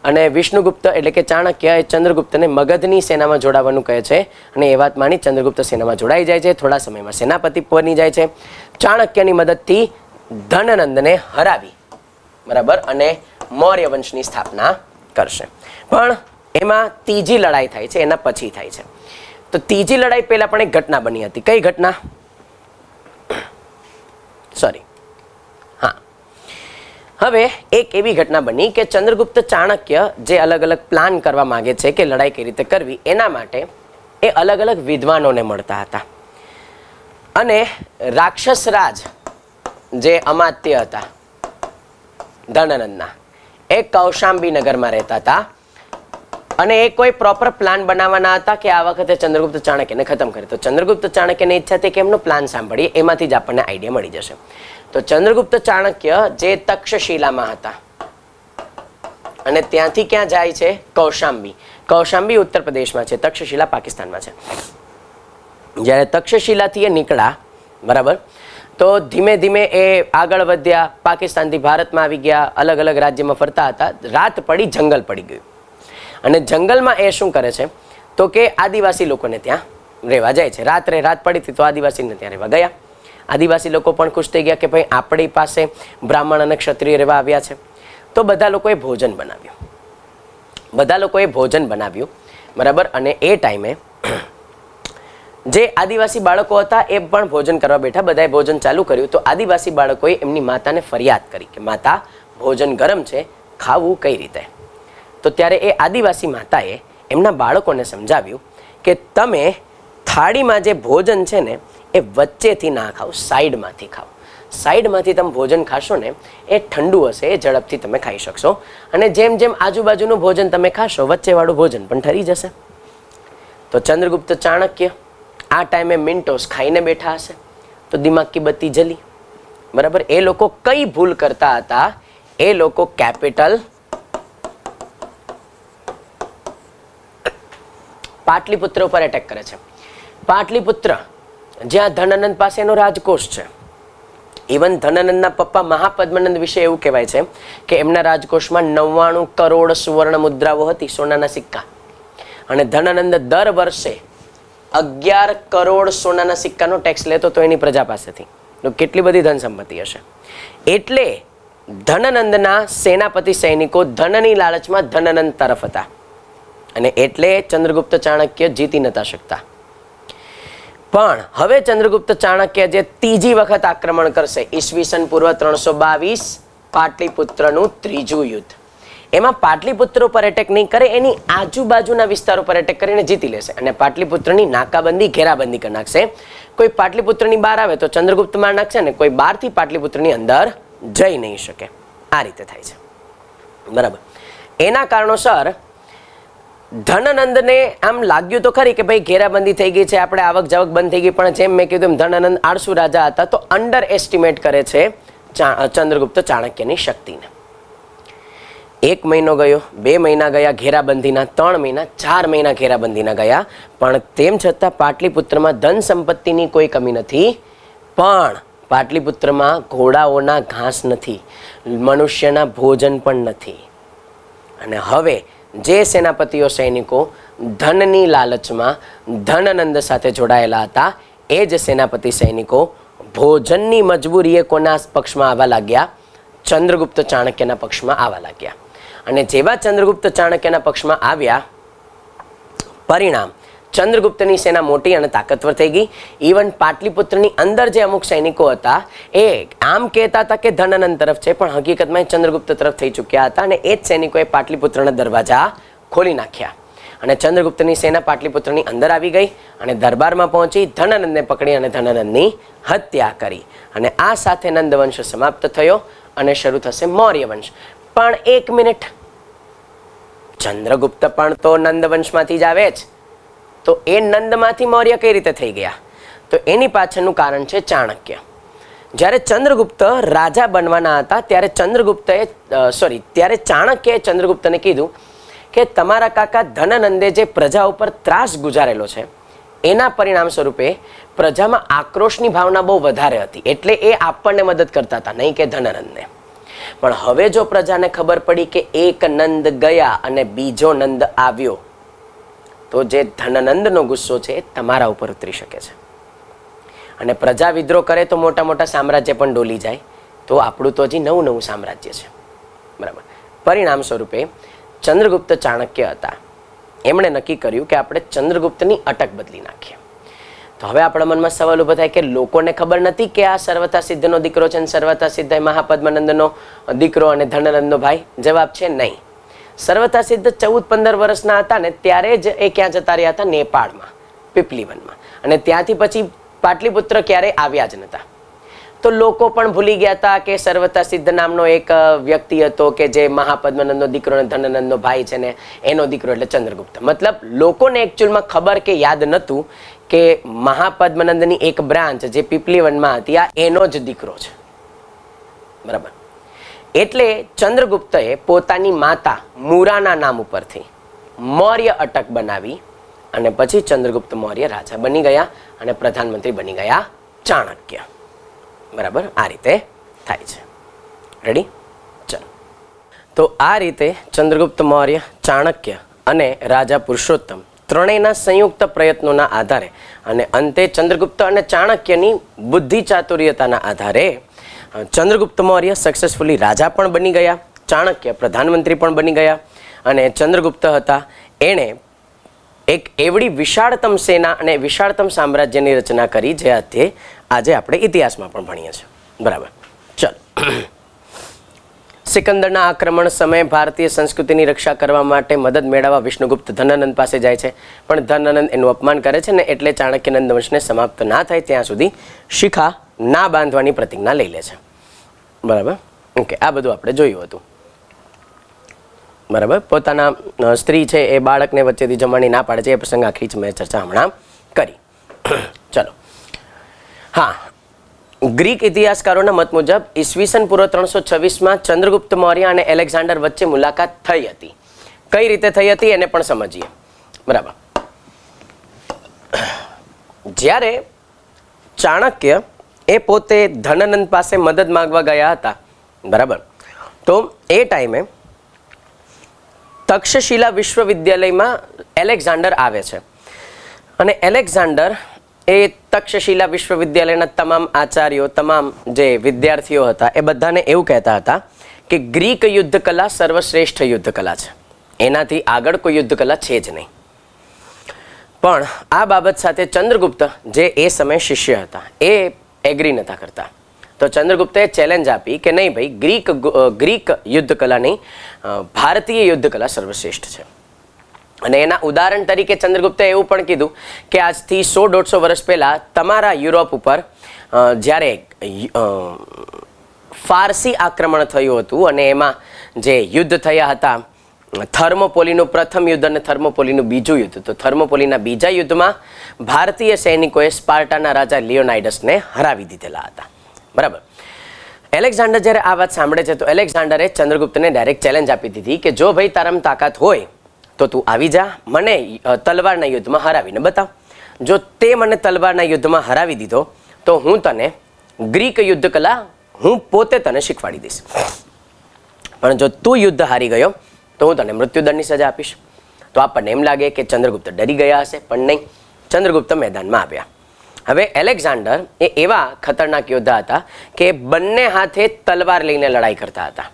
અને વિષ્ણુગુપ્ત એટલે કે ચાણક્ય એ ચંદ્રગુપ્તને મગધની સેનામાં જોડાવાનું કહે છે અને એ વાત માની ચંદ્રગુપ્ત સેનામાં જોડાઈ જાય છે થોડા સમયમાં સેનાપતિ બની જાય છે ચાણક્યની મદદથી ધનાનંદને હરાવી બરાબર અને મૌર્ય વંશની સ્થાપના કરશે પણ એમાં ત્રીજી લડાઈ થાય છે એના પછી થાય છે તો ત્રીજી લડાઈ પહેલાં પણ એક ઘટના બની હતી કઈ ઘટના સોરી હા હવે એક એવી ઘટના બની કે ચંદ્રગુપ્ત ચાણક્ય જે અલગ અલગ પ્લાન કરવા માંગે છે કે લડાઈ કઈ રીતે કરવી એના માટે એ અલગ અલગ વિદ્વાનોને મળતા હતા અને રાક્ષસરાજ જે અમાત્ય હતા ધનનંદના એ કૌશાંબી નગરમાં રહેતા હતા અને એ કોઈ પ્રોપર પ્લાન બનાવવાના હતા કે આ વખતે ચંદ્રગુપ્ત ચાણક્યને ખતમ કરે તો ચંદ્રગુપ્ત ચાણક્યની ઈચ્છા હતી કે એમનો પ્લાન સાંભળીએ એમાંથી જ આપણને આઈડિયા મળી જશે તો ચંદ્રગુપ્ત ચાણક્ય જે તક્ષશિલામાં હતા અને ત્યાંથી ક્યાં જાય છે કૌશાંબી કૌશાંબી ઉત્તર પ્રદેશમાં છે તક્ષશિલા પાકિસ્તાનમાં છે જ્યારે તક્ષશિલાથી એ નીકળ્યા બરાબર તો ધીમે ધીમે એ આગળ વધ્યા પાકિસ્તાનથી ભારતમાં આવી ગયા અલગ અલગ રાજ્યમાં ફરતા હતા રાત પડી જંગલ પડી ગયું અને જંગલમાં એ શું કરે છે તો કે આદિવાસી લોકોને ત્યાં રહેવા જાય છે રાત્રે રાત પડી હતી તો આદિવાસીને ત્યાં રહેવા ગયા આદિવાસી લોકો પણ ખુશ થઈ ગયા કે ભાઈ આપણી પાસે બ્રાહ્મણ અને ક્ષત્રિય રહેવા આવ્યા છે તો બધા લોકોએ ભોજન બનાવ્યું બધા લોકોએ ભોજન બનાવ્યું બરાબર અને એ ટાઈમે જે આદિવાસી બાળકો હતા એ પણ ભોજન કરવા બેઠા બધાએ ભોજન ચાલુ કર્યું તો આદિવાસી બાળકોએ એમની માતાને ફરિયાદ કરી કે માતા ભોજન ગરમ છે ખાવું કઈ રીતે તો ત્યારે એ આદિવાસી માતાએ એમના બાળકોને સમજાવ્યું કે તમે થાળીમાં જે ભોજન છે ને એ વચ્ચેથી ના ખાઓ સાઈડમાંથી ખાઓ સાઈડમાંથી તમે ભોજન ખાશો ને એ ઠંડુ હશે એ ઝડપથી તમે ખાઈ શકશો અને જેમ જેમ આજુબાજુનું ભોજન તમે ખાશો વચ્ચેવાળું ભોજન પણ ઠરી જશે તો ચંદ્રગુપ્ત ચાણક્ય આ ટાઈમે મિન્ટોસ ખાઈને બેઠા હશે તો દિમાગ કી બત્તી જલી બરાબર એ લોકો કઈ ભૂલ કરતા હતા એ લોકો કેપિટલ પાટલીપુત્ર ઉપર એટેક કરે છે પાટલીપુત્ર જ્યાં ધનાનંદ પાસે એનો રાજકોષ છે ઇવન ધનાનંદના પપ્પા મહાપદ્માનંદ વિશે એવું કહેવાય છે કે એમના રાજકોષમાં નવ્વાણું કરોડ સુવર્ણ મુદ્રાઓ હતી સોનાના સિક્કા અને ધનાનંદ દર વર્ષે અગિયાર કરોડ સોનાના સિક્કાનો ટેક્સ લેતો તો એની પ્રજા પાસેથી તો કેટલી બધી ધન સંપત્તિ હશે એટલે ધનનંદના સેનાપતિ સૈનિકો ધનની લાલચમાં ધનનંદ તરફ હતા અને એટલે ચંદ્રગુપ્ત ચાણક્ય જીતી નતા શકતા પણ હવે ચંદ્રગુપ્ત ચાણક્ય જે ત્રીજી વખત આક્રમણ કરશે ઈસવીસન પૂર્વ ત્રણસો બાવીસ પાટલીપુત્રનું ત્રીજું યુદ્ધ એમાં પાટલીપુત્ર ઉપર એટેક નહીં કરે એની આજુબાજુના વિસ્તારો પર એટેક કરીને જીતી લેશે અને પાટલીપુત્રની નાકાબંધી ઘેરાબંધી કરી નાખશે કોઈ પાટલીપુત્રની બહાર આવે તો ચંદ્રગુપ્ત માર નાખશે ને કોઈ બહારથી પાટલીપુત્રની અંદર જઈ નહીં શકે આ રીતે થાય છે બરાબર એના કારણોસર ધનાનંદને આમ લાગ્યું તો ખરી કે ભાઈ ઘેરાબંધી થઈ ગઈ છે આપણે આવક જવક બંધ થઈ ગઈ પણ જેમ મેં કીધું એમ ધનાનંદ આળસુ રાજા હતા તો અંડર એસ્ટિમેટ કરે છે ચંદ્રગુપ્ત ચાણક્યની શક્તિને એક મહિનો ગયો બે મહિના ગયા ઘેરાબંધીના ત્રણ મહિના ચાર મહિના ઘેરાબંધીના ગયા પણ તેમ છતાં પાટલીપુત્રમાં ધન સંપત્તિની કોઈ કમી નથી પણ પાટલીપુત્રમાં ઘોડાઓના ઘાસ નથી મનુષ્યના ભોજન પણ નથી અને હવે જે સેનાપતિઓ સૈનિકો ધનની લાલચમાં ધનનંદ સાથે જોડાયેલા હતા એ જ સેનાપતિ સૈનિકો ભોજનની મજબૂરીએ કોના પક્ષમાં આવવા લાગ્યા ચંદ્રગુપ્ત ચાણક્યના પક્ષમાં આવવા લાગ્યા અને જેવા ચંદ્રગુપ્ત ચાણક્યના પક્ષમાં આવ્યા પરિણામ ચંદ્રગુપ્તની સેના મોટી અને તાકતવર થઈ ગઈ ઇવન પાટલીપુત્રની અંદર જે અમુક સૈનિકો હતા એ આમ કહેતા હતા કે ધનનંદ તરફ છે પણ હકીકતમાં એ ચંદ્રગુપ્ત તરફ થઈ ચૂક્યા હતા અને એ જ સૈનિકોએ પાટલીપુત્રના દરવાજા ખોલી નાખ્યા અને ચંદ્રગુપ્તની સેના પાટલીપુત્રની અંદર આવી ગઈ અને દરબારમાં પહોંચી ધનનંદને પકડી અને ધનનંદની હત્યા કરી અને આ સાથે નંદવંશ સમાપ્ત થયો અને શરૂ થશે મૌર્ય વંશ પણ એક મિનિટ ચંદ્રગુપ્ત પણ તો નંદવંશમાંથી જ આવે જ તો એ નંદમાંથી મૌર્ય કઈ રીતે થઈ ગયા તો એની પાછળનું કારણ છે ચાણક્ય જ્યારે ચંદ્રગુપ્ત રાજા બનવાના હતા ત્યારે ચંદ્રગુપ્તએ સોરી ત્યારે ચાણક્યએ ચંદ્રગુપ્તને કીધું કે તમારા કાકા ધનનંદે જે પ્રજા ઉપર ત્રાસ ગુજારેલો છે એના પરિણામ સ્વરૂપે પ્રજામાં આક્રોશની ભાવના બહુ વધારે હતી એટલે એ આપણને મદદ કરતા હતા નહીં કે ધનનંદને પણ હવે જો પ્રજાને ખબર પડી કે એક નંદ ગયા અને બીજો નંદ આવ્યો તો જે ધનનંદનો ગુસ્સો છે એ તમારા ઉપર ઉતરી શકે છે અને પ્રજા વિદ્રોહ કરે તો મોટા મોટા સામ્રાજ્ય પણ ડોલી જાય તો આપણું તો હજી નવું નવું સામ્રાજ્ય છે બરાબર પરિણામ સ્વરૂપે ચંદ્રગુપ્ત ચાણક્ય હતા એમણે નક્કી કર્યું કે આપણે ચંદ્રગુપ્તની અટક બદલી નાખીએ તો હવે આપણા મનમાં સવાલ ઊભો થાય કે લોકોને ખબર નથી કે આ સર્વતા સિદ્ધનો દીકરો છે અને સર્વતા સિદ્ધ મહાપદ્મનંદનો દીકરો અને ધનનંદનો ભાઈ જવાબ છે નહીં સર્વથા સિદ્ધ ચૌદ પંદર વર્ષના હતા ને ત્યારે જ એ ક્યાં જતા રહ્યા હતા નેપાળમાં પીપલીવનમાં અને ત્યાંથી પછી પાટલીપુત્ર ક્યારેય આવ્યા જ નહોતા તો લોકો પણ ભૂલી ગયા હતા કે સર્વતા સિદ્ધ નામનો એક વ્યક્તિ હતો કે જે મહાપદ્મનંદનો દીકરો અને ધનનંદનો ભાઈ છે ને એનો દીકરો એટલે ચંદ્રગુપ્ત મતલબ લોકોને એકચ્યુઅલમાં ખબર કે યાદ નહોતું કે મહાપદ્મનંદની એક બ્રાન્ચ જે પીપલીવનમાં હતી આ એનો જ દીકરો છે બરાબર એટલે ચંદ્રગુપ્તએ પોતાની માતા મુરાના નામ ઉપરથી મૌર્ય અટક બનાવી અને પછી ચંદ્રગુપ્ત મૌર્ય રાજા બની ગયા અને પ્રધાનમંત્રી બની ગયા ચાણક્ય બરાબર આ રીતે થાય છે રેડી ચાલો તો આ રીતે ચંદ્રગુપ્ત મૌર્ય ચાણક્ય અને રાજા પુરુષોત્તમ ત્રણેયના સંયુક્ત પ્રયત્નોના આધારે અને અંતે ચંદ્રગુપ્ત અને ચાણક્યની બુદ્ધિ ચાતુર્યતાના આધારે ચંદ્રગુપ્ત મૌર્ય સક્સેસફુલી રાજા પણ બની ગયા ચાણક્ય પ્રધાનમંત્રી પણ બની ગયા અને ચંદ્રગુપ્ત હતા એણે એક એવડી વિશાળતમ સેના અને વિશાળતમ સામ્રાજ્યની રચના કરી જે આજે આજે આપણે ઇતિહાસમાં પણ ભણીએ છીએ બરાબર ચલો સિકંદરના આક્રમણ સમયે ભારતીય સંસ્કૃતિની રક્ષા કરવા માટે મદદ મેળવવા વિષ્ણુગુપ્ત ધનાનંદ પાસે જાય છે પણ ધનાનંદ એનું અપમાન કરે છે ને એટલે ચાણક્યનંદ વંશને સમાપ્ત ના થાય ત્યાં સુધી શિખા ના બાંધવાની પ્રતિજ્ઞા લઈ લે છે બરાબર ઓકે આ બધું આપણે જોયું હતું બરાબર પોતાના સ્ત્રી છે એ બાળકને વચ્ચેથી જમવાની ના પાડે છે એ પ્રસંગ આખી જ મેં ચર્ચા હમણાં કરી ચલો હા ગ્રીક ઇતિહાસકારોના મત મુજબ ઈસવીસન પૂર્વ ત્રણસો છવ્વીસમાં ચંદ્રગુપ્ત મૌર્ય અને એલેક્ઝાન્ડર વચ્ચે મુલાકાત થઈ હતી કઈ રીતે થઈ હતી એને પણ સમજીએ બરાબર જ્યારે ચાણક્ય એ પોતે ધનાનંદ પાસે મદદ માગવા ગયા હતા બરાબર તો એ ટાઈમે તક્ષશિલા વિશ્વવિદ્યાલયમાં એલેક્ઝાન્ડર આવે છે અને એલેક્ઝાન્ડર એ તક્ષશિલા વિશ્વવિદ્યાલયના તમામ આચાર્યો તમામ જે વિદ્યાર્થીઓ હતા એ બધાને એવું કહેતા હતા કે ગ્રીક યુદ્ધ કલા સર્વશ્રેષ્ઠ યુદ્ધ કલા છે એનાથી આગળ કોઈ યુદ્ધ કલા છે જ નહીં પણ આ બાબત સાથે ચંદ્રગુપ્ત જે એ સમયે શિષ્ય હતા એ એગ્રી નતા કરતા તો ચંદ્રગુપ્તે ચેલેન્જ આપી કે નહીં ભાઈ ગ્રીક ગ્રીક યુદ્ધ કલાની ભારતીય યુદ્ધ કલા સર્વશ્રેષ્ઠ છે અને એના ઉદાહરણ તરીકે ચંદ્રગુપ્તે એવું પણ કીધું કે આજથી સો દોઢસો વર્ષ પહેલાં તમારા યુરોપ ઉપર જ્યારે ફારસી આક્રમણ થયું હતું અને એમાં જે યુદ્ધ થયા હતા થર્મોપોલીનું પ્રથમ યુદ્ધ અને થર્મોપોલીનું બીજું યુદ્ધ તો થર્મોપોલીના બીજા યુદ્ધમાં ભારતીય સૈનિકોએ સ્પાર્ટાના રાજા લિયોનાઇડસને હરાવી દીધેલા હતા બરાબર એલેક્ઝાન્ડર જ્યારે આ વાત સાંભળે છે તો એલેક્ઝાન્ડરે ચંદ્રગુપ્તને ડાયરેક્ટ ચેલેન્જ આપી દીધી કે જો ભાઈ તારામાં તાકાત હોય તો તું આવી જા મને તલવારના યુદ્ધમાં હરાવીને બતાવ જો તે મને તલવારના યુદ્ધમાં હરાવી દીધો તો હું તને ગ્રીક યુદ્ધ કલા હું પોતે તને શીખવાડી દઈશ પણ જો તું યુદ્ધ હારી ગયો તો હું તને મૃત્યુદંડની સજા આપીશ તો આપણને એમ લાગે કે ચંદ્રગુપ્ત ડરી ગયા હશે પણ નહીં ચંદ્રગુપ્ત મેદાનમાં આવ્યા હવે એલેક્ઝાન્ડર એ એવા ખતરનાક યોદ્ધા હતા કે બંને હાથે તલવાર લઈને લડાઈ કરતા હતા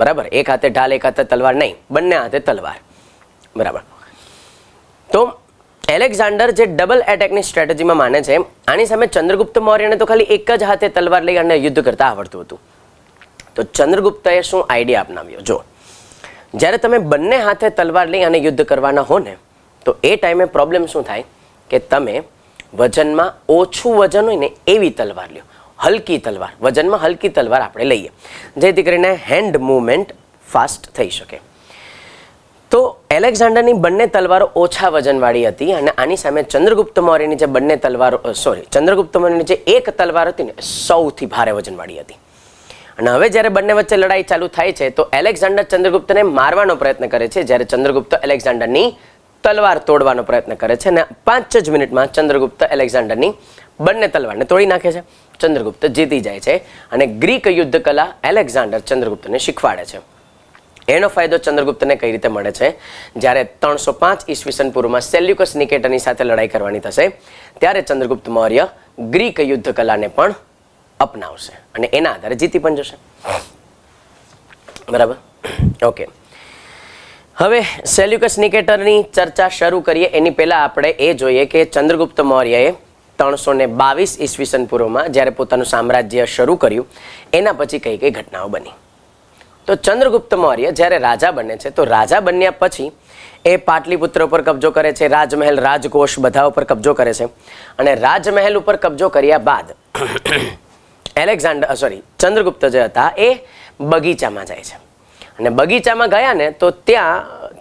બરાબર એક હાથે ઢાલ એક હાથે તલવાર નહીં બંને હાથે તલવાર બરાબર તો એલેક્ઝાન્ડર જે ડબલ એટેકની સ્ટ્રેટેજીમાં માને છે આની સામે ચંદ્રગુપ્ત મૌર્યને તો ખાલી એક જ હાથે તલવાર લઈ અને યુદ્ધ કરતા આવડતું હતું તો ચંદ્રગુપ્તએ શું આઈડિયા અપનાવ્યો જો જ્યારે તમે બંને હાથે તલવાર લઈ અને યુદ્ધ કરવાના હો ને તો એ ટાઈમે પ્રોબ્લેમ શું થાય કે તમે વજનમાં ઓછું વજન હોય ને એવી તલવાર લ્યો હલકી તલવાર વજનમાં હલકી તલવાર આપણે લઈએ જેથી કરીને હેન્ડ મૂવમેન્ટ ફાસ્ટ થઈ શકે તો એલેક્ઝાન્ડરની બંને તલવારો ઓછા વજનવાળી હતી અને આની સામે ચંદ્રગુપ્ત મૌર્યની જે બંને તલવારો સોરી ચંદ્રગુપ્ત મૌર્યની જે એક તલવાર હતી ને સૌથી ભારે વજનવાળી હતી અને હવે જ્યારે બંને વચ્ચે લડાઈ ચાલુ થાય છે તો એલેક્ઝાન્ડર ચંદ્રગુપ્તને મારવાનો પ્રયત્ન કરે છે જ્યારે ચંદ્રગુપ્ત એલેક્ઝાન્ડરની તલવાર તોડવાનો પ્રયત્ન કરે છે અને પાંચ જ મિનિટમાં ચંદ્રગુપ્ત એલેક્ઝાન્ડરની બંને તલવારને તોડી નાખે છે ચંદ્રગુપ્ત જીતી જાય છે અને ગ્રીક યુદ્ધ કલા એલેક્ઝાન્ડર ચંદ્રગુપ્તને શીખવાડે છે એનો ફાયદો ચંદ્રગુપ્તને કઈ રીતે મળે છે જ્યારે ત્રણસો પાંચ ઈસવીસન પૂર્વમાં સેલ્યુકસ નિકેટરની સાથે લડાઈ કરવાની થશે ત્યારે ચંદ્રગુપ્ત મૌર્ય ગ્રીક યુદ્ધ કલાને પણ અપનાવશે અને એના આધારે જીતી પણ જશે બરાબર ઓકે હવે સેલ્યુકસ નિકેટરની ચર્ચા શરૂ કરીએ એની પહેલાં આપણે એ જોઈએ કે ચંદ્રગુપ્ત મૌર્યએ ત્રણસો ને બાવીસ ઈસવીસન પૂર્વમાં જ્યારે પોતાનું સામ્રાજ્ય શરૂ કર્યું એના પછી કઈ કઈ ઘટનાઓ બની તો ચંદ્રગુપ્ત મૌર્ય જ્યારે રાજા બને છે તો રાજા બન્યા પછી એ પાટલીપુત્ર ઉપર કબજો કરે છે રાજમહેલ રાજકોષ બધા ઉપર કબજો કરે છે અને રાજમહેલ ઉપર કબજો કર્યા બાદ એલેક્ઝાન્ડર સોરી ચંદ્રગુપ્ત જે હતા એ બગીચામાં જાય છે અને બગીચામાં ગયા ને તો ત્યાં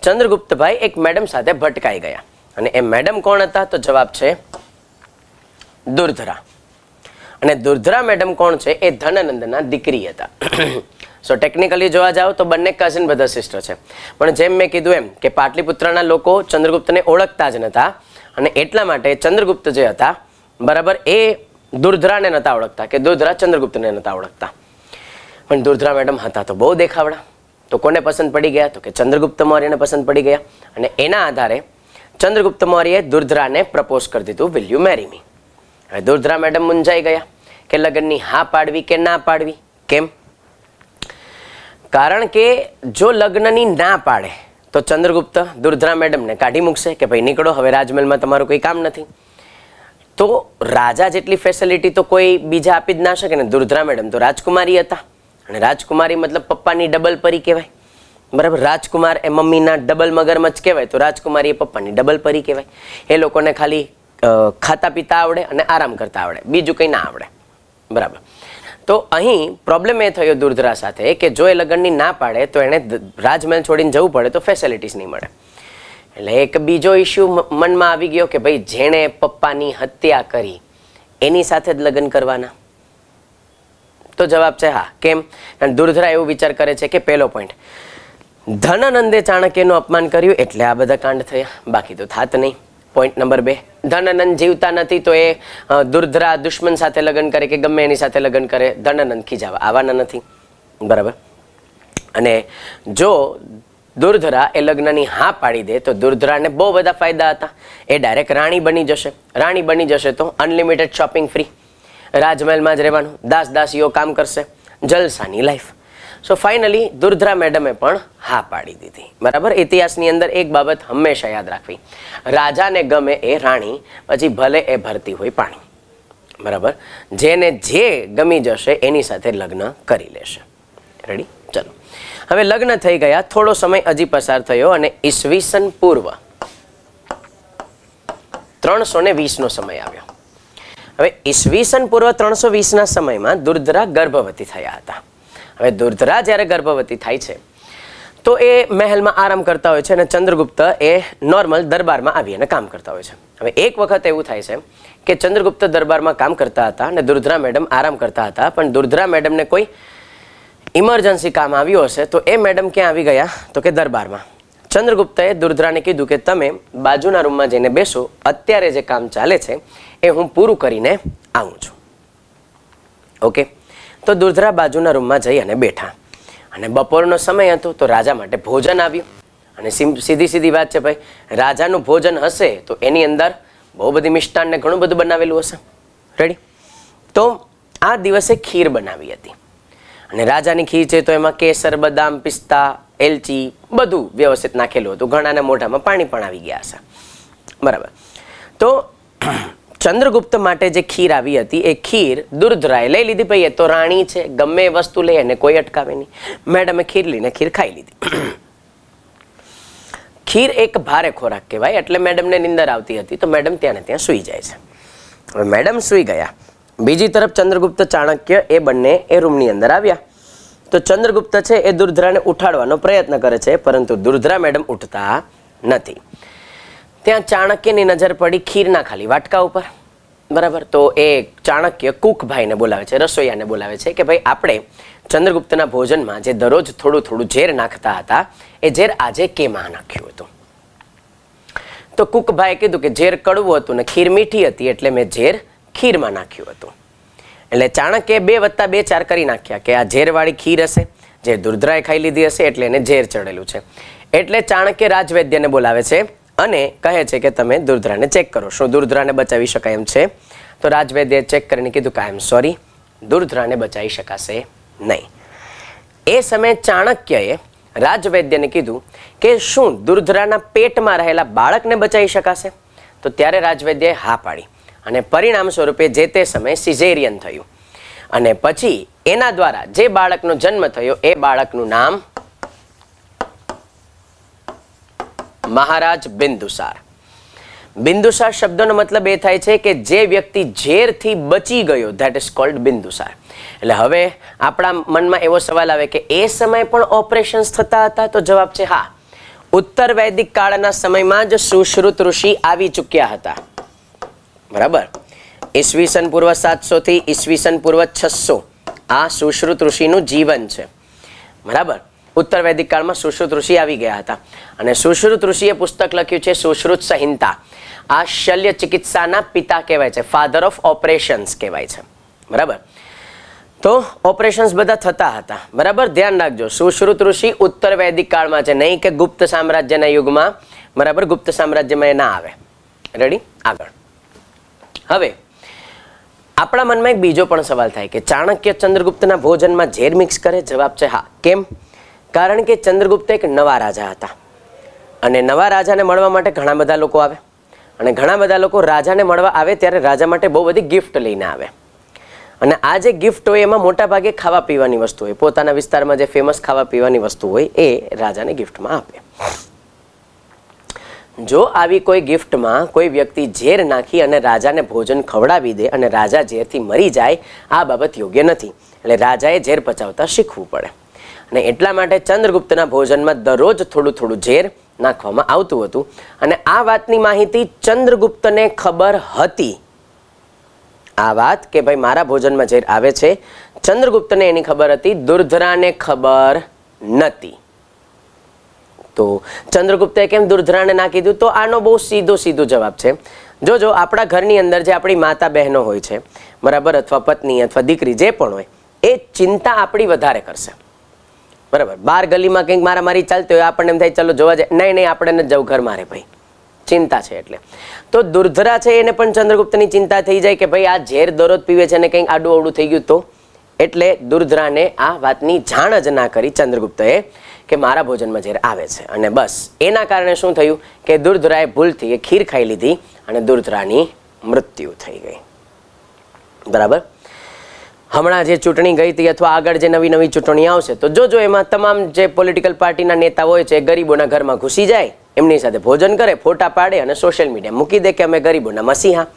ચંદ્રગુપ્તભાઈ એક મેડમ સાથે ભટકાઈ ગયા અને એ મેડમ કોણ હતા તો જવાબ છે દુર્ધરા અને દુર્ધરા મેડમ કોણ છે એ ધનાનંદના દીકરી હતા સો ટેકનિકલી જોવા જાઓ તો બંને કઝિન બધા સિસ્ટર છે પણ જેમ મેં કીધું એમ કે પાટલીપુત્રના લોકો ચંદ્રગુપ્તને ઓળખતા જ નહોતા અને એટલા માટે ચંદ્રગુપ્ત જે હતા બરાબર એ દુર્ધરાને નતા ઓળખતા કે દુર્ધરા ચંદ્રગુપ્તને નતા ઓળખતા પણ દુર્ધરા મેડમ હતા તો બહુ દેખાવડા તો કોને પસંદ પડી ગયા તો કે ચંદ્રગુપ્ત મૌર્યને પસંદ પડી ગયા અને એના આધારે ચંદ્રગુપ્ત મૌર્યએ દુર્ધરાને પ્રપોઝ કરી દીધું વિલ યુ મેરી મી હવે દુર્ધરા મેડમ મૂંઝાઈ ગયા કે લગ્નની હા પાડવી કે ના પાડવી કેમ કારણ કે જો લગ્નની ના પાડે તો ચંદ્રગુપ્ત દુર્ધરા મેડમને કાઢી મૂકશે કે ભાઈ નીકળો હવે રાજમહેલમાં તમારું કોઈ કામ નથી તો રાજા જેટલી ફેસિલિટી તો કોઈ બીજા આપી જ ના શકે ને દુર્ધરા મેડમ તો રાજકુમારી હતા અને રાજકુમારી મતલબ પપ્પાની ડબલ પરી કહેવાય બરાબર રાજકુમાર એ મમ્મીના ડબલ મગરમચ્છ કહેવાય તો રાજકુમારી એ પપ્પાની ડબલ પરી કહેવાય એ લોકોને ખાલી ખાતા પીતા આવડે અને આરામ કરતા આવડે બીજું કંઈ ના આવડે બરાબર તો અહીં પ્રોબ્લેમ એ થયો દુર્ધરા સાથે કે જો એ લગ્નની ના પાડે તો એણે રાજમહેલ છોડીને જવું પડે તો ફેસિલિટીસ નહીં મળે એટલે એક બીજો ઇશ્યુ મનમાં આવી ગયો કે ભાઈ જેણે પપ્પાની હત્યા કરી એની સાથે જ લગ્ન કરવાના તો જવાબ છે હા કેમ કારણ દુર્ધરા એવું વિચાર કરે છે કે પહેલો પોઈન્ટ ધનાનંદે ચાણક્યનું અપમાન કર્યું એટલે આ બધા કાંડ થયા બાકી તો થાત નહીં પોઈન્ટ નંબર બે ધનાનંદ જીવતા નથી તો એ દુર્ધરા દુશ્મન સાથે લગ્ન કરે કે ગમે એની સાથે લગ્ન કરે ધનાનંદ ખીજાવા આવવાના નથી બરાબર અને જો દુર્ધરા એ લગ્નની હા પાડી દે તો દુર્ધરાને બહુ બધા ફાયદા હતા એ ડાયરેક્ટ રાણી બની જશે રાણી બની જશે તો અનલિમિટેડ શોપિંગ ફ્રી રાજમહેલમાં જ રહેવાનું દાસ દાસીઓ કામ કરશે જલસાની લાઈફ સો ફાઇનલી દુર્ધરા મેડમે પણ હા પાડી દીધી બરાબર ઇતિહાસની અંદર એક બાબત હંમેશા યાદ રાખવી રાજાને ગમે એ રાણી પછી ભલે એ ભરતી હોય પાણી બરાબર જેને જે ગમી જશે એની સાથે લગ્ન કરી લેશે રેડી ચલો હવે લગ્ન થઈ ગયા થોડો સમય હજી પસાર થયો અને ઈસવીસન પૂર્વ ત્રણસો ને વીસનો સમય આવ્યો હવે ઈસવીસન પૂર્વ ત્રણસો વીસના સમયમાં દુર્ધરા ગર્ભવતી થયા હતા હવે દુર્ધરા જ્યારે ગર્ભવતી થાય છે તો એ મહેલમાં આરામ કરતા હોય છે અને ચંદ્રગુપ્ત એ નોર્મલ દરબારમાં આવી અને કામ કરતા હોય છે હવે એક વખત એવું થાય છે કે ચંદ્રગુપ્ત દરબારમાં કામ કરતા હતા અને દુર્ધરા મેડમ આરામ કરતા હતા પણ દુર્ધરા મેડમને કોઈ ઇમરજન્સી કામ આવ્યું હશે તો એ મેડમ ક્યાં આવી ગયા તો કે દરબારમાં ચંદ્રગુપ્તએ દુર્દ્રાને કીધું કે તમે બાજુના રૂમમાં જઈને બેસો અત્યારે જે કામ ચાલે છે એ હું પૂરું કરીને આવું છું ઓકે તો દુર્ધરા બાજુના રૂમમાં જઈ અને બેઠા અને બપોરનો સમય હતો તો રાજા માટે ભોજન આવ્યું અને સીધી સીધી વાત છે ભાઈ રાજાનું ભોજન હશે તો એની અંદર બહુ બધી મિષ્ટાનને ઘણું બધું બનાવેલું હશે રેડી તો આ દિવસે ખીર બનાવી હતી અને રાજાની ખીર છે તો એમાં કેસર બદામ પિસ્તા એલચી બધું વ્યવસ્થિત નાખેલું હતું ઘણાના મોઢામાં પાણી પણ આવી ગયા હશે બરાબર તો ચંદ્રગુપ્ત માટે જે ખીર આવી હતી એ ખીર દુર્ધરાએ લઈ લીધી ભાઈ એ તો રાણી છે ગમે એ વસ્તુ લે એને કોઈ અટકાવે નહીં મેડમે ખીર લઈને ખીર ખાઈ લીધી ખીર એક ભારે ખોરાક કહેવાય એટલે મેડમને નિંદર આવતી હતી તો મેડમ ત્યાં ને ત્યાં સૂઈ જાય છે હવે મેડમ સૂઈ ગયા બીજી તરફ ચંદ્રગુપ્ત ચાણક્ય એ બંને એ રૂમની અંદર આવ્યા તો ચંદ્રગુપ્ત છે એ દુર્ધરાને ઉઠાડવાનો પ્રયત્ન કરે છે પરંતુ દુર્ધરા મેડમ ઉઠતા નથી ત્યાં ચાણક્યની નજર પડી ખીરના ખાલી વાટકા ઉપર બરાબર તો એ ચાણક્ય કુકભાઈને બોલાવે છે રસોઈયાને બોલાવે છે કે ભાઈ આપણે ચંદ્રગુપ્તના ભોજનમાં જે દરરોજ થોડું થોડું ઝેર નાખતા હતા એ ઝેર આજે કેમાં નાખ્યું હતું તો કુકભાઈએ કીધું કે ઝેર કડવું હતું ને ખીર મીઠી હતી એટલે મેં ઝેર ખીરમાં નાખ્યું હતું એટલે ચાણક્યે બે વત્તા બે ચાર કરી નાખ્યા કે આ ઝેરવાળી ખીર હશે જે દુર્દ્રાએ ખાઈ લીધી હશે એટલે એને ઝેર ચડેલું છે એટલે ચાણક્ય રાજવૈદ્યને બોલાવે છે અને કહે છે કે તમે દુર્દ્રાને ચેક કરો શું દુર્દ્રાને બચાવી શકાય એમ છે તો રાજવૈદ્યએ ચેક કરીને કીધું કે આઈ એમ સોરી દુર્દ્રાને બચાવી શકાશે નહીં એ સમયે ચાણક્યએ રાજવૈદ્યને કીધું કે શું દુર્દ્રાના પેટમાં રહેલા બાળકને બચાવી શકાશે તો ત્યારે રાજવૈદ્યએ હા પાડી અને પરિણામ સ્વરૂપે જે તે સમયે સિઝેરિયન થયું અને પછી એના દ્વારા જે બાળકનો જન્મ થયો એ બાળકનું નામ મહારાજ બિંદુસાર બિંદુસાર શબ્દનો મતલબ એ થાય છે કે જે વ્યક્તિ ઝેરથી બચી ગયો ધેટ ઇઝ કોલ્ડ બિંદુસાર એટલે હવે આપણા મનમાં એવો સવાલ આવે કે એ સમય પણ ઓપરેશન્સ થતા હતા તો જવાબ છે હા ઉત્તર વૈદિક કાળના સમયમાં જ સુશ્રુત ઋષિ આવી ચૂક્યા હતા બરાબર ઈસવીસન પૂર્વ સાતસોથી ઈસવીસન પૂર્વ છસો આ સુશ્રુત ઋષિનું જીવન છે બરાબર ઉત્તર વૈદિક કાળમાં સુશ્રુત ઋષિ આવી ગયા હતા અને સુશ્રુત ઋષિએ પુસ્તક લખ્યું છે સુશ્રુત સંહિતા આ શલ્ય ચિકિત્સાના પિતા કહેવાય છે ફાધર ઓફ ઓપરેશન્સ કહેવાય છે બરાબર તો ઓપરેશન્સ બધા થતા હતા બરાબર ધ્યાન રાખજો સુશ્રુત ઋષિ ઉત્તર વૈદિક કાળમાં છે નહીં કે ગુપ્ત સામ્રાજ્યના યુગમાં બરાબર ગુપ્ત સામ્રાજ્યમાં એ ના આવે રેડી આગળ હવે આપણા મનમાં એક બીજો પણ સવાલ થાય કે ચાણક્ય ચંદ્રગુપ્તના ભોજનમાં ઝેર મિક્સ કરે જવાબ છે હા કેમ કારણ કે ચંદ્રગુપ્ત એક નવા રાજા હતા અને નવા રાજાને મળવા માટે ઘણા બધા લોકો આવે અને ઘણા બધા લોકો રાજાને મળવા આવે ત્યારે રાજા માટે બહુ બધી ગિફ્ટ લઈને આવે અને આ જે ગિફ્ટ હોય એમાં મોટા ભાગે ખાવા પીવાની વસ્તુ હોય પોતાના વિસ્તારમાં જે ફેમસ ખાવા પીવાની વસ્તુ હોય એ રાજાને ગિફ્ટમાં આપે જો આવી કોઈ ગિફ્ટમાં કોઈ વ્યક્તિ ઝેર નાખી અને રાજાને ભોજન ખવડાવી દે અને રાજા ઝેરથી મરી જાય આ બાબત યોગ્ય નથી એટલે રાજાએ ઝેર પચાવતા શીખવું પડે અને એટલા માટે ચંદ્રગુપ્તના ભોજનમાં દરરોજ થોડું થોડું ઝેર નાખવામાં આવતું હતું અને આ વાતની માહિતી ચંદ્રગુપ્તને ખબર હતી આ વાત કે ભાઈ મારા ભોજનમાં ઝેર આવે છે ચંદ્રગુપ્તને એની ખબર હતી દુર્ધરાને ખબર નથી તો ચંદ્રગુપ્તે કેમ દુર્ધરાને ના કીધું તો આનો બહુ સીધો સીધો જવાબ છે જોજો આપણા ઘરની અંદર જે આપણી માતા બહેનો હોય છે બરાબર અથવા પત્ની અથવા દીકરી જે પણ હોય એ ચિંતા આપણી વધારે કરશે બરાબર બાર ગલીમાં કંઈક મારા મારી ચાલતી હોય આપણને એમ થાય ચલો જોવા જાય નહીં નહીં આપણે ન જવું ઘર મારે ભાઈ ચિંતા છે એટલે તો દુર્ધરા છે એને પણ ચંદ્રગુપ્તની ચિંતા થઈ જાય કે ભાઈ આ ઝેર દરરોજ પીવે છે ને કંઈક આડું અવડું થઈ ગયું તો એટલે દુર્ધરાને આ વાતની જાણ જ ના કરી ચંદ્રગુપ્તએ કે મારા ભોજનમાં ઝેર આવે છે અને બસ એના કારણે શું થયું કે દુર્ધરાએ ભૂલથી એ ખીર ખાઈ લીધી અને દુર્ધરાની મૃત્યુ થઈ ગઈ બરાબર હમણાં જે ચૂંટણી ગઈ હતી અથવા આગળ જે નવી નવી ચૂંટણી આવશે તો જોજો એમાં તમામ જે પોલિટિકલ પાર્ટીના નેતા હોય છે ગરીબોના ઘરમાં ઘૂસી જાય એમની સાથે ભોજન કરે ફોટા પાડે અને સોશિયલ મીડિયા મૂકી દે કે અમે ગરીબોના મસીહા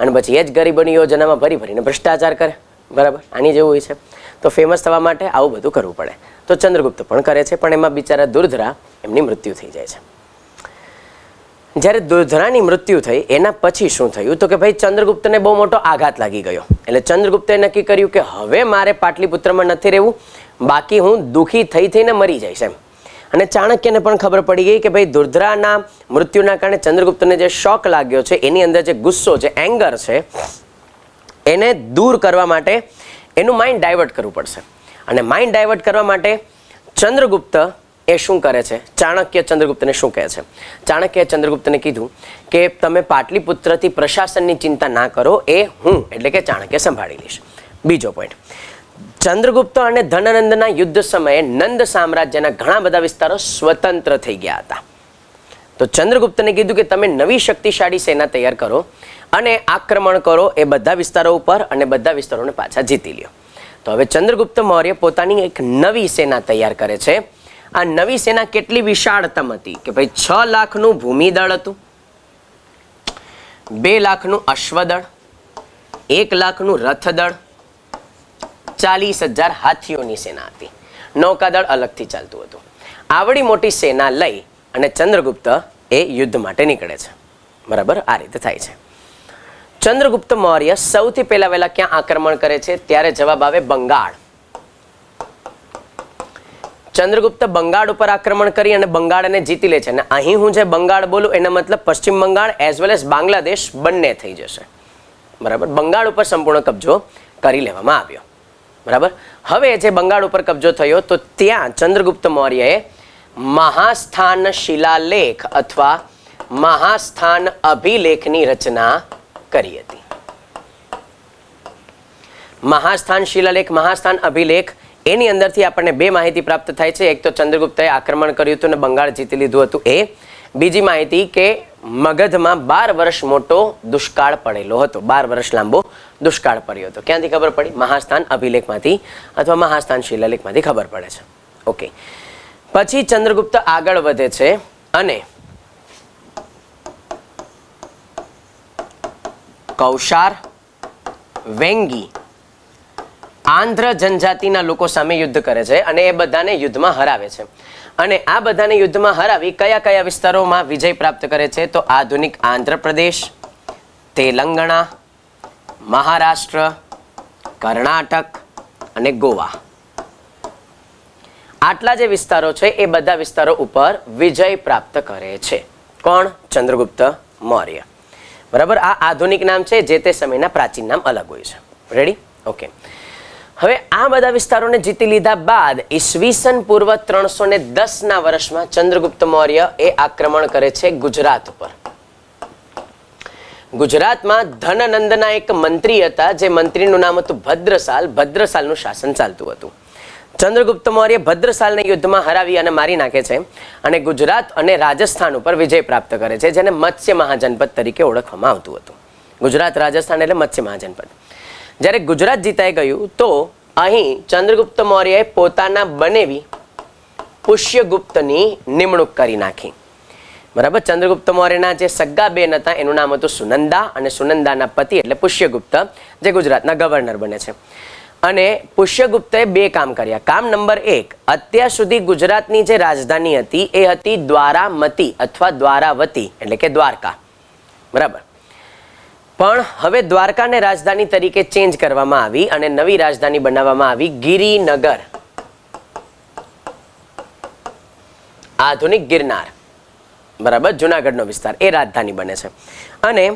અને પછી એ જ ગરીબોની યોજનામાં ભરી ભરીને ભ્રષ્ટાચાર કરે બરાબર આની જેવું હોય છે તો ફેમસ થવા માટે આવું બધું કરવું પડે તો ચંદ્રગુપ્ત પણ કરે છે પણ એમાં બિચારા દુર્ધરા એમની મૃત્યુ થઈ જાય છે જ્યારે દુર્ધરાની મૃત્યુ થઈ એના પછી શું થયું તો કે ભાઈ ચંદ્રગુપ્તને બહુ મોટો આઘાત લાગી ગયો એટલે ચંદ્રગુપ્તે નક્કી કર્યું કે હવે મારે પાટલીપુત્રમાં નથી રહેવું બાકી હું દુઃખી થઈ થઈને મરી જઈશ એમ અને ચાણક્યને પણ ખબર પડી ગઈ કે ભાઈ દુર્ધરાના મૃત્યુના કારણે ચંદ્રગુપ્તને જે શોક લાગ્યો છે એની અંદર જે ગુસ્સો છે એંગર છે એને દૂર કરવા માટે એનું માઇન્ડ ડાયવર્ટ કરવું પડશે અને માઇન્ડ ડાયવર્ટ કરવા માટે ચંદ્રગુપ્ત એ શું કરે છે ચાણક્ય ચંદ્રગુપ્તને શું કહે છે ચાણક્ય ચંદ્રગુપ્તને કીધું કે તમે પાટલીપુત્રથી પ્રશાસનની ચિંતા ના કરો એ હું એટલે કે ચાણક્ય સંભાળી લઈશ બીજો પોઈન્ટ ચંદ્રગુપ્ત અને ધનનંદના યુદ્ધ સમયે નંદ સામ્રાજ્યના ઘણા બધા વિસ્તારો સ્વતંત્ર થઈ ગયા હતા તો ચંદ્રગુપ્તને કીધું કે તમે નવી શક્તિશાળી સેના તૈયાર કરો અને આક્રમણ કરો એ બધા વિસ્તારો ઉપર અને બધા વિસ્તારોને પાછા જીતી લ્યો તો હવે ચંદ્રગુપ્ત મૌર્ય પોતાની એક નવી સેના તૈયાર કરે છે આ નવી સેના કેટલી વિશાળતમ હતી કે ભાઈ છ લાખનું ભૂમિદળ હતું બે લાખનું અશ્વદળ એક લાખનું રથદળ ચાલીસ હજાર હાથીઓની સેના હતી નૌકાદળ અલગથી ચાલતું હતું આવડી મોટી સેના લઈ અને ચંદ્રગુપ્ત એ યુદ્ધ માટે નીકળે છે બરાબર આ રીતે થાય છે ચંદ્રગુપ્ત મૌર્ય સૌથી પહેલા વહેલા ક્યાં આક્રમણ કરે છે ત્યારે જવાબ આવે બંગાળ ચંદ્રગુપ્ત બંગાળ ઉપર આક્રમણ કરી અને બંગાળને જીતી લે છે અને અહીં હું જે બંગાળ બોલું એનો મતલબ Paschim Bangal as well as Bangladesh બંને થઈ જશે બરાબર બંગાળ ઉપર સંપૂર્ણ કબજો કરી લેવામાં આવ્યો બરાબર હવે જે બંગાળ ઉપર કબજો થયો તો ત્યાં ચંદ્રગુપ્ત મૌર્યએ મહાસ્થાન શિલાલેખ અથવા મહાસ્થાન અભિલેખની રચના કરી હતી મહાસ્થાન શિલાલેખ મહાસ્થાન અભિલેખ એની અંદરથી આપણને બે માહિતી પ્રાપ્ત થાય છે એક તો ચંદ્રગુપ્તએ આક્રમણ કર્યું હતું અને બંગાળ જીતી લીધું હતું એ બીજી માહિતી કે મગધમાં બાર વર્ષ મોટો દુષ્કાળ પડેલો હતો બાર વર્ષ લાંબો દુષ્કાળ પડ્યો હતો ક્યાંથી ખબર પડી મહાસ્થાન અભિલેખમાંથી અથવા મહાસ્થાન શિલાલેખમાંથી ખબર પડે છે ઓકે પછી ચંદ્રગુપ્ત આગળ વધે છે અને કૌશાર વેંગી આંધ્ર જનજાતિના લોકો સામે યુદ્ધ કરે છે અને એ બધાને યુદ્ધમાં હરાવે છે અને આ બધાને યુદ્ધમાં હરાવી કયા કયા વિસ્તારોમાં વિજય પ્રાપ્ત કરે છે તો આધુનિક આંધ્રપ્રદેશ તેલંગણા મહારાષ્ટ્ર કર્ણાટક અને ગોવા આટલા જે વિસ્તારો છે એ બધા વિસ્તારો ઉપર વિજય પ્રાપ્ત કરે છે કોણ ચંદ્રગુપ્ત મૌર્ય બરાબર આ આધુનિક નામ છે જે તે સમયના પ્રાચીન નામ અલગ હોય છે રેડી ઓકે હવે આ બધા વિસ્તારોને જીતી લીધા બાદ ઈસવીસન પૂર્વ ત્રણસો ને દસ ના વર્ષમાં ચંદ્રગુપ્ત મૌર્ય એ આક્રમણ કરે છે ગુજરાત ઉપર ગુજરાતમાં ધનનંદના એક મંત્રી હતા જે મંત્રીનું નામ હતું ભદ્રસાલ ભદ્રસાલનું શાસન ચાલતું હતું ચંદ્રગુપ્ત મૌર્ય ભદ્રસાલને યુદ્ધમાં હરાવી અને મારી નાખે છે અને ગુજરાત અને રાજસ્થાન ઉપર વિજય પ્રાપ્ત કરે છે જેને મત્સ્ય મહાજનપદ તરીકે ઓળખવામાં આવતું હતું ગુજરાત રાજસ્થાન એટલે મત્સ્ય મહાજનપદ જ્યારે ગુજરાત જીતાઈ ગયું તો અહીં ચંદ્રગુપ્ત મૌર્યએ પોતાના બનેવી પુષ્યગુપ્તની નિમણૂક કરી નાખી બરાબર ચંદ્રગુપ્ત મૌર્યના જે સગા બેન હતા એનું નામ હતું સુનંદા અને સુનંદાના પતિ એટલે પુષ્યગુપ્ત જે ગુજરાતના ગવર્નર બને છે અને પુષ્યગુપ્તે બે કામ કર્યા કામ નંબર એક અત્યાર સુધી ગુજરાતની જે રાજધાની હતી એ હતી દ્વારામતી અથવા દ્વારાવતી એટલે કે દ્વારકા બરાબર પણ હવે દ્વારકાને રાજધાની તરીકે ચેન્જ કરવામાં આવી અને નવી રાજધાની બનાવવામાં આવી ગિરિનગર આધુનિક ગિરનાર બરાબર જુનાગઢનો વિસ્તાર એ રાજધાની બને છે અને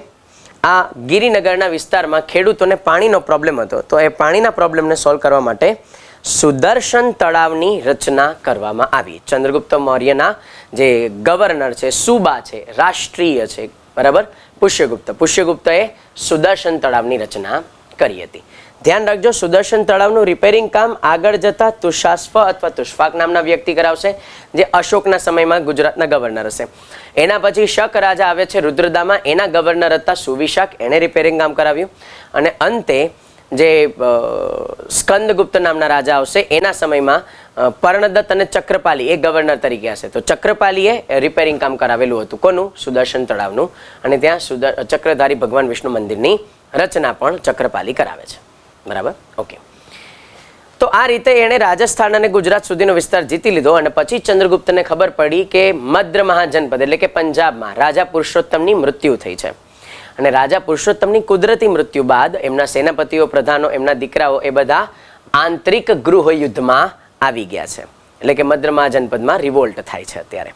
આ ગિરિનગરના વિસ્તારમાં ખેડૂતોને પાણીનો પ્રોબ્લેમ હતો તો એ પાણીના પ્રોબ્લેમને સોલ્વ કરવા માટે સુદર્શન તળાવની રચના કરવામાં આવી ચંદ્રગુપ્ત મૌર્યના જે ગવર્નર છે સુબા છે રાષ્ટ્રીય છે બરાબર પુષ્યગુપ્ત પુષ્યગુપ્તએ સુદર્શન તળાવની રચના કરી હતી ધ્યાન રાખજો સુદર્શન તળાવનું રિપેરિંગ કામ આગળ જતા તુષાસ્ફ અથવા તુષ્ફાક નામના વ્યક્તિ કરાવશે જે અશોકના સમયમાં ગુજરાતના ગવર્નર હશે એના પછી શક રાજા આવે છે રુદ્રદામાં એના ગવર્નર હતા સુવિશાક એણે રિપેરિંગ કામ કરાવ્યું અને અંતે જે સ્કંદગુપ્ત નામના રાજા આવશે એના સમયમાં પર્ણદત્ત અને ચક્રપાલી એ ગવર્નર તરીકે હશે તો ચક્રપાલીએ રિપેરિંગ કામ કરાવેલું હતું કોનું સુદર્શન તળાવનું અને ત્યાં સુદર ચક્રધારી ભગવાન વિષ્ણુ મંદિરની રચના પણ ચક્રપાલી કરાવે છે બરાબર ઓકે તો આ રીતે એણે રાજસ્થાન અને ગુજરાત સુધીનો વિસ્તાર જીતી લીધો અને પછી ચંદ્રગુપ્તને ખબર પડી કે મદ્ર મહાજનપદ એટલે કે પંજાબમાં રાજા પુરુષોત્તમની મૃત્યુ થઈ છે અને રાજા પુરુષોત્તમની કુદરતી મૃત્યુ બાદ એમના સેનાપતિઓ પ્રધાનો એમના દીકરાઓ એ બધા આંતરિક ગૃહ યુદ્ધમાં આવી ગયા છે એટલે કે મદ્ર મહાજનપદમાં રિવોલ્ટ થાય છે અત્યારે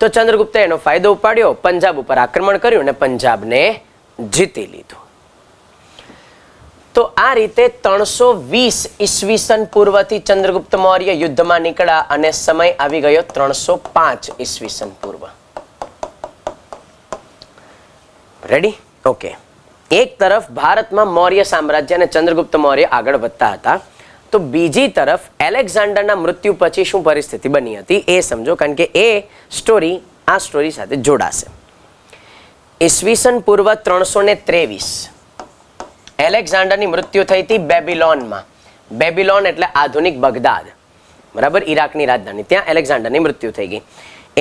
તો ચંદ્રગુપ્તે એનો ફાયદો ઉપાડ્યો પંજાબ ઉપર આક્રમણ કર્યું અને પંજાબને જીતી લીધું તો આ રીતે ત્રણસો વીસ ઈસવીસન પૂર્વથી ચંદ્રગુપ્ત મૌર્ય યુદ્ધમાં નીકળ્યા અને સમય આવી ગયો ત્રણસો પાંચ ઈસવીસન પૂર્વ રેડી ઓકે એક તરફ ભારતમાં મૌર્ય સામ્રાજ્ય અને ચંદ્રગુપ્ત મૌર્ય આગળ વધતા હતા તો બીજી તરફ એલેક્ઝાન્ડરના મૃત્યુ પછી શું પરિસ્થિતિ બની હતી એ સમજો કારણ કે એ સ્ટોરી આ સ્ટોરી સાથે જોડાશે ઈસવીસન પૂર્વ ત્રણસો ને ત્રેવીસ એલેક્ઝાન્ડરની મૃત્યુ થઈ હતી બેબિલોનમાં બેબિલોન એટલે આધુનિક બગદાદ બરાબર ઈરાકની રાજધાની ત્યાં એલેક્ઝાન્ડરની મૃત્યુ થઈ ગઈ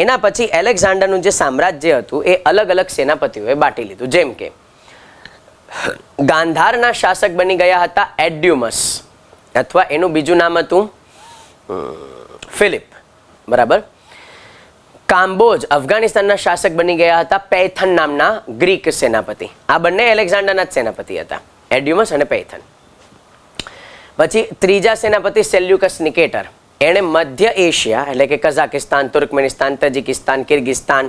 એના પછી એલેક્ઝાન્ડરનું જે સામ્રાજ્ય હતું એ અલગ અલગ સેનાપતિઓએ બાટી લીધું જેમ કે ગાંધારના શાસક બની ગયા હતા એડ્યુમસ અથવા એનું બીજું નામ હતું ફિલિપ બરાબર કામ્બોજ અફઘાનિસ્તાનના શાસક બની ગયા હતા પૈથન નામના ગ્રીક સેનાપતિ આ બંને એલેક્ઝાન્ડરના જ સેનાપતિ હતા એડ્યુમસ અને પૈથન પછી ત્રીજા સેનાપતિ સેલ્યુકસ નિકેટર એણે મધ્ય એશિયા એટલે કે કઝાકિસ્તાન તુર્કમેનિસ્તાન તજિકિસ્તાન કિર્ગિસ્તાન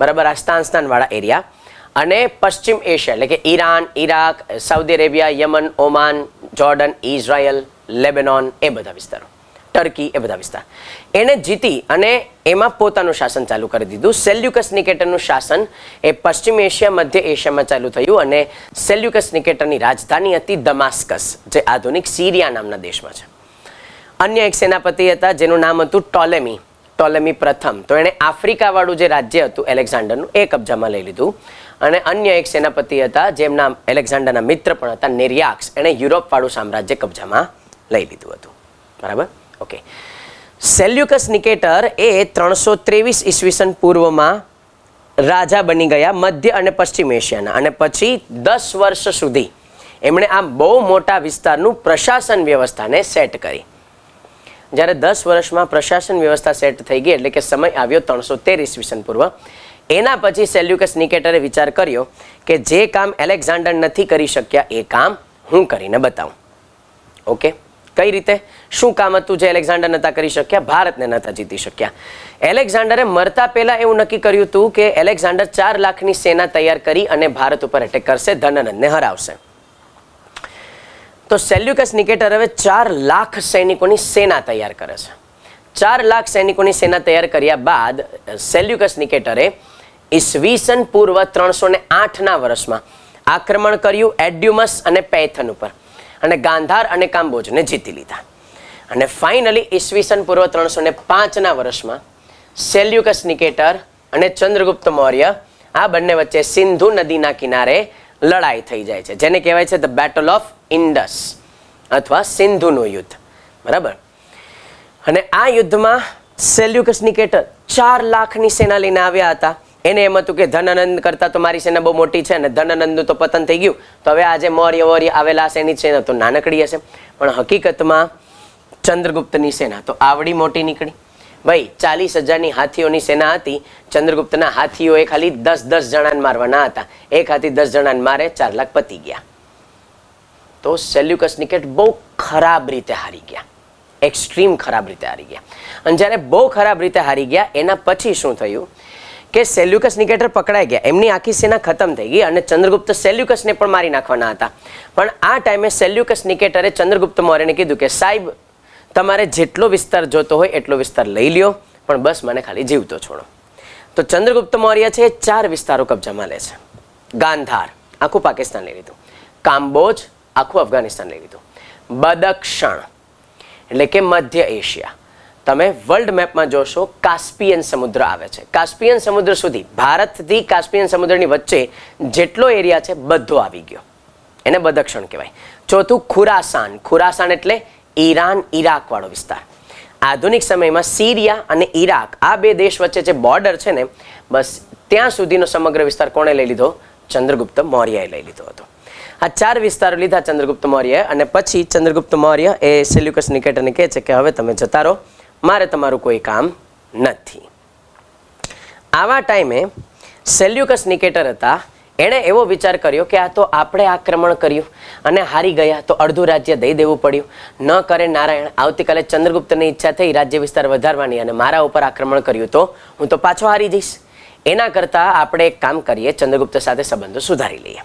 બરાબર આ સ્થાનવાળા એરિયા અને પશ્ચિમ એશિયા એટલે કે Iran Iraq Saudi Arabia Yemen Oman Jordan Israel Lebanon એ બધા વિસ્તારો ટર્કી એ બધા વિસ્તાર એને જીતી અને એમાં પોતાનું શાસન ચાલુ કરી દીધું સેલ્યુકસ નિકેટરનું શાસન એ પશ્ચિમ એશિયા મધ્ય એશિયામાં ચાલુ થયું અને સેલ્યુકસ નિકેટરની રાજધાની હતી દમાસ્કસ જે આધુનિક સિરિયા નામના દેશમાં છે અન્ય એક સેનાપતિ હતા જેનું નામ હતું ટોલેમી ટોલેમી પ્રથમ તો એણે આફ્રિકાવાળું જે રાજ્ય હતું એલેક્ઝાન્ડરનું એ કબજામાં લઈ લીધું અને અન્ય એક સેનાપતિ હતા જેમના એલેક્ઝાન્ડરના મિત્ર પણ હતા નેરિયાક્સ એણે યુરોપવાળું સામ્રાજ્ય કબજામાં લઈ લીધું હતું બરાબર ઓકે સેલ્યુકસ નિકેટર એ ત્રણસો ત્રેવીસ ઈસવીસન પૂર્વમાં રાજા બની ગયા મધ્ય અને પશ્ચિમ એશિયાના અને પછી દસ વર્ષ સુધી એમણે આ બહુ મોટા વિસ્તારનું પ્રશાસન વ્યવસ્થાને સેટ કરી જ્યારે દસ વર્ષમાં પ્રશાસન વ્યવસ્થા સેટ થઈ ગઈ એટલે કે સમય આવ્યો ત્રણસો તેર ઈસવીસન પૂર્વ એના પછી સેલ્યુકસ નિકેટરે વિચાર કર્યો કે જે કામ એલેક્ઝાન્ડર નથી કરી શક્યા એ કામ હું કરીને બતાવું ઓકે કઈ રીતે શું કામ હતું જે એલેક્ઝાન્ડર નતા કરી શક્યા ભારતને નતા જીતી શક્યા એલેક્ઝાન્ડરે મરતા પહેલા એવું નક્કી કર્યું હતું કે એલેક્ઝાન્ડર ચાર લાખની સેના તૈયાર કરી અને ભારત ઉપર એટેક કરશે ધનાનંદને હરાવશે તો સેલ્યુકસ નિકેટર હવે ચાર લાખ સૈનિકોની સેના તૈયાર કરે છે ચાર લાખ સૈનિકોની સેના તૈયાર કર્યા બાદ સેલ્યુકસ નિકેટરે ઈસવીસન પૂર્વ ત્રણસો ને આઠના વર્ષમાં આક્રમણ કર્યું એડ્યુમસ અને પેથન ઉપર અને ગાંધાર અને કામ્બોજને જીતી લીધા અને ફાઇનલી ઈસવીસન પૂર્વ ત્રણસો ને પાંચના વર્ષમાં સેલ્યુકસ નિકેટર અને ચંદ્રગુપ્ત મૌર્ય આ બંને વચ્ચે સિંધુ નદીના કિનારે લડાઈ થઈ જાય છે જેને કહેવાય છે ધ બેટલ ઓફ ઇન્ડસ અથવા સિંધુનું યુદ્ધ બરાબર અને આ યુદ્ધમાં સેલ્યુકસ નિકેટર ચાર લાખની સેના લઈને આવ્યા હતા એને એમ હતું કે ધનાનંદ કરતાં તો મારી સેના બહુ મોટી છે અને ધનાનંદનું તો પતન થઈ ગયું તો હવે આજે મૌર્ય વૌર્ય આવેલા સેની સેના તો નાનકડી હશે પણ હકીકતમાં ચંદ્રગુપ્તની સેના તો આવડી મોટી નીકળી ભાઈ ચાલીસ હજારની હાથીઓની સેના હતી ચંદ્રગુપ્તના હાથીઓએ ખાલી દસ દસ જણાને મારવાના હતા એક હાથી દસ જણાને મારે ચાર લાખ પતી ગયા તો સેલ્યુકસ નિકેટ બહુ ખરાબ રીતે હારી ગયા એક્સ્ટ્રીમ ખરાબ રીતે હારી ગયા અને જ્યારે બહુ ખરાબ રીતે હારી ગયા એના પછી શું થયું કે સેલ્યુકસ નિકેટર પકડાઈ ગયા એમની આખી સેના ખતમ થઈ ગઈ અને ચંદ્રગુપ્ત સેલ્યુકસને પણ મારી નાખવાના હતા પણ આ ટાઈમે સેલ્યુકસ નિકેટરે ચંદ્રગુપ્ત મૌર્યને કીધું કે સાહેબ તમારે જેટલો વિસ્તાર જોતો હોય એટલો વિસ્તાર લઈ લ્યો પણ બસ મને ખાલી જીવતો છોડો તો ચંદ્રગુપ્ત મૌર્ય છે એ ચાર વિસ્તારો કબજામાં લે છે ગાંધાર આખું પાકિસ્તાન લઈ લીધું કામ્બોજ આખું અફઘાનિસ્તાન લઈ લીધું બદક્ષણ એટલે કે મધ્ય એશિયા તમે વર્લ્ડ મેપમાં જોશો કાસ્પિયન સમુદ્ર આવે છે કાસ્પિયન સમુદ્ર સુધી ભારતથી કાસ્પિયન સમુદ્રની વચ્ચે જેટલો એરિયા છે બધો આવી ગયો એને બદક્ષણ કહેવાય ચોથું ખુરાસાન ખુરાસાન એટલે ઈરાન ઈરાકવાળો વિસ્તાર આધુનિક સમયમાં સિરિયા અને ઈરાક આ બે દેશ વચ્ચે જે બોર્ડર છે ને બસ ત્યાં સુધીનો સમગ્ર વિસ્તાર કોણે લઈ લીધો ચંદ્રગુપ્ત મૌર્યએ લઈ લીધો હતો આ ચાર વિસ્તારો લીધા ચંદ્રગુપ્ત મૌર્ય અને પછી ચંદ્રગુપ્ત મૌર્ય એ સેલ્યુકસ નિકેટને કહે છે કે હવે તમે જતા રહો મારે તમારું કોઈ કામ નથી આવા ટાઈમે સેલ્યુકસ નિકેટર હતા એણે એવો વિચાર કર્યો કે આ તો આપણે આક્રમણ કર્યું અને હારી ગયા તો અડધું રાજ્ય દઈ દેવું પડ્યું ન કરે નારાયણ આવતીકાલે ચંદ્રગુપ્તની ઈચ્છા થઈ રાજ્ય વિસ્તાર વધારવાની અને મારા ઉપર આક્રમણ કર્યું તો હું તો પાછો હારી જઈશ એના કરતાં આપણે એક કામ કરીએ ચંદ્રગુપ્ત સાથે સંબંધો સુધારી લઈએ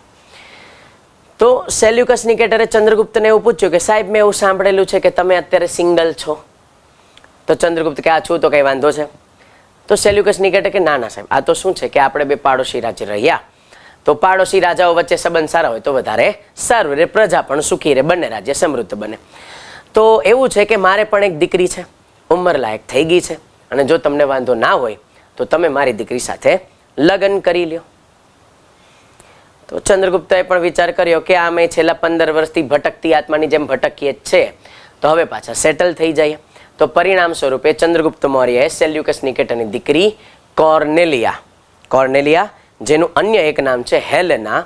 તો સેલ્યુકસ નિકેટરે ચંદ્રગુપ્તને એવું પૂછ્યું કે સાહેબ મેં એવું સાંભળેલું છે કે તમે અત્યારે સિંગલ છો તો ચંદ્રગુપ્ત કે આ છું તો કંઈ વાંધો છે તો સેલ્યુકસ નિકેટે કે ના ના સાહેબ આ તો શું છે કે આપણે બે પાડોશી રાજ્ય રહ્યા તો પાડોશી રાજાઓ વચ્ચે સંબંધ સારા હોય તો વધારે સારું રે પ્રજા પણ સુખી રહે બંને રાજ્ય સમૃદ્ધ બને તો એવું છે કે મારે પણ એક દીકરી છે ઉંમર લાયક થઈ ગઈ છે અને જો તમને વાંધો ના હોય તો તમે મારી દીકરી સાથે લગ્ન કરી લ્યો તો ચંદ્રગુપ્તએ પણ વિચાર કર્યો કે આ મેં છેલ્લા પંદર વર્ષથી ભટકતી આત્માની જેમ ભટકીએ જ છે તો હવે પાછા સેટલ થઈ જઈએ તો પરિણામ સ્વરૂપે ચંદ્રગુપ્ત મૌર્યએ સેલ્યુકસ નિકેટરની દીકરી કોર્નેલિયા કોર્નેલિયા જેનું અન્ય એક નામ છે હેલના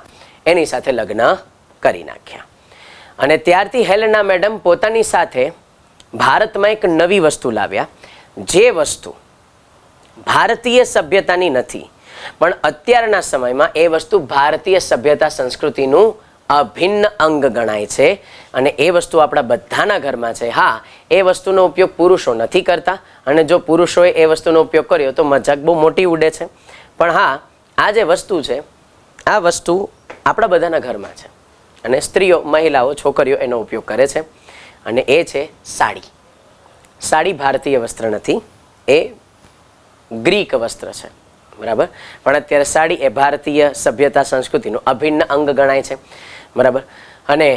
એની સાથે લગ્ન કરી નાખ્યા અને ત્યારથી હેલના મેડમ પોતાની સાથે ભારતમાં એક નવી વસ્તુ લાવ્યા જે વસ્તુ ભારતીય સભ્યતાની નથી પણ અત્યારના સમયમાં એ વસ્તુ ભારતીય સભ્યતા સંસ્કૃતિનું અભિન્ન અંગ ગણાય છે અને એ વસ્તુ આપણા બધાના ઘરમાં છે હા એ વસ્તુનો ઉપયોગ પુરુષો નથી કરતા અને જો પુરુષોએ એ વસ્તુનો ઉપયોગ કર્યો તો મજાક બહુ મોટી ઉડે છે પણ હા આ જે વસ્તુ છે આ વસ્તુ આપણા બધાના ઘરમાં છે અને સ્ત્રીઓ મહિલાઓ છોકરીઓ એનો ઉપયોગ કરે છે અને એ છે સાડી સાડી ભારતીય વસ્ત્ર નથી એ ગ્રીક વસ્ત્ર છે બરાબર પણ અત્યારે સાડી એ ભારતીય સભ્યતા સંસ્કૃતિનું અભિન્ન અંગ ગણાય છે બરાબર અને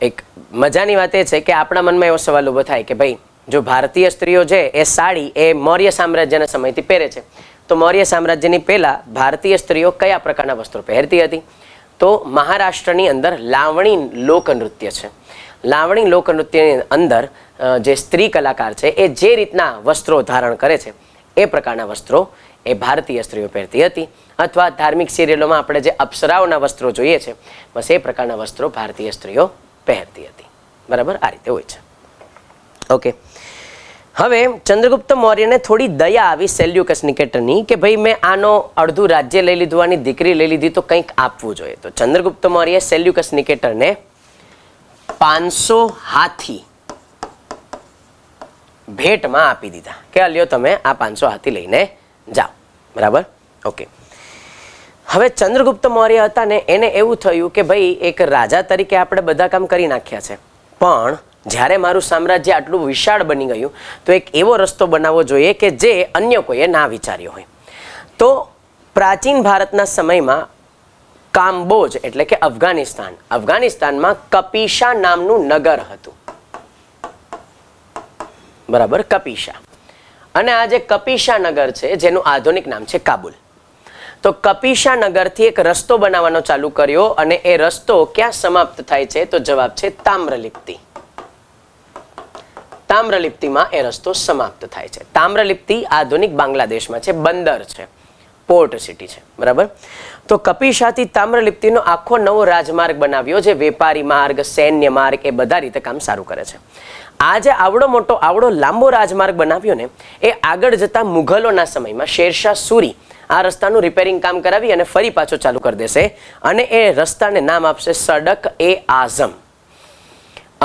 એક મજાની વાત એ છે કે આપણા મનમાં એવો સવાલ ઊભો થાય કે ભાઈ જો ભારતીય સ્ત્રીઓ છે એ સાડી એ મૌર્ય સામ્રાજ્યના સમયથી પહેરે છે તો મૌર્ય સામ્રાજ્યની પહેલાં ભારતીય સ્ત્રીઓ કયા પ્રકારના વસ્ત્રો પહેરતી હતી તો મહારાષ્ટ્રની અંદર લાવણી લોકનૃત્ય છે લાવણી લોકનૃત્યની અંદર જે સ્ત્રી કલાકાર છે એ જે રીતના વસ્ત્રો ધારણ કરે છે એ પ્રકારના વસ્ત્રો એ ભારતીય સ્ત્રીઓ પહેરતી હતી અથવા ધાર્મિક સિરિયલોમાં આપણે જે અપ્સરાઓના વસ્ત્રો જોઈએ છે બસ એ પ્રકારના વસ્ત્રો ભારતીય સ્ત્રીઓ પહેરતી હતી બરાબર આ રીતે હોય છે ઓકે હવે ચંદ્રગુપ્ત મૌર્યને થોડી દયા આવી સેલ્યુકસ નિકેટરની કે ભાઈ મેં આનો અડધું રાજ્ય લઈ લીધું આની દીકરી લઈ લીધી તો કંઈક આપવું જોઈએ તો ચંદ્રગુપ્ત મૌર્ય સેલ્યુકસ નિકેટરને પાંચસો હાથી ભેટમાં આપી દીધા કે અલ્યો તમે આ પાંચસો હાથી લઈને જાઓ બરાબર ઓકે હવે ચંદ્રગુપ્ત મૌર્ય હતા ને એને એવું થયું કે ભાઈ એક રાજા તરીકે આપણે બધા કામ કરી નાખ્યા છે પણ જ્યારે મારું સામ્રાજ્ય આટલું વિશાળ બની ગયું તો એક એવો રસ્તો બનાવવો જોઈએ કે જે અન્ય કોઈએ ના વિચાર્યો હોય તો પ્રાચીન ભારતના સમયમાં કામ્બોજ એટલે કે અફઘાનિસ્તાન અફઘાનિસ્તાનમાં કપિશા નામનું નગર હતું બરાબર કપિશા અને આ જે નગર છે જેનું આધુનિક નામ છે કાબુલ તો કપિશા નગરથી એક રસ્તો બનાવવાનો ચાલુ કર્યો અને એ રસ્તો ક્યાં સમાપ્ત થાય છે તો જવાબ છે તામ્રલિપ્તિ તામ્રલિપ્તિમાં એ રસ્તો સમાપ્ત થાય છે તામ્રલિપ્તિ આધુનિક બાંગ્લાદેશમાં છે બંદર છે પોર્ટ સિટી છે બરાબર તો કપિશાથી તામ્રલિપ્તિનો આખો નવો રાજમાર્ગ બનાવ્યો જે વેપારી માર્ગ સૈન્ય માર્ગ એ બધા રીતે કામ સારું કરે છે આ જે આવડો મોટો આવડો લાંબો રાજમાર્ગ બનાવ્યો ને એ આગળ જતા મુઘલોના સમયમાં શેરશાહ સુરી આ રસ્તાનું રિપેરિંગ કામ કરાવી અને ફરી પાછો ચાલુ કરી દેશે અને એ રસ્તાને નામ આપશે સડક એ આઝમ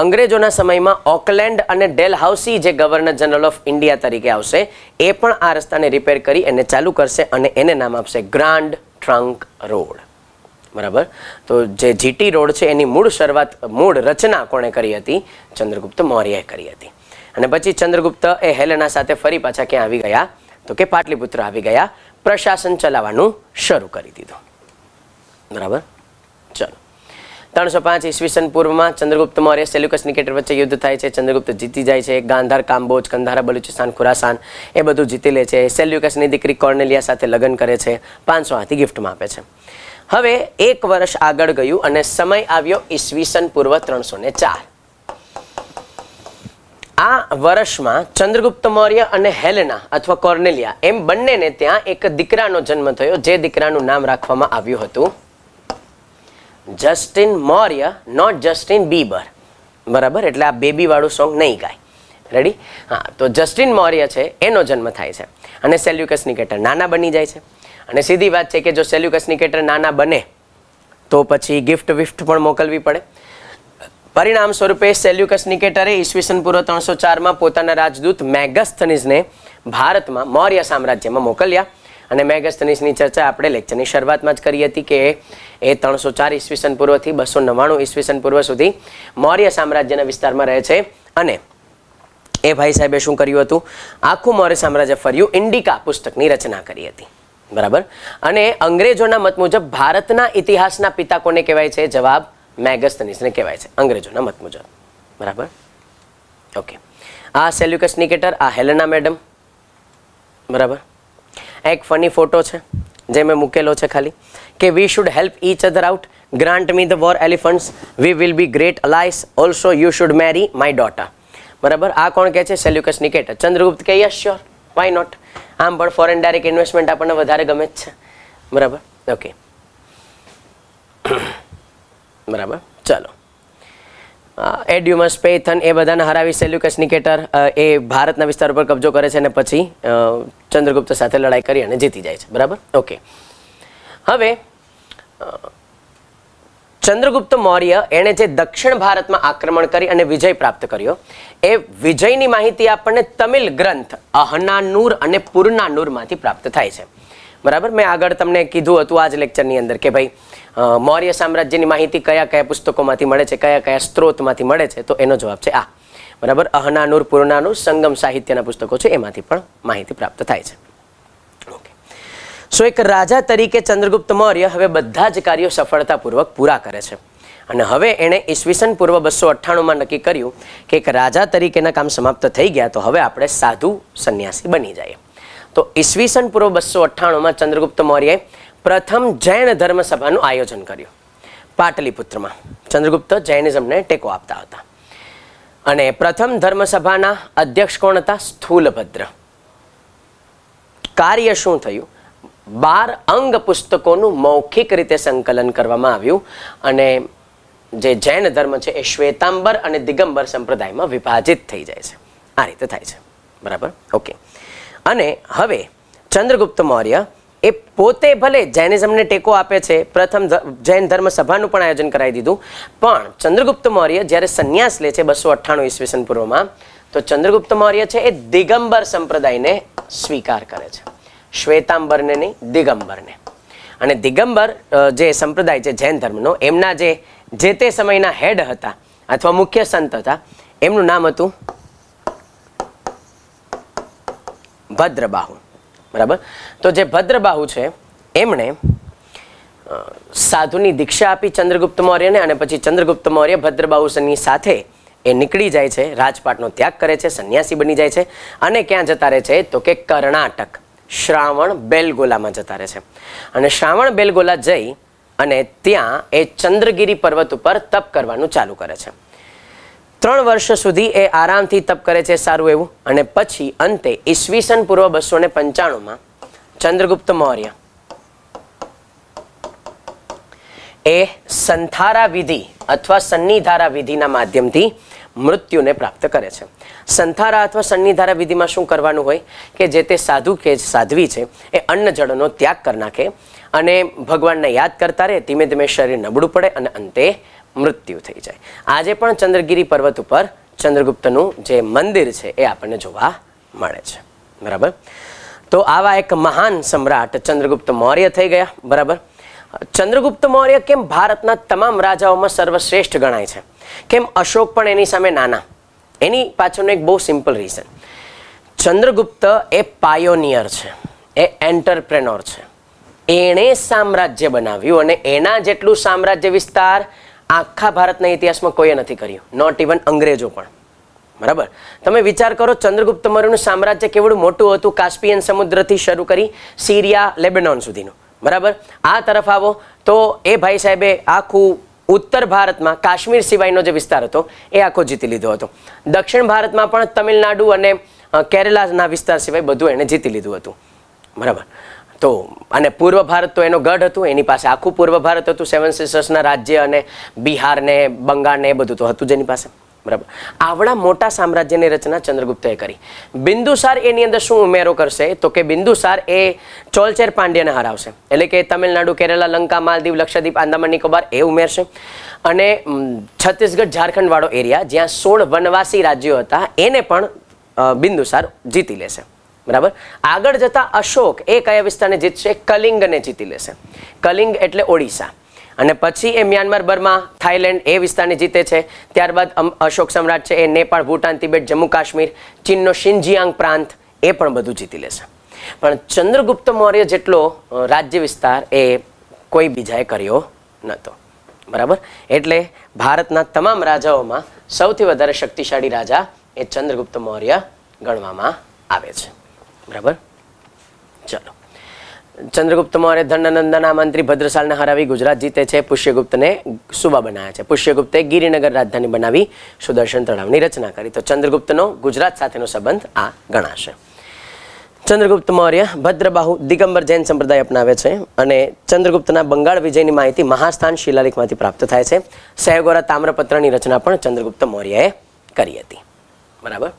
અંગ્રેજોના સમયમાં ઓકલેન્ડ અને ડેલહાઉસી જે ગવર્નર જનરલ ઓફ ઇન્ડિયા તરીકે આવશે એ પણ આ રસ્તાને રિપેર કરી એને ચાલુ કરશે અને એને નામ આપશે ગ્રાન્ડ ટ્રંક રોડ બરાબર તો જે જીટી રોડ છે એની મૂળ શરૂઆત મૂળ રચના કોણે કરી હતી ચંદ્રગુપ્ત મૌર્યએ કરી હતી અને પછી ચંદ્રગુપ્ત એ હેલેના સાથે ફરી પાછા ક્યાં આવી ગયા તો કે પાટલીપુત્ર આવી ગયા પ્રશાસન ચલાવવાનું શરૂ કરી દીધું બરાબર ચલો ત્રણસો પાંચ ઈસવીસન પૂર્વમાં ચંદ્રગુપ્ત મૌર્ય સેલ્યુકસ નિકેટર વચ્ચે યુદ્ધ થાય છે ચંદ્રગુપ્ત જીતી જાય છે ગાંધાર કામ્બોજ કંધારા બલુચિસ્તાન ખુરાસાન એ બધું જીતી લે છે સેલ્યુકસની દીકરી કોર્નેલિયા સાથે લગ્ન કરે છે પાંચસો હાથી ગિફ્ટમાં આપે છે હવે એક વર્ષ આગળ ગયું અને સમય આવ્યો ઈસવીસન પૂર્વ ત્રણસો ને ચાર આ વર્ષમાં ચંદ્રગુપ્ત મૌર્ય અને હેલેના અથવા કોર્નેલિયા એમ બંનેને ત્યાં એક દીકરાનો જન્મ થયો જે દીકરાનું નામ રાખવામાં આવ્યું હતું Justin Maurya not Justin Bieber બરાબર એટલે આ બેબી વાળું સોંગ નહીં ગાય રેડી હા તો જસ્ટિન મૌર્ય છે એનો જન્મ થાય છે અને સેલ્યુકસ નિકેટર નાના બની જાય છે અને સીધી વાત છે કે જો સેલ્યુકસ નિકેટર નાના બને તો પછી ગિફ્ટ વિફ્ટ પણ મોકલવી પડે પરિણામ સ્વરૂપે સેલ્યુકસ નિકેટરે ઈસવીસન પૂર્વ ત્રણસો ચારમાં પોતાના રાજદૂત મેગસ્થનીઝને ભારતમાં મૌર્ય સામ્રાજ્યમાં મોકલ્યા અને મેગસ્થનીઝની ચર્ચા આપણે લેક્ચરની શરૂઆતમાં જ કરી હતી કે એ ત્રણસો ચાર ઈસવીસન પૂર્વથી બસો નવ્વાણું ઈસવીસન પૂર્વ સુધી મૌર્ય સામ્રાજ્યના વિસ્તારમાં રહે છે અને એ ભાઈ સાહેબે શું કર્યું હતું આખું મૌર્ય સામ્રાજ્ય ફર્યું ઇન્ડિકા પુસ્તકની રચના કરી હતી બરાબર અને અંગ્રેજોના મત મુજબ ભારતના ઇતિહાસના પિતા કોને કહેવાય છે જવાબ મેગસ્તનીસને કહેવાય છે અંગ્રેજોના મત મુજબ બરાબર ઓકે આ સેલ્યુકસ નિકેટર આ હેલેના મેડમ બરાબર એક ફની ફોટો છે જે મેં મૂકેલો છે ખાલી કે we should help each other out grant me the war elephants we will be great allies also you should marry my daughter બરાબર આ કોણ કહે છે સેલ્યુકસ નિકેટર ચંદ્રગુપ્ત કહે યસ શ્યોર વાય નોટ આમ પણ ફોરેન ડાયરેક્ટ ઇન્વેસ્ટમેન્ટ આપણને વધારે ગમે જ છે બરાબર ઓકે બરાબર ચાલો એડ્યુમસ પેથન એ બધાને હરાવી સેલ્યુકસ નિકેટર એ ભારતના વિસ્તાર ઉપર કબજો કરે છે અને પછી ચંદ્રગુપ્ત સાથે લડાઈ કરી અને જીતી જાય છે બરાબર ઓકે હવે ચંદ્રગુપ્ત મૌર્ય એણે જે દક્ષિણ ભારતમાં આક્રમણ કરી અને વિજય પ્રાપ્ત કર્યો એ વિજયની માહિતી આપણને તમિલ ગ્રંથ અહનાનુર અને પૂર્ણાનૂરમાંથી પ્રાપ્ત થાય છે બરાબર મેં આગળ તમને કીધું હતું આ જ લેક્ચરની અંદર કે ભાઈ મૌર્ય સામ્રાજ્યની માહિતી કયા કયા પુસ્તકોમાંથી મળે છે કયા કયા સ્ત્રોતમાંથી મળે છે તો એનો જવાબ છે આ બરાબર અહનાનુર પૂર્ણાનૂર સંગમ સાહિત્યના પુસ્તકો છે એમાંથી પણ માહિતી પ્રાપ્ત થાય છે સો એક રાજા તરીકે ચંદ્રગુપ્ત મૌર્ય હવે બધા જ કાર્યો સફળતાપૂર્વક પૂરા કરે છે અને હવે એણે ઈસવીસન પૂર્વ બસો અઠ્ઠાણુંમાં નક્કી કર્યું કે એક રાજા તરીકેના કામ સમાપ્ત થઈ ગયા તો હવે આપણે સાધુ સંન્યાસી બની જઈએ તો ઈસવીસન પૂર્વ બસો અઠ્ઠાણુંમાં ચંદ્રગુપ્ત મૌર્યએ પ્રથમ જૈન ધર્મ સભાનું આયોજન કર્યું પાટલીપુત્રમાં ચંદ્રગુપ્ત જૈનિઝમને ટેકો આપતા હતા અને પ્રથમ ધર્મસભાના અધ્યક્ષ કોણ હતા સ્થૂલભદ્ર કાર્ય શું થયું બાર અંગ પુસ્તકોનું મૌખિક રીતે સંકલન કરવામાં આવ્યું અને જે જૈન ધર્મ છે એ શ્વેતાંબર અને દિગંબર સંપ્રદાયમાં વિભાજિત થઈ જાય છે આ રીતે થાય છે બરાબર ઓકે અને હવે ચંદ્રગુપ્ત મૌર્ય એ પોતે ભલે જૈનિઝમને ટેકો આપે છે પ્રથમ જૈન ધર્મ સભાનું પણ આયોજન કરાવી દીધું પણ ચંદ્રગુપ્ત મૌર્ય જ્યારે સંન્યાસ લે છે બસો અઠ્ઠાણું ઈસવીસન પૂર્વમાં તો ચંદ્રગુપ્ત મૌર્ય છે એ દિગંબર સંપ્રદાયને સ્વીકાર કરે છે શ્વેતાંબરને નહીં દિગંબરને અને દિગંબર જે સંપ્રદાય છે જૈન ધર્મનો એમના જે જે તે સમયના હેડ હતા અથવા મુખ્ય સંત હતા એમનું નામ હતું ભદ્રબાહુ બરાબર તો જે ભદ્રબાહુ છે એમણે સાધુની દીક્ષા આપી ચંદ્રગુપ્ત મૌર્યને અને પછી ચંદ્રગુપ્ત મૌર્ય ભદ્રબાહુસની સાથે એ નીકળી જાય છે રાજપાટનો ત્યાગ કરે છે સંન્યાસી બની જાય છે અને ક્યાં જતા રહે છે તો કે કર્ણાટક શ્રાવણ બેલગોલામાં જતા રહે છે અને શ્રાવણ બેલગોલા જઈ અને ત્યાં એ ચંદ્રગીરી પર્વત ઉપર તપ કરવાનું ચાલુ કરે છે ત્રણ વર્ષ સુધી એ આરામથી તપ કરે છે સારું એવું અને પછી અંતે ઈસવીસન પૂર્વ બસો ને પંચાણુંમાં ચંદ્રગુપ્ત મૌર્ય એ સંથારા વિધિ અથવા સન્નિધારા વિધિના માધ્યમથી મૃત્યુને પ્રાપ્ત કરે છે સંથારા અથવા સન્નિધારા વિધિમાં શું કરવાનું હોય કે જે તે સાધુ કે સાધ્વી છે એ અન્ન જળનો ત્યાગ કરી નાખે અને ભગવાનને યાદ કરતા રહે ધીમે ધીમે શરીર નબળું પડે અને અંતે મૃત્યુ થઈ જાય આજે પણ ચંદ્રગીરી પર્વત ઉપર ચંદ્રગુપ્તનું જે મંદિર છે એ આપણને જોવા મળે છે બરાબર તો આવા એક મહાન સમ્રાટ ચંદ્રગુપ્ત મૌર્ય થઈ ગયા બરાબર ચંદ્રગુપ્ત મૌર્ય કેમ ભારતના તમામ રાજાઓમાં સર્વશ્રેષ્ઠ ગણાય છે કેમ અશોક પણ એની સામે નાના એની પાછળનું એક બહુ સિમ્પલ રીઝન ચંદ્રગુપ્ત એ પાયોનિયર છે એ એન્ટરપ્રેનોર છે એણે સામ્રાજ્ય બનાવ્યું અને એના જેટલું સામ્રાજ્ય વિસ્તાર આખા ભારતના ઇતિહાસમાં કોઈએ નથી કર્યું નોટ ઇવન અંગ્રેજો પણ બરાબર તમે વિચાર કરો ચંદ્રગુપ્ત મૌર્યનું સામ્રાજ્ય કેવડું મોટું હતું કાસ્પિયન સમુદ્રથી શરૂ કરી સિરિયા લેબેનોન સુધીનું બરાબર આ તરફ આવો તો એ ભાઈ સાહેબે આખું ઉત્તર ભારતમાં કાશ્મીર સિવાયનો જે વિસ્તાર હતો એ આખો જીતી લીધો હતો દક્ષિણ ભારતમાં પણ તમિલનાડુ અને કેરલાના વિસ્તાર સિવાય બધું એણે જીતી લીધું હતું બરાબર તો અને પૂર્વ ભારત તો એનો ગઢ હતું એની પાસે આખું પૂર્વ ભારત હતું સેવન સિસ્ટર્સના રાજ્ય અને બિહારને બંગાળને એ બધું તો હતું જેની પાસે બરાબર આવડા મોટા સામ્રાજ્યની રચના ચંદ્રગુપ્તએ કરી બિંદુસાર એની અંદર શું ઉમેરો કરશે તો કે બિંદુસાર એ ચોલચેર પાંડ્યને હરાવશે એટલે કે તમિલનાડુ કેરલા લંકા માલદીવ લક્ષદ્વીપ આંદામાન નિકોબાર એ ઉમેરશે અને છત્તીસગઢ ઝારખંડવાળો એરિયા જ્યાં સોળ વનવાસી રાજ્યો હતા એને પણ બિંદુસાર જીતી લેશે બરાબર આગળ જતા અશોક એ કયા વિસ્તારને જીતશે કલિંગને જીતી લેશે કલિંગ એટલે ઓડિશા અને પછી એ મ્યાનમાર બર્મા થાઈલેન્ડ એ વિસ્તારને જીતે છે ત્યારબાદ અશોક સમ્રાટ છે એ નેપાળ ભૂટાન તિબેટ જમ્મુ કાશ્મીર ચીનનો શિનજિયાંગ પ્રાંત એ પણ બધું જીતી લેશે પણ ચંદ્રગુપ્ત મૌર્ય જેટલો રાજ્ય વિસ્તાર એ કોઈ બીજાએ કર્યો નહોતો બરાબર એટલે ભારતના તમામ રાજાઓમાં સૌથી વધારે શક્તિશાળી રાજા એ ચંદ્રગુપ્ત મૌર્ય ગણવામાં આવે છે બરાબર ચલો ચંદ્રગુપ્ત મૌર્ય ધનનંદના મંત્રી ભદ્રશાલને હરાવી ગુજરાત જીતે છે પુષ્યગુપ્તને સુબા બનાવ્યા છે પુષ્યગુપ્તે ગિરિનગર રાજધાની બનાવી સુદર્શન તળાવની રચના કરી તો ચંદ્રગુપ્તનો ગુજરાત સાથેનો સંબંધ આ ગણાશે ચંદ્રગુપ્ત મૌર્ય ભદ્રબાહુ દિગંબર જૈન સંપ્રદાય અપનાવે છે અને ચંદ્રગુપ્તના બંગાળ વિજયની માહિતી મહાસ્થાન શિલાલેખમાંથી પ્રાપ્ત થાય છે સહગોરા તામ્રપત્રની રચના પણ ચંદ્રગુપ્ત મૌર્યએ કરી હતી બરાબર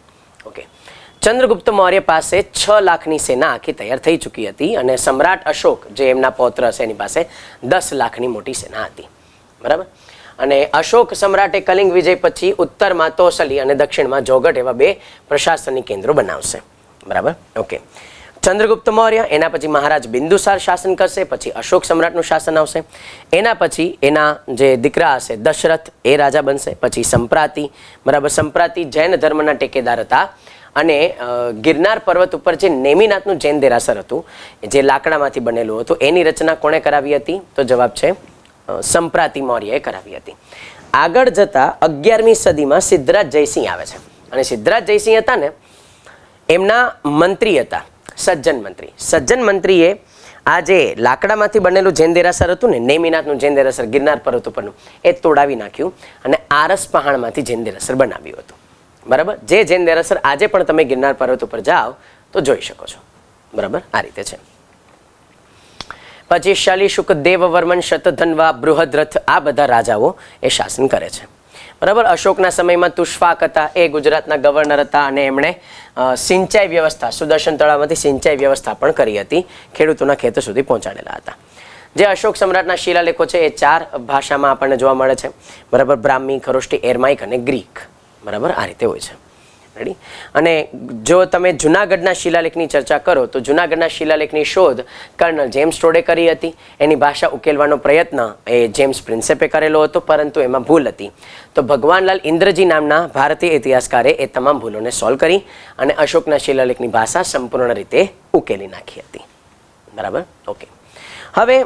ચંદ્રગુપ્ત મૌર્ય પાસે છ લાખની સેના આખી તૈયાર થઈ ચૂકી હતી અને સમ્રાટ અશોક જે એમના પૌત્ર હશે એની પાસે દસ લાખની મોટી સેના હતી બરાબર અને અશોક સમ્રાટે કલિંગ વિજય પછી ઉત્તરમાં તોસલી અને દક્ષિણમાં જોગટ એવા બે પ્રશાસનિક કેન્દ્રો બનાવશે બરાબર ઓકે ચંદ્રગુપ્ત મૌર્ય એના પછી મહારાજ બિંદુસાર શાસન કરશે પછી અશોક સમ્રાટનું શાસન આવશે એના પછી એના જે દીકરા હશે દશરથ એ રાજા બનશે પછી સંપ્રાતિ બરાબર સંપ્રાતિ જૈન ધર્મના ટેકેદાર હતા અને ગિરનાર પર્વત ઉપર જે નેમિનાથનું જૈન દેરાસર હતું જે લાકડામાંથી બનેલું હતું એની રચના કોણે કરાવી હતી તો જવાબ છે સંપ્રાતિ મૌર્યએ કરાવી હતી આગળ જતાં અગિયારમી સદીમાં સિદ્ધરાજ જયસિંહ આવે છે અને સિદ્ધરાજ જયસિંહ હતા ને એમના મંત્રી હતા સજ્જન મંત્રી સજ્જન મંત્રીએ આ જે લાકડામાંથી બનેલું જૈન દેરાસર હતું ને નેમિનાથનું જૈન દેરાસર ગિરનાર પર્વત ઉપરનું એ તોડાવી નાખ્યું અને આરસ પહાણમાંથી જૈન દેરાસર બનાવ્યું હતું બરાબર જે જૈન દેરાસર આજે પણ તમે ગિરનાર પર્વત ઉપર જાઓ તો જોઈ શકો છો બરાબર આ રીતે છે પછી પચીસશાલી શુકદેવ વર્મન શતધનવા બૃહદ્રથ આ બધા રાજાઓ એ શાસન કરે છે બરાબર અશોકના સમયમાં તુષ્ફાક હતા એ ગુજરાતના ગવર્નર હતા અને એમણે સિંચાઈ વ્યવસ્થા સુદર્શન તળાવમાંથી સિંચાઈ વ્યવસ્થા પણ કરી હતી ખેડૂતોના ખેતર સુધી પહોંચાડેલા હતા જે અશોક સમ્રાટના શિલાલેખો છે એ ચાર ભાષામાં આપણને જોવા મળે છે બરાબર બ્રાહ્મી ખરોષ્ટી એરમાઇક અને ગ્રીક બરાબર આ રીતે હોય છે રેડી અને જો તમે જુનાગઢના શિલાલેખની ચર્ચા કરો તો જુનાગઢના શિલાલેખની શોધ કર્નલ જેમ્સ ટોડે કરી હતી એની ભાષા ઉકેલવાનો પ્રયત્ન એ જેમ્સ પ્રિન્સેપે કરેલો હતો પરંતુ એમાં ભૂલ હતી તો ભગવાનલાલ ઇન્દ્રજી નામના ભારતીય ઇતિહાસકારે એ તમામ ભૂલોને સોલ્વ કરી અને અશોકના શિલાલેખની ભાષા સંપૂર્ણ રીતે ઉકેલી નાખી હતી બરાબર ઓકે હવે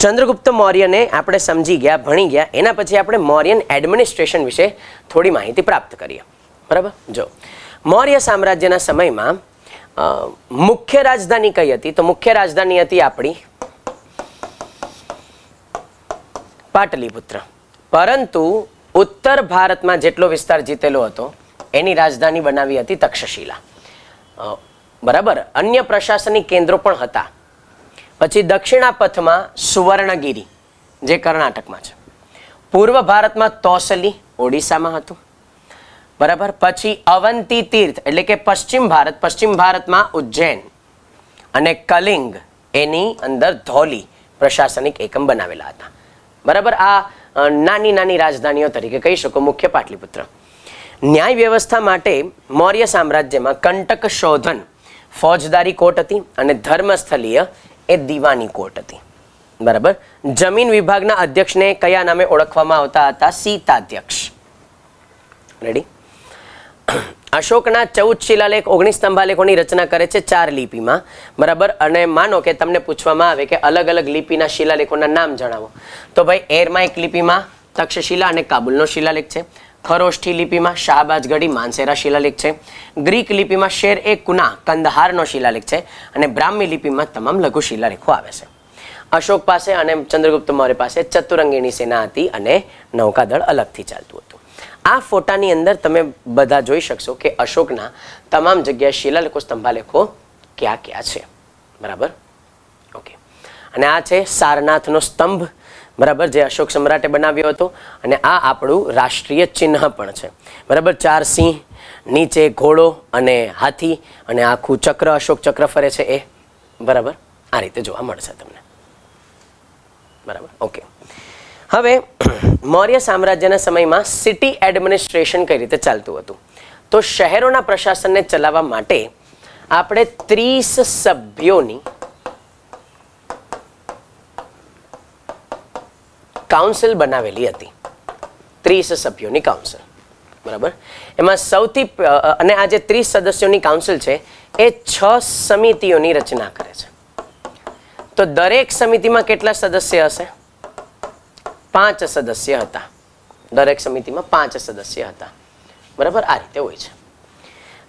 ચંદ્રગુપ્ત મૌર્યને આપણે સમજી ગયા ભણી ગયા એના પછી આપણે મૌર્યન એડમિનિસ્ટ્રેશન વિશે થોડી માહિતી પ્રાપ્ત કરીએ બરાબર જો મૌર્ય સામ્રાજ્યના સમયમાં મુખ્ય રાજધાની કઈ હતી તો મુખ્ય રાજધાની હતી આપણી પાટલીપુત્ર પરંતુ ઉત્તર ભારતમાં જેટલો વિસ્તાર જીતેલો હતો એની રાજધાની બનાવી હતી તક્ષશિલા બરાબર અન્ય પ્રશાસનિક કેન્દ્રો પણ હતા પછી દક્ષિણા પથમાં સુવર્ણગીરી જે કર્ણાટકમાં છે પૂર્વ ભારતમાં તોસલી ઓડિશામાં હતું બરાબર પછી અવંતી તીર્થ એટલે કે પશ્ચિમ ભારત પશ્ચિમ ભારતમાં ઉજ્જૈન અને કલિંગ એની અંદર ધોલી પ્રશાસનિક એકમ બનાવેલા હતા બરાબર આ નાની નાની રાજધાનીઓ તરીકે કહી શકો મુખ્ય પાટલીપુત્ર ન્યાય વ્યવસ્થા માટે મૌર્ય સામ્રાજ્યમાં કંટક શોધન ફોજદારી કોર્ટ હતી અને ધર્મસ્થલીય એ દીવાની કોર્ટ હતી બરાબર જમીન વિભાગના અધ્યક્ષને કયા નામે ઓળખવામાં આવતા હતા સીતાધ્યક્ષ રેડી અશોકના ચૌદ શિલાલેખ ઓગણીસ સ્તંભાલેખોની રચના કરે છે ચાર લિપિમાં બરાબર અને માનો કે તમને પૂછવામાં આવે કે અલગ અલગ લિપિના શિલાલેખોના નામ જણાવો તો ભાઈ એરમાં એક લિપિમાં તક્ષશિલા અને કાબુલનો શિલાલેખ છે ખરોષ્ઠી લિપિમાં શાહબાજગઢી માનસેરા શિલાલેખ છે ગ્રીક લિપિમાં શેર એ કુના કંદહારનો શિલાલેખ છે અને બ્રાહ્મી લિપિમાં તમામ લઘુ શિલાલેખો આવે છે અશોક પાસે અને ચંદ્રગુપ્ત મૌર્ય પાસે ચતુરંગીની સેના હતી અને નૌકાદળ અલગથી ચાલતું હતું આ ફોટાની અંદર તમે બધા જોઈ શકશો કે અશોકના તમામ જગ્યાએ શિલાલેખો સ્તંભાલેખો ક્યાં ક્યાં છે બરાબર ઓકે અને આ છે સારનાથનો સ્તંભ બરાબર જે અશોક સમ્રાટે બનાવ્યો હતો અને આ આપણું રાષ્ટ્રીય ચિહ્ન પણ છે બરાબર ચાર સિંહ નીચે ઘોડો અને હાથી અને આખું ચક્ર અશોક ચક્ર ફરે છે એ બરાબર આ રીતે જોવા મળશે તમને બરાબર ઓકે હવે મૌર્ય સામ્રાજ્યના સમયમાં સિટી એડમિનિસ્ટ્રેશન કઈ રીતે ચાલતું હતું તો શહેરોના પ્રશાસનને ચલાવવા માટે આપણે ત્રીસ સભ્યોની કાઉન્સિલ બનાવેલી હતી ત્રીસ સભ્યોની કાઉન્સિલ બરાબર એમાં સૌથી અને આ જે ત્રીસ સદસ્યોની કાઉન્સિલ છે એ છ સમિતિઓની રચના કરે છે તો દરેક સમિતિમાં કેટલા સદસ્ય હશે પાંચ સદસ્ય હતા દરેક સમિતિમાં પાંચ સદસ્ય હતા બરાબર આ રીતે હોય છે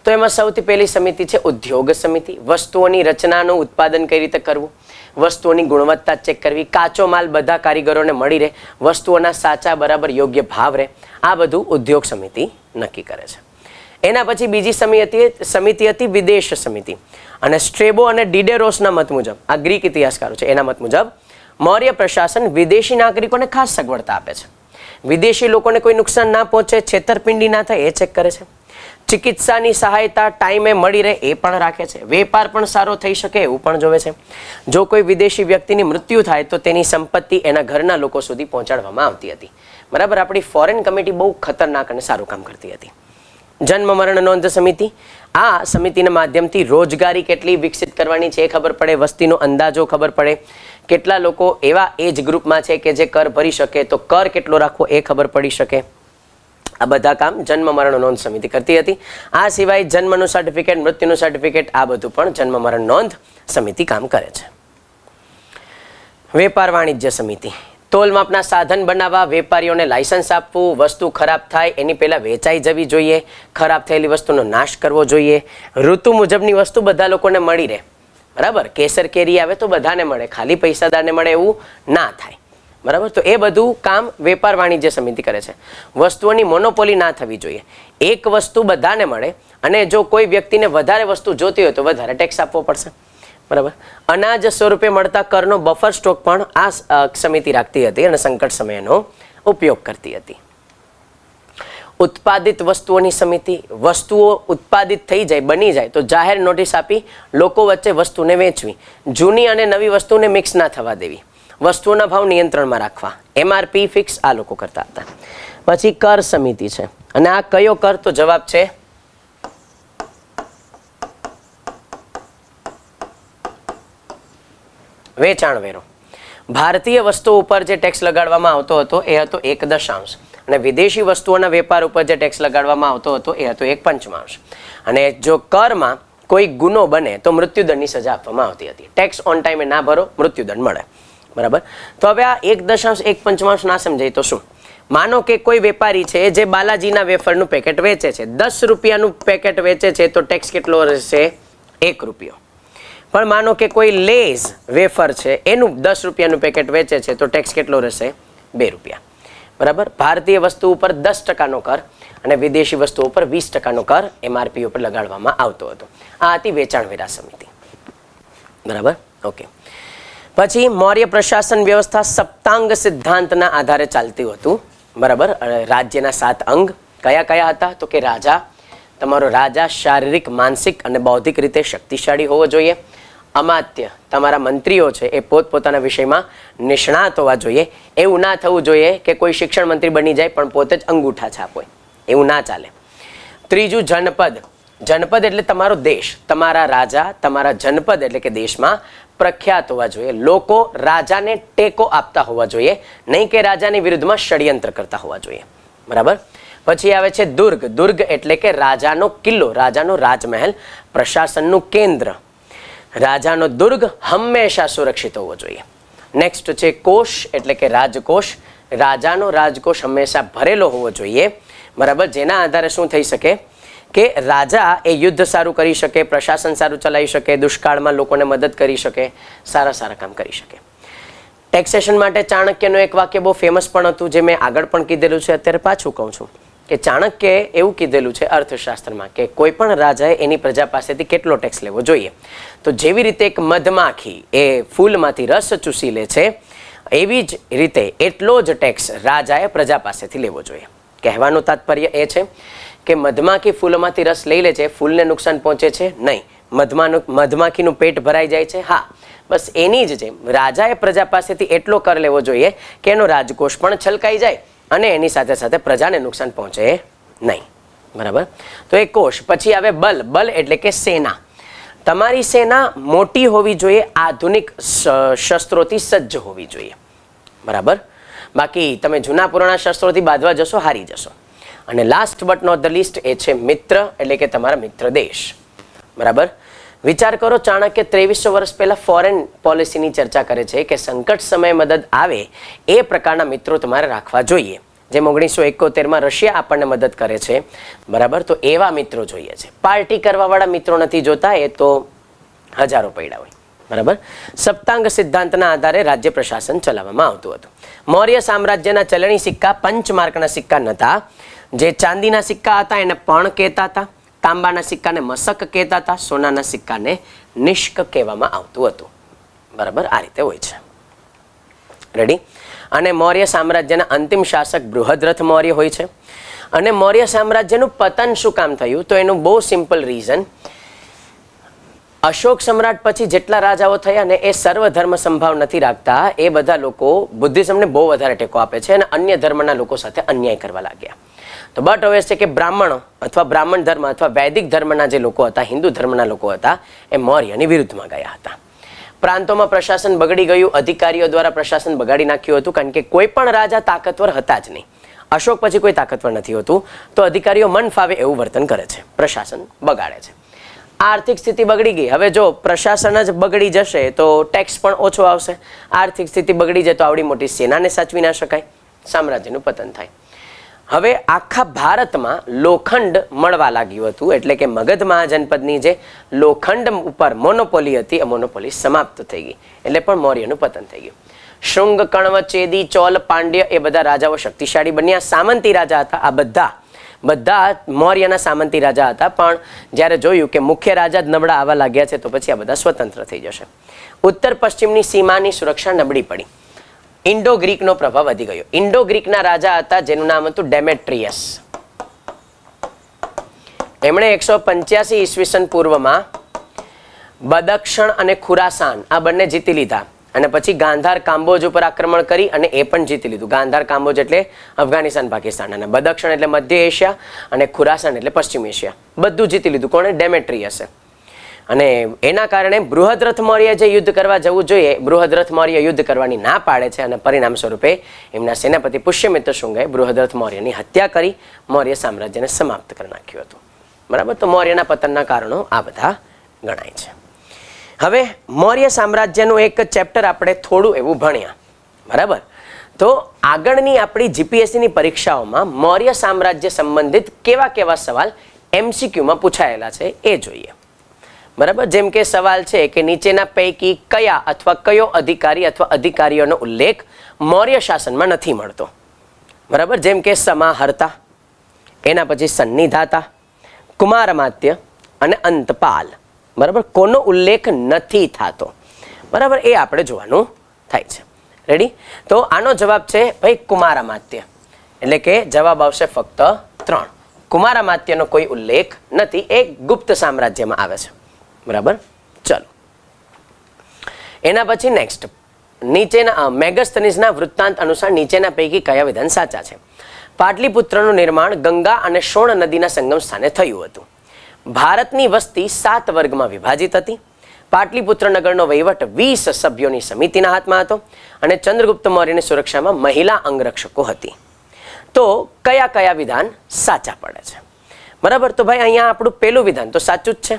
તો એમાં સૌથી પહેલી સમિતિ છે ઉદ્યોગ સમિતિ વસ્તુઓની રચનાનું ઉત્પાદન કઈ રીતે કરવું વસ્તુઓની ગુણવત્તા ચેક કરવી કાચો માલ બધા કારીગરોને મળી રહે વસ્તુઓના સાચા બરાબર યોગ્ય ભાવ રહે આ બધું ઉદ્યોગ સમિતિ નક્કી કરે છે એના પછી બીજી સમિતિ સમિતિ હતી વિદેશ સમિતિ અને સ્ટ્રેબો અને ડિડેરોસના મત મુજબ આ ગ્રીક ઇતિહાસકારો છે એના મત મુજબ મૌર્ય પ્રશાસન વિદેશી નાગરિકોને ખાસ સગવડતા આપે છે વિદેશી લોકોને કોઈ નુકસાન ના પહોંચે છેતરપિંડી ના થાય એ ચેક કરે છે ચિકિત્સાની સહાયતા ટાઈમે મળી રહે એ પણ રાખે છે વેપાર પણ સારો થઈ શકે એવું પણ જોવે છે જો કોઈ વિદેશી વ્યક્તિની મૃત્યુ થાય તો તેની સંપત્તિ એના ઘરના લોકો સુધી પહોંચાડવામાં આવતી હતી બરાબર આપણી ફોરેન કમિટી બહુ ખતરનાક અને સારું કામ કરતી હતી જન્મ મરણ નોંધ સમિતિ આ સમિતિના માધ્યમથી રોજગારી કેટલી વિકસિત કરવાની છે એ ખબર પડે વસ્તીનો અંદાજો ખબર પડે કેટલા લોકો એવા એજ ગ્રુપમાં છે કે જે કર ભરી શકે તો કર કેટલો રાખવો એ ખબર પડી શકે આ બધા કામ જન્મ મરણ નોંધ સમિતિ કરતી હતી આ સિવાય જન્મનું સર્ટિફિકેટ મૃત્યુનું સર્ટિફિકેટ આ બધું પણ જન્મ મરણ નોંધ સમિતિ કામ કરે છે વેપાર વાણિજ્ય સમિતિ તોલ માપના સાધન બનાવવા વેપારીઓને લાયસન્સ આપવું વસ્તુ ખરાબ થાય એની પહેલાં વેચાઈ જવી જોઈએ ખરાબ થયેલી વસ્તુનો નાશ કરવો જોઈએ ઋતુ મુજબની વસ્તુ બધા લોકોને મળી રહે બરાબર કેસર કેરી આવે તો બધાને મળે ખાલી પૈસાદારને મળે એવું ના થાય બરાબર તો એ બધું કામ વેપાર વાણિજ્ય સમિતિ કરે છે વસ્તુઓની મોનોપોલી ના થવી જોઈએ એક વસ્તુ બધાને મળે અને જો કોઈ વ્યક્તિને વધારે વસ્તુ જોતી હોય તો વધારે ટેક્સ આપવો પડશે બરાબર અનાજ સ્વરૂપે મળતા કરનો બફર સ્ટોક પણ આ સમિતિ રાખતી હતી અને સંકટ સમયનો ઉપયોગ કરતી હતી ઉત્પાદિત વસ્તુઓની સમિતિ વસ્તુઓ ઉત્પાદિત થઈ જાય બની જાય તો જાહેર નોટિસ આપી લોકો વચ્ચે વસ્તુને વેચવી જૂની અને નવી વસ્તુને મિક્સ ના થવા દેવી વસ્તુઓના ભાવ નિયંત્રણમાં રાખવા એમઆરપી ફિક્સ આ લોકો કરતા હતા પછી કર સમિતિ છે અને આ કયો કર તો જવાબ છે વેચાણ વેરો ભારતીય વસ્તુ ઉપર જે ટેક્સ લગાડવામાં આવતો હતો એ હતો એક દશાંશ અને વિદેશી વસ્તુઓના વેપાર ઉપર જે ટેક્સ લગાડવામાં આવતો હતો એ હતો એક પંચમાંશ અને જો કરમાં કોઈ ગુનો બને તો મૃત્યુદંડની સજા આપવામાં આવતી હતી ટેક્સ ઓન ટાઈમે ના ભરો મૃત્યુદંડ મળે બરાબર તો હવે આ એક દશાંશ એક પંચમાંશ ના સમજાય તો શું માનો કે કોઈ વેપારી છે જે બાલાજીના વેફરનું પેકેટ વેચે છે દસ રૂપિયાનું પેકેટ વેચે છે તો ટેક્સ કેટલો રહેશે એક રૂપિયો પણ માનો કે કોઈ લેઝ વેફર છે એનું દસ રૂપિયાનું પેકેટ વેચે છે તો ટેક્સ કેટલો રહેશે બે રૂપિયા બરાબર ભારતીય વસ્તુ ઉપર દસ ટકાનો કર અને વિદેશી વસ્તુ ઉપર વીસ ટકાનો કર એમઆરપી ઉપર લગાડવામાં આવતો હતો આ હતી વેચાણ વેરા સમિતિ બરાબર ઓકે પછી મૌર્ય પ્રશાસન વ્યવસ્થા સપ્તાંગ સિદ્ધાંતના આધારે ચાલતું હતું બરાબર રાજ્યના સાત અંગ કયા કયા હતા તો કે રાજા તમારો રાજા શારીરિક માનસિક અને બૌદ્ધિક રીતે શક્તિશાળી હોવો જોઈએ અમાત્ય તમારા મંત્રીઓ છે એ પોતપોતાના વિષયમાં નિષ્ણાત હોવા જોઈએ એવું ના થવું જોઈએ કે કોઈ શિક્ષણ મંત્રી બની જાય પણ પોતે જ અંગૂઠા છાપ હોય એવું ના ચાલે ત્રીજું જનપદ જનપદ એટલે તમારો દેશ તમારા રાજા તમારા જનપદ એટલે કે દેશમાં પ્રખ્યાત હોવા જોઈએ લોકો રાજાને ટેકો આપતા હોવા જોઈએ નહીં કે રાજાની વિરુદ્ધમાં ષડયંત્ર કરતા હોવા જોઈએ બરાબર પછી આવે છે દુર્ગ દુર્ગ એટલે કે રાજાનો કિલ્લો રાજાનો રાજમહેલ પ્રશાસનનું કેન્દ્ર રાજાનો દુર્ગ હંમેશા સુરક્ષિત હોવો જોઈએ નેક્સ્ટ છે કોષ એટલે કે રાજકોષ રાજાનો રાજકોષ હંમેશા ભરેલો હોવો જોઈએ બરાબર જેના આધારે શું થઈ શકે કે રાજા એ યુદ્ધ સારું કરી શકે પ્રશાસન સારું ચલાવી શકે દુષ્કાળમાં લોકોને મદદ કરી શકે સારા સારા કામ કરી શકે ટેક્સેશન માટે ચાણક્યનું એક વાક્ય બહુ ફેમસ પણ હતું જે મેં આગળ પણ કીધેલું છે અત્યારે પાછું કહું છું કે ચાણક્યે એવું કીધેલું છે અર્થશાસ્ત્રમાં કે કોઈ પણ રાજાએ એની પ્રજા પાસેથી કેટલો ટેક્સ લેવો જોઈએ તો જેવી રીતે એક મધમાખી એ ફૂલમાંથી રસ ચૂસી લે છે એવી જ રીતે એટલો જ ટેક્સ રાજાએ પ્રજા પાસેથી લેવો જોઈએ કહેવાનું તાત્પર્ય એ છે કે મધમાખી ફૂલોમાંથી રસ લઈ લે છે ફૂલને નુકસાન પહોંચે છે નહીં મધમાનું મધમાખીનું પેટ ભરાઈ જાય છે હા બસ એની જ જેમ રાજાએ પ્રજા પાસેથી એટલો કર લેવો જોઈએ કે એનો રાજકોષ પણ છલકાઈ જાય અને એની સાથે સાથે પ્રજાને નુકસાન પહોંચે નહીં બરાબર તો એ કોષ પછી આવે બલ બલ એટલે કે સેના તમારી સેના મોટી હોવી જોઈએ આધુનિક શસ્ત્રોથી સજ્જ હોવી જોઈએ બરાબર બાકી તમે જૂના પુરાણા શસ્ત્રોથી બાંધવા જશો હારી જશો અને last but not the least એ છે મિત્ર એટલે કે તમારા મિત્ર દેશ બરાબર વિચાર કરો ચાણક્ય ત્રેવીસો વર્ષ પહેલાં ફોરેન પોલિસીની ચર્ચા કરે છે કે સંકટ સમયે મદદ આવે એ પ્રકારના મિત્રો તમારે રાખવા જોઈએ જેમ ઓગણીસો એકોતેરમાં રશિયા આપણને મદદ કરે છે બરાબર તો એવા મિત્રો જોઈએ છે પાર્ટી કરવાવાળા મિત્રો નથી જોતા એ તો હજારો પૈડા હોય બરાબર સપ્તાંગ સિદ્ધાંતના આધારે રાજ્ય પ્રશાસન ચલાવવામાં આવતું હતું મૌર્ય સામ્રાજ્યના ચલણી સિક્કા પંચમાર્કના સિક્કા નહોતા જે ચાંદીના સિક્કા હતા એને પણ કહેતા હતા તાંબાના સિક્કાને મસક કહેતા હતા સોનાના સિક્કાને નિષ્ક કહેવામાં આવતું હતું બરાબર આ રીતે હોય છે રેડી અને મૌર્ય સામ્રાજ્યના અંતિમ શાસક બૃહદ્રથ મૌર્ય હોય છે અને મૌર્ય સામ્રાજ્યનું પતન શું કામ થયું તો એનું બહુ સિમ્પલ રીઝન અશોક સમ્રાટ પછી જેટલા રાજાઓ થયા ને એ સર્વ ધર્મ સંભાવ નથી રાખતા એ બધા લોકો બુદ્ધિઝમને બહુ વધારે ટેકો આપે છે અને અન્ય ધર્મના લોકો સાથે અન્યાય કરવા લાગ્યા તો બટ હવે છે કે બ્રાહ્મણ અથવા બ્રાહ્મણ ધર્મ અથવા વૈદિક ધર્મના જે લોકો હતા હિન્દુ ધર્મના લોકો હતા એ મૌર્યની વિરુદ્ધમાં ગયા હતા પ્રાંતોમાં પ્રશાસન બગડી ગયું અધિકારીઓ દ્વારા પ્રશાસન બગાડી નાખ્યું હતું કારણ કે કોઈ પણ રાજા તાકતવર હતા જ નહીં અશોક પછી કોઈ તાકતવર નથી હોતું તો અધિકારીઓ મન ફાવે એવું વર્તન કરે છે પ્રશાસન બગાડે છે આર્થિક સ્થિતિ બગડી ગઈ હવે જો પ્રશાસન જ બગડી જશે તો ટેક્સ પણ ઓછો આવશે આર્થિક સ્થિતિ બગડી જાય તો આવડી મોટી સેનાને સાચવી ના શકાય સામ્રાજ્યનું પતન થાય હવે આખા ભારતમાં લોખંડ મળવા લાગ્યું હતું એટલે કે મગધ મહાજનપદની જે લોખંડ ઉપર મોનોપોલી હતી એ મોનોપોલી સમાપ્ત થઈ ગઈ એટલે પણ મૌર્યનું પતન થઈ ગયું શૃંગ કણવ ચેદી ચોલ પાંડ્ય એ બધા રાજાઓ શક્તિશાળી બન્યા સામંતી રાજા હતા આ બધા બધા મૌર્યના સામંતી રાજા હતા પણ જ્યારે જોયું કે મુખ્ય રાજા જ નબળા આવવા લાગ્યા છે તો પછી આ બધા સ્વતંત્ર થઈ જશે ઉત્તર પશ્ચિમની સીમાની સુરક્ષા નબળી પડી ઇન્ડો ગ્રીકનો પ્રભાવ વધી ગયો ઇન્ડો ગ્રીકના રાજા હતા જેનું નામ હતું ડેમેટ્રિયસ એમણે એકસો પંચ્યાસી ઈસવીસન પૂર્વમાં બદક્ષણ અને ખુરાસાન આ બંને જીતી લીધા અને પછી ગાંધાર કામ્બોજ ઉપર આક્રમણ કરી અને એ પણ જીતી લીધું ગાંધાર કામ્બોજ એટલે અફઘાનિસ્તાન પાકિસ્તાન અને બદક્ષણ એટલે મધ્ય એશિયા અને ખુરાસાન એટલે પશ્ચિમ એશિયા બધું જીતી લીધું કોણે ડેમેટ્રી અને એના કારણે બૃહદ્રથ મૌર્ય જે યુદ્ધ કરવા જવું જોઈએ બૃહદ્રથ મૌર્ય યુદ્ધ કરવાની ના પાડે છે અને પરિણામ સ્વરૂપે એમના સેનાપતિ પુષ્યમિત્ર શુંગે બૃહદ્રથ મૌર્યની હત્યા કરી મૌર્ય સામ્રાજ્યને સમાપ્ત કરી નાખ્યું હતું બરાબર તો મૌર્યના પતનના કારણો આ બધા ગણાય છે હવે મૌર્ય સામ્રાજ્યનું એક ચેપ્ટર આપણે થોડું એવું ભણ્યા બરાબર તો આગળની આપણી જીપીએસસીની પરીક્ષાઓમાં મૌર્ય સામ્રાજ્ય સંબંધિત કેવા કેવા સવાલ એમસીક્યુમાં પૂછાયેલા છે એ જોઈએ બરાબર જેમ કે સવાલ છે કે નીચેના પૈકી કયા અથવા કયો અધિકારી અથવા અધિકારીઓનો ઉલ્લેખ મૌર્ય શાસનમાં નથી મળતો બરાબર જેમ કે સમાહર્તા એના પછી સન્નિધાતા કુમારમાત્ય અને અંતપાલ બરાબર કોનો ઉલ્લેખ નથી થતો બરાબર એ આપણે જોવાનું થાય છે રેડી તો આનો જવાબ છે ભાઈ કુમારમાત્ય એટલે કે જવાબ આવશે ફક્ત ત્રણ કુમારમાત્યનો કોઈ ઉલ્લેખ નથી એ ગુપ્ત સામ્રાજ્યમાં આવે છે બરાબર ચાલો એના પછી નેક્સ્ટ નીચેના મેગસ્થનીસના વૃત્તાંત અનુસાર નીચેના પૈકી કયા વિધાન સાચા છે પાટલીપુત્રનું નિર્માણ ગંગા અને સોણ નદીના સંગમ સ્થાને થયું હતું ભારતની વસ્તી સાત વર્ગમાં વિભાજિત હતી પાટલીપુત્ર નગરનો વહીવટ વીસ સભ્યોની સમિતિના હાથમાં હતો અને ચંદ્રગુપ્ત મૌર્યની સુરક્ષામાં મહિલા અંગરક્ષકો હતી તો કયા કયા વિધાન સાચા પડે છે બરાબર તો ભાઈ અહીંયા આપણું પહેલું વિધાન તો સાચું જ છે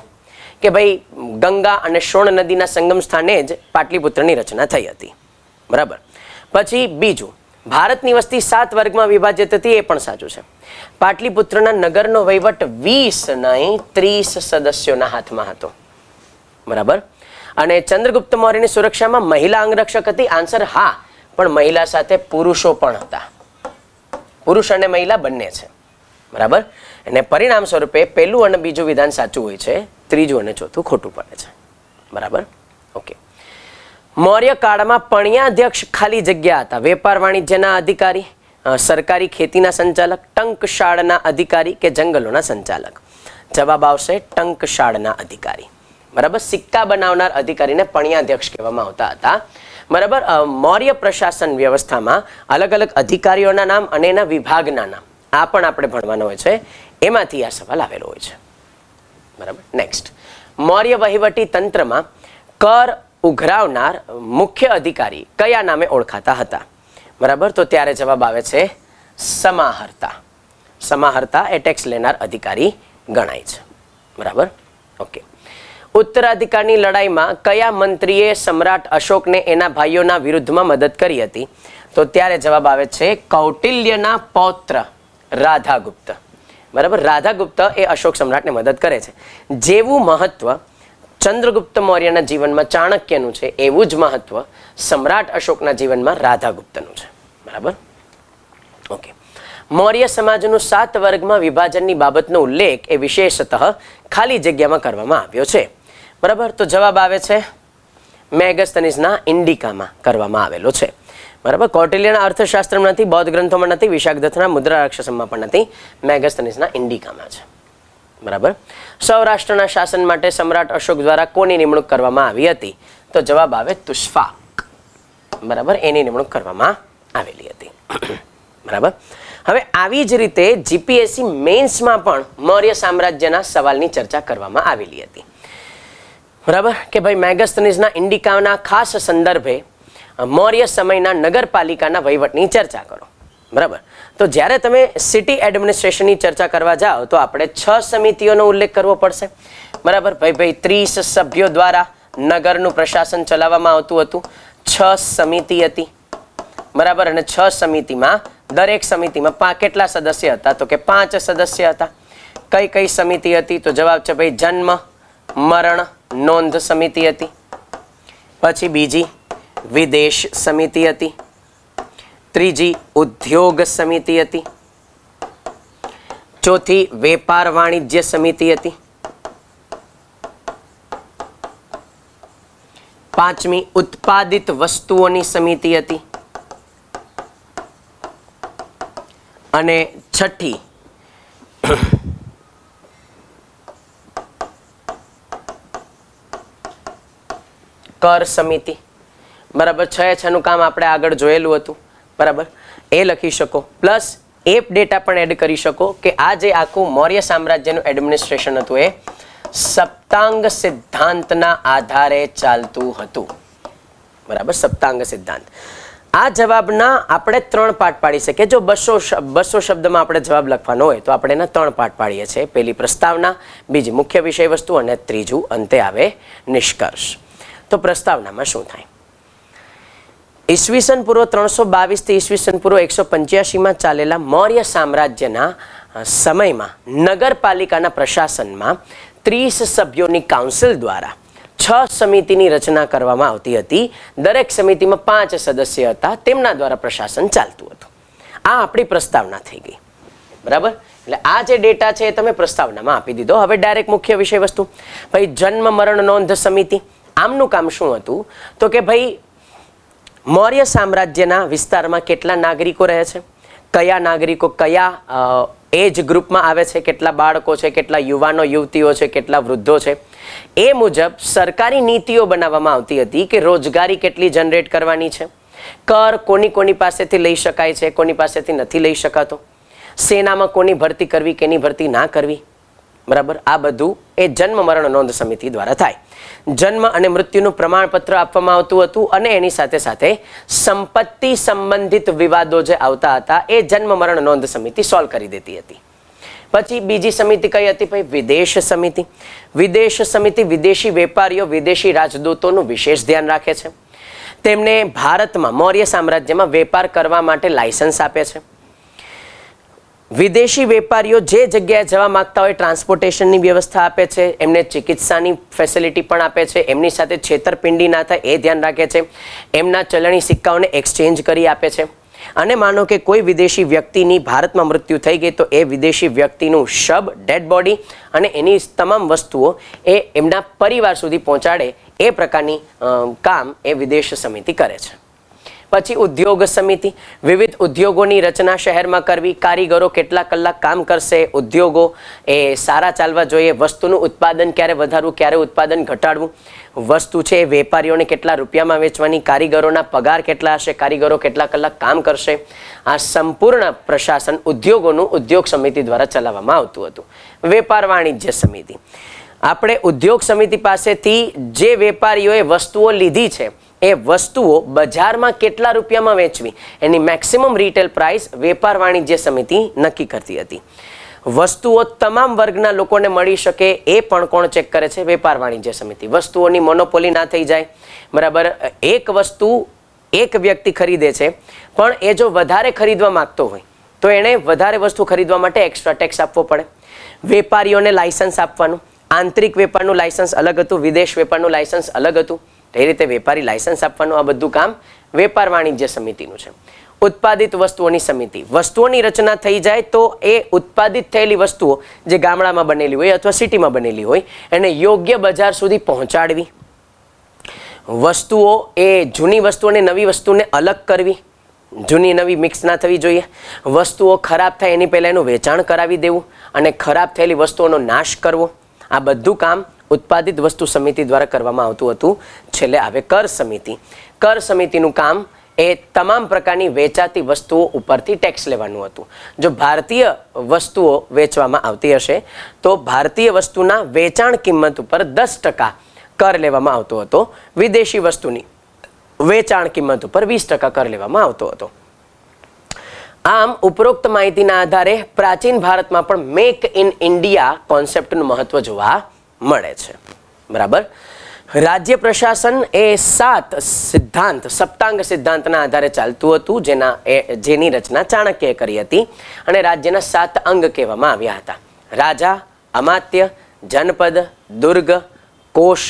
કે ભાઈ ગંગા અને શોણ નદીના સંગમ સ્થાને જ પાટલીપુત્રની રચના થઈ હતી બરાબર પછી બીજું ભારતની વસ્તી સાત વર્ગમાં વિભાજિત હતી એ પણ સાચું છે પાટલીપુત્રના નગરનો વહીવટ વીસ નહીં ત્રીસ સદસ્યોના હાથમાં હતો બરાબર અને ચંદ્રગુપ્ત મૌર્યની સુરક્ષામાં મહિલા અંગરક્ષક હતી આન્સર હા પણ મહિલા સાથે પુરુષો પણ હતા પુરુષ અને મહિલા બંને છે બરાબર અને પરિણામ સ્વરૂપે પહેલું અને બીજું વિધાન સાચું હોય છે ત્રીજું અને ચોથું ખોટું પડે છે બરાબર ઓકે મૌર્ય કાળમાં પણ્યાધ્યક્ષ ખાલી જગ્યા હતા વેપાર વાણિજ્યના અધિકારી સરકારી ખેતીના સંચાલક ટંકશાળના અધિકારી કે જંગલોના સંચાલક જવાબ આવશે ટંકશાળના અધિકારી બરાબર સિક્કા બનાવનાર અધિકારીને પણ્યાધ્યક્ષ કહેવામાં આવતા હતા બરાબર મૌર્ય પ્રશાસન વ્યવસ્થામાં અલગ અલગ અધિકારીઓના નામ અને એના વિભાગના નામ આ પણ આપણે ભણવાનો હોય છે એમાંથી આ સવાલ આવેલો હોય છે બરાબર નેક્સ્ટ મૌર્ય વહીવટી તંત્રમાં કર ઉઘરાવનાર મુખ્ય અધિકારી કયા નામે ઓળખાતા હતા બરાબર તો ત્યારે જવાબ આવે છે સમાહર્તા સમાહર્તા એ ટેક્સ લેનાર અધિકારી ગણાય છે બરાબર ઓકે ઉત્તરાધિકારની લડાઈમાં કયા મંત્રીએ સમ્રાટ અશોકને એના ભાઈઓના વિરુદ્ધમાં મદદ કરી હતી તો ત્યારે જવાબ આવે છે કૌટિલ્યના પૌત્ર રાધાગુપ્ત બરાબર રાધાગુપ્ત એ અશોક સમ્રાટને મદદ કરે છે જેવું મહત્વ ચંદ્રગુપ્ત મૌર્યના જીવનમાં ચાણક્યનું છે એવું જ મહત્વ સમ્રાટ અશોકના જીવનમાં રાધાગુપ્તનું છે બરાબર ઓકે મૌર્ય સમાજનું સાત વર્ગમાં વિભાજનની બાબતનો ઉલ્લેખ એ વિશેષતઃ ખાલી જગ્યામાં કરવામાં આવ્યો છે બરાબર તો જવાબ આવે છે મેગસ્તનિઝના ઇન્ડિકામાં કરવામાં આવેલો છે બરાબર કૌટિલ્યના અર્થશાસ્ત્રમાં નથી બૌદ્ધ ગ્રંથોમાં નથી વિશાખદત્તના મુદ્રા રાક્ષસમાં પણ નથી મેગસ્થનીસના ઇન્ડિકામાં છે બરાબર સૌરાષ્ટ્રના શાસન માટે સમ્રાટ અશોક દ્વારા કોની નિમણૂક કરવામાં આવી હતી તો જવાબ આવે તુષ્ફાક બરાબર એની નિમણૂક કરવામાં આવેલી હતી બરાબર હવે આવી જ રીતે જીપીએસસી મેન્સમાં પણ મૌર્ય સામ્રાજ્યના સવાલની ચર્ચા કરવામાં આવેલી હતી બરાબર કે ભાઈ મેગસ્તનીઝના ઇન્ડિકાના ખાસ સંદર્ભે મૌર્ય સમયના નગરપાલિકાના વહીવટની ચર્ચા કરો બરાબર તો જ્યારે તમે સિટી એડમિનિસ્ટ્રેશનની ચર્ચા કરવા જાઓ તો આપણે છ સમિતિઓનો ઉલ્લેખ કરવો પડશે બરાબર ભાઈ ભાઈ ત્રીસ સભ્યો દ્વારા નગરનું પ્રશાસન ચલાવવામાં આવતું હતું છ સમિતિ હતી બરાબર અને છ સમિતિમાં દરેક સમિતિમાં પા કેટલા સદસ્ય હતા તો કે પાંચ સદસ્ય હતા કઈ કઈ સમિતિ હતી તો જવાબ છે ભાઈ જન્મ મરણ નોંધ સમિતિ હતી પછી બીજી વિદેશ સમિતિ હતી ત્રીજી ઉદ્યોગ સમિતિ હતી ચોથી વેપાર વાણિજ્ય સમિતિ હતી પાંચમી ઉત્પાદિત વસ્તુઓની સમિતિ હતી અને છઠ્ઠી કર સમિતિ બરાબર છ છનું કામ આપણે આગળ જોયેલું હતું બરાબર એ લખી શકો પ્લસ એ ડેટા પણ એડ કરી શકો કે આ જે આખું મૌર્ય સામ્રાજ્યનું એડમિનિસ્ટ્રેશન હતું એ સપ્તાંગ સિદ્ધાંતના આધારે ચાલતું હતું બરાબર સપ્તાંગ સિદ્ધાંત આ જવાબના આપણે ત્રણ પાઠ પાડી શકીએ જો બસો બસો શબ્દમાં આપણે જવાબ લખવાનો હોય તો આપણે એના ત્રણ પાઠ પાડીએ છીએ પહેલી પ્રસ્તાવના બીજી મુખ્ય વિષય વસ્તુ અને ત્રીજું અંતે આવે નિષ્કર્ષ તો પ્રસ્તાવનામાં શું થાય ઈસવીસન પૂર્વ ત્રણસો બાવીસથી ઈસવીસન પૂર્વ એકસો પંચ્યાસીમાં ચાલેલા મૌર્ય સામ્રાજ્યના સમયમાં નગરપાલિકાના પ્રશાસનમાં ત્રીસ સભ્યોની કાઉન્સિલ દ્વારા છ સમિતિની રચના કરવામાં આવતી હતી દરેક સમિતિમાં પાંચ સદસ્ય હતા તેમના દ્વારા પ્રશાસન ચાલતું હતું આ આપણી પ્રસ્તાવના થઈ ગઈ બરાબર એટલે આ જે ડેટા છે એ તમે પ્રસ્તાવનામાં આપી દીધો હવે ડાયરેક્ટ મુખ્ય વિષય વસ્તુ ભાઈ જન્મ મરણ નોંધ સમિતિ આમનું કામ શું હતું તો કે ભાઈ મૌર્ય સામ્રાજ્યના વિસ્તારમાં કેટલા નાગરિકો રહે છે કયા નાગરિકો કયા એજ ગ્રુપમાં આવે છે કેટલા બાળકો છે કેટલા યુવાનો યુવતીઓ છે કેટલા વૃદ્ધો છે એ મુજબ સરકારી નીતિઓ બનાવવામાં આવતી હતી કે રોજગારી કેટલી જનરેટ કરવાની છે કર કોની કોની પાસેથી લઈ શકાય છે કોની પાસેથી નથી લઈ શકાતો સેનામાં કોની ભરતી કરવી કેની ભરતી ના કરવી બરાબર આ બધું એ જન્મ મરણ નોંધ સમિતિ દ્વારા થાય જન્મ અને મૃત્યુનું પ્રમાણપત્ર આપવામાં આવતું હતું અને એની સાથે સાથે સંપત્તિ સંબંધિત વિવાદો જે આવતા હતા એ જન્મ મરણ નોંધ સમિતિ સોલ્વ કરી દેતી હતી પછી બીજી સમિતિ કઈ હતી ભાઈ વિદેશ સમિતિ વિદેશ સમિતિ વિદેશી વેપારીઓ વિદેશી રાજદૂતોનું વિશેષ ધ્યાન રાખે છે તેમને ભારતમાં મૌર્ય સામ્રાજ્યમાં વેપાર કરવા માટે લાયસન્સ આપે છે વિદેશી વેપારીઓ જે જગ્યાએ જવા માંગતા હોય ટ્રાન્સપોર્ટેશનની વ્યવસ્થા આપે છે એમને ચિકિત્સાની ફેસિલિટી પણ આપે છે એમની સાથે છેતરપિંડી ના થાય એ ધ્યાન રાખે છે એમના ચલણી સિક્કાઓને એક્સચેન્જ કરી આપે છે અને માનો કે કોઈ વિદેશી વ્યક્તિની ભારતમાં મૃત્યુ થઈ ગઈ તો એ વિદેશી વ્યક્તિનું શબ ડેડ બોડી અને એની તમામ વસ્તુઓ એ એમના પરિવાર સુધી પહોંચાડે એ પ્રકારની કામ એ વિદેશ સમિતિ કરે છે પછી ઉદ્યોગ સમિતિ વિવિધ ઉદ્યોગોની રચના શહેરમાં કરવી કારીગરો કેટલા કલાક કામ કરશે ઉદ્યોગો એ સારા ચાલવા જોઈએ વસ્તુનું ઉત્પાદન ક્યારે વધારવું ક્યારે ઉત્પાદન ઘટાડવું વસ્તુ છે વેપારીઓને કેટલા રૂપિયામાં વેચવાની કારીગરોના પગાર કેટલા હશે કારીગરો કેટલા કલાક કામ કરશે આ સંપૂર્ણ પ્રશાસન ઉદ્યોગોનું ઉદ્યોગ સમિતિ દ્વારા ચલાવવામાં આવતું હતું વેપાર વાણિજ્ય સમિતિ આપણે ઉદ્યોગ સમિતિ પાસેથી જે વેપારીઓએ વસ્તુઓ લીધી છે એ વસ્તુઓ બજારમાં કેટલા રૂપિયામાં વેચવી એની મેક્સિમમ રિટેલ પ્રાઇસ વેપાર વાણિજ્ય સમિતિ નક્કી કરતી હતી વસ્તુઓ તમામ વર્ગના લોકોને મળી શકે એ પણ કોણ ચેક કરે છે વેપાર વાણિજ્ય સમિતિ વસ્તુઓની મોનોપોલી ના થઈ જાય બરાબર એક વસ્તુ એક વ્યક્તિ ખરીદે છે પણ એ જો વધારે ખરીદવા માંગતો હોય તો એણે વધારે વસ્તુ ખરીદવા માટે એક્સ્ટ્રા ટેક્સ આપવો પડે વેપારીઓને લાયસન્સ આપવાનું આંતરિક વેપારનું લાયસન્સ અલગ હતું વિદેશ વેપારનું લાયસન્સ અલગ હતું એ રીતે વેપારી લાયસન્સ આપવાનું આ બધું કામ વેપાર વાણિજ્ય સમિતિનું છે ઉત્પાદિત વસ્તુઓની સમિતિ વસ્તુઓની રચના થઈ જાય તો એ ઉત્પાદિત થયેલી વસ્તુઓ જે ગામડામાં બનેલી હોય અથવા સિટીમાં બનેલી હોય એને યોગ્ય બજાર સુધી પહોંચાડવી વસ્તુઓ એ જૂની વસ્તુ અને નવી વસ્તુને અલગ કરવી જૂની નવી મિક્સ ના થવી જોઈએ વસ્તુઓ ખરાબ થાય એની પહેલાં એનું વેચાણ કરાવી દેવું અને ખરાબ થયેલી વસ્તુઓનો નાશ કરવો આ બધું કામ ઉત્પાદિત વસ્તુ સમિતિ દ્વારા કરવામાં આવતું હતું છેલ્લે આવે કર સમિતિ કર સમિતિનું કામ એ તમામ પ્રકારની વેચાતી વસ્તુઓ ઉપરથી ટેક્સ લેવાનું હતું જો ભારતીય વસ્તુઓ વેચવામાં આવતી હશે તો ભારતીય વસ્તુના વેચાણ કિંમત ઉપર દસ ટકા કર લેવામાં આવતો હતો વિદેશી વસ્તુની વેચાણ કિંમત ઉપર વીસ ટકા કર લેવામાં આવતો હતો આમ ઉપરોક્ત માહિતીના આધારે પ્રાચીન ભારતમાં પણ મેક ઇન ઇન્ડિયા કોન્સેપ્ટનું મહત્વ જોવા મળે છે બરાબર રાજ્ય પ્રશાસન એ સાત સિદ્ધાંત સપ્તાંગ સિદ્ધાંતના આધારે ચાલતું હતું જેના એ જેની રચના ચાણક્યએ કરી હતી અને રાજ્યના સાત અંગ કહેવામાં આવ્યા હતા રાજા અમાત્ય જનપદ દુર્ગ કોષ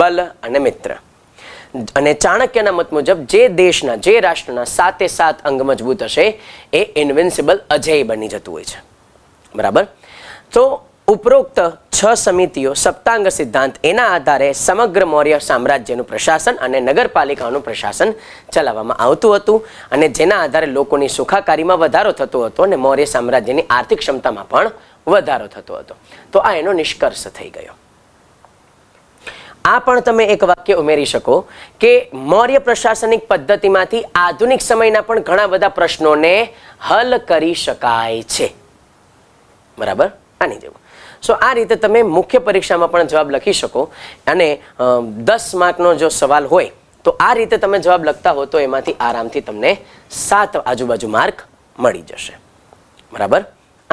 બલ અને મિત્ર અને ચાણક્યના મત મુજબ જે દેશના જે રાષ્ટ્રના સાતે સાત અંગ મજબૂત હશે એ ઇન્વિન્સિબલ અજેય બની જતું હોય છે બરાબર તો ઉપરોક્ત છ સમિતિઓ સપ્તાંગ સિદ્ધાંત એના આધારે સમગ્ર મૌર્ય સામ્રાજ્યનું પ્રશાસન અને નગરપાલિકાઓનું પ્રશાસન ચલાવવામાં આવતું હતું અને જેના આધારે લોકોની સુખાકારીમાં વધારો થતો હતો અને મૌર્ય સામ્રાજ્યની આર્થિક ક્ષમતામાં પણ વધારો થતો હતો તો આ એનો નિષ્કર્ષ થઈ ગયો આ પણ તમે એક વાક્ય ઉમેરી શકો કે મૌર્ય પ્રશાસનિક પદ્ધતિમાંથી આધુનિક સમયના પણ ઘણા બધા પ્રશ્નોને હલ કરી શકાય છે બરાબર આની જેવું સો આ રીતે તમે મુખ્ય પરીક્ષામાં પણ જવાબ લખી શકો અને દસ માર્કનો જો સવાલ હોય તો આ રીતે તમે જવાબ લખતા હો તો એમાંથી આરામથી તમને સાત આજુબાજુ માર્ક મળી જશે બરાબર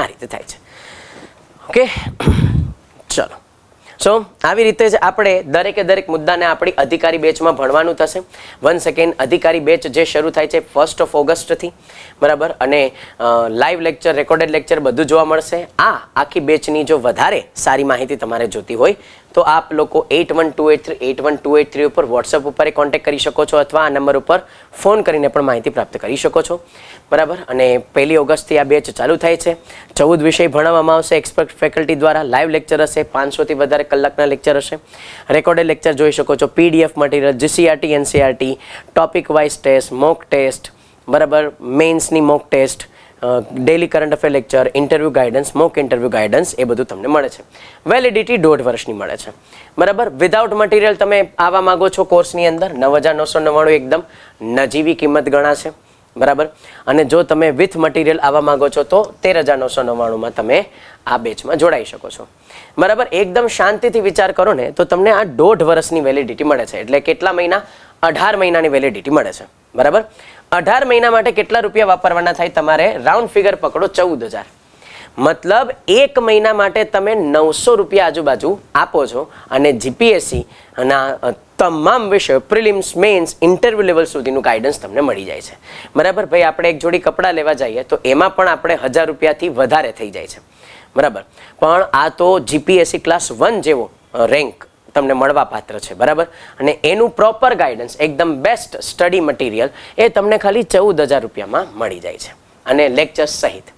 આ રીતે થાય છે ઓકે ચલો સો આવી રીતે જ આપણે દરેકે દરેક મુદ્દાને આપણી અધિકારી બેચમાં ભણવાનું થશે વન સેકન્ડ અધિકારી બેચ જે શરૂ થાય છે ફર્સ્ટ ઓફ ઓગસ્ટથી બરાબર અને લાઈવ લેક્ચર રેકોર્ડેડ લેક્ચર બધું જોવા મળશે આ આખી બેચની જો વધારે સારી માહિતી તમારે જોતી હોય તો આપ લોકો at one two at three at one two at three ઉપર વોટ્સઅપ ઉપર કોન્ટેક્ટ કરી શકો છો અથવા આ નંબર ઉપર ફોન કરીને પણ માહિતી પ્રાપ્ત કરી શકો છો બરાબર અને પહેલી ઓગસ્ટથી આ બેચ ચાલુ થાય છે ચૌદ વિષય ભણાવવામાં આવશે એક્સપર્ટ ફેકલ્ટી દ્વારા લાઈવ લેક્ચર હશે પાંચસોથી વધારે કલાકના લેક્ચર હશે રેકોર્ડેડ લેક્ચર જોઈ શકો છો PDF material GCERT NCERT topic wise test mock test બરાબર મેન્સની mock test daily current affair lecture interview guidance mock interview guidance એ બધું તમને મળે છે વેલિડિટી દોઢ વર્ષની મળે છે બરાબર વિધાઉટ મટીરિયલ તમે આવવા માગો છો કોર્સની અંદર નવ હજાર નવસો નવ્વાણું એકદમ નજીવી કિંમત ગણાશે બરાબર અને જો તમે વિથ મટીરિયલ આવવા માંગો છો તો તેર હજાર નવસો નવ્વાણુંમાં તમે આ બેચમાં જોડાઈ શકો છો બરાબર એકદમ શાંતિથી વિચાર કરો ને તો તમને આ દોઢ વર્ષની વેલિડિટી મળે છે એટલે કેટલા મહિના અઢાર મહિનાની વેલિડિટી મળે છે બરાબર અઢાર મહિના માટે કેટલા રૂપિયા વાપરવાના થાય તમારે રાઉન્ડ ફિગર પકડો ચૌદ હજાર મતલબ એક મહિના માટે તમે નવસો રૂપિયા આજુબાજુ આપો છો અને જીપીએસસીના તમામ વિષયો પ્રિલિમ્સ મેન્સ ઇન્ટરવ્યૂ લેવલ સુધીનું ગાઈડન્સ તમને મળી જાય છે બરાબર ભાઈ આપણે એક જોડી કપડાં લેવા જઈએ તો એમાં પણ આપણે હજાર રૂપિયાથી વધારે થઈ જાય છે બરાબર પણ આ તો જીપીએસસી ક્લાસ વન જેવો રેન્ક તમને મળવા પાત્ર છે બરાબર અને એનું પ્રોપર ગાઈડન્સ એકદમ બેસ્ટ સ્ટડી મટીરિયલ એ તમને ખાલી ચૌદ હજાર રૂપિયામાં મળી જાય છે અને લેક્ચર્સ સહિત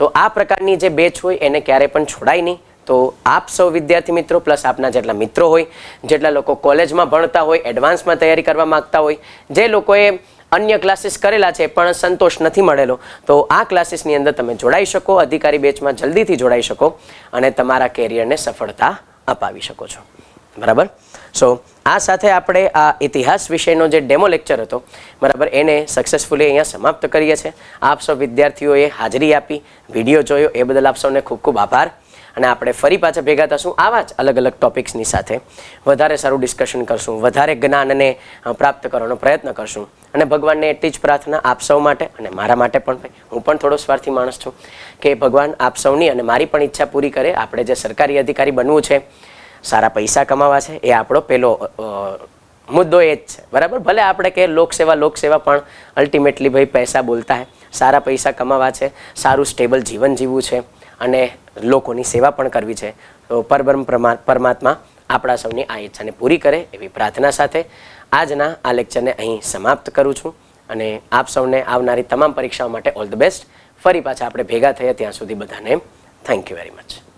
તો આ પ્રકારની જે બેચ હોય એને ક્યારે પણ છોડાય નહીં તો આપ સૌ વિદ્યાર્થી મિત્રો પ્લસ આપના જેટલા મિત્રો હોય જેટલા લોકો કોલેજમાં ભણતા હોય એડવાન્સમાં તૈયારી કરવા માગતા હોય જે લોકોએ અન્ય ક્લાસીસ કરેલા છે પણ સંતોષ નથી મળેલો તો આ ક્લાસીસની અંદર તમે જોડાઈ શકો અધિકારી બેચમાં જલ્દીથી જોડાઈ શકો અને તમારા કેરિયરને સફળતા અપાવી શકો છો બરાબર સો આ સાથે આપણે આ ઇતિહાસ વિષયનો જે ડેમો લેક્ચર હતો બરાબર એને સક્સેસફુલી અહીંયા સમાપ્ત કરીએ છીએ આપ સૌ વિદ્યાર્થીઓએ હાજરી આપી વિડીયો જોયો એ બદલ આપ સૌને ખૂબ ખૂબ આભાર અને આપણે ફરી પાછા ભેગા થશું આવા જ અલગ અલગ ટોપિક્સની સાથે વધારે સારું ડિસ્કશન કરશું વધારે જ્ઞાનને પ્રાપ્ત કરવાનો પ્રયત્ન કરશું અને ભગવાનને એટલી જ પ્રાર્થના આપ સૌ માટે અને મારા માટે પણ હું પણ થોડો સ્વાર્થી માણસ છું કે ભગવાન આપ સૌની અને મારી પણ ઈચ્છા પૂરી કરે આપણે જે સરકારી અધિકારી બનવું છે સારા પૈસા કમાવા છે એ આપણો પેલો મુદ્દો એ જ છે બરાબર ભલે આપણે કે લોકસેવા લોકસેવા પણ અલ્ટિમેટલી ભાઈ પૈસા બોલતા હે સારા પૈસા કમાવા છે સારું સ્ટેબલ જીવન જીવવું છે અને લોકોની સેવા પણ કરવી છે તો પરબ્રહ્મ પરમાત્મા આપણા સૌની આ ઈચ્છાને પૂરી કરે એવી પ્રાર્થના સાથે આજના આ લેક્ચરને અહીં સમાપ્ત કરું છું અને આપ સૌને આવનારી તમામ પરીક્ષાઓ માટે ઓલ ધ બેસ્ટ ફરી પાછા આપણે ભેગા થયા ત્યાં સુધી બધાને થેન્ક યુ વેરી મચ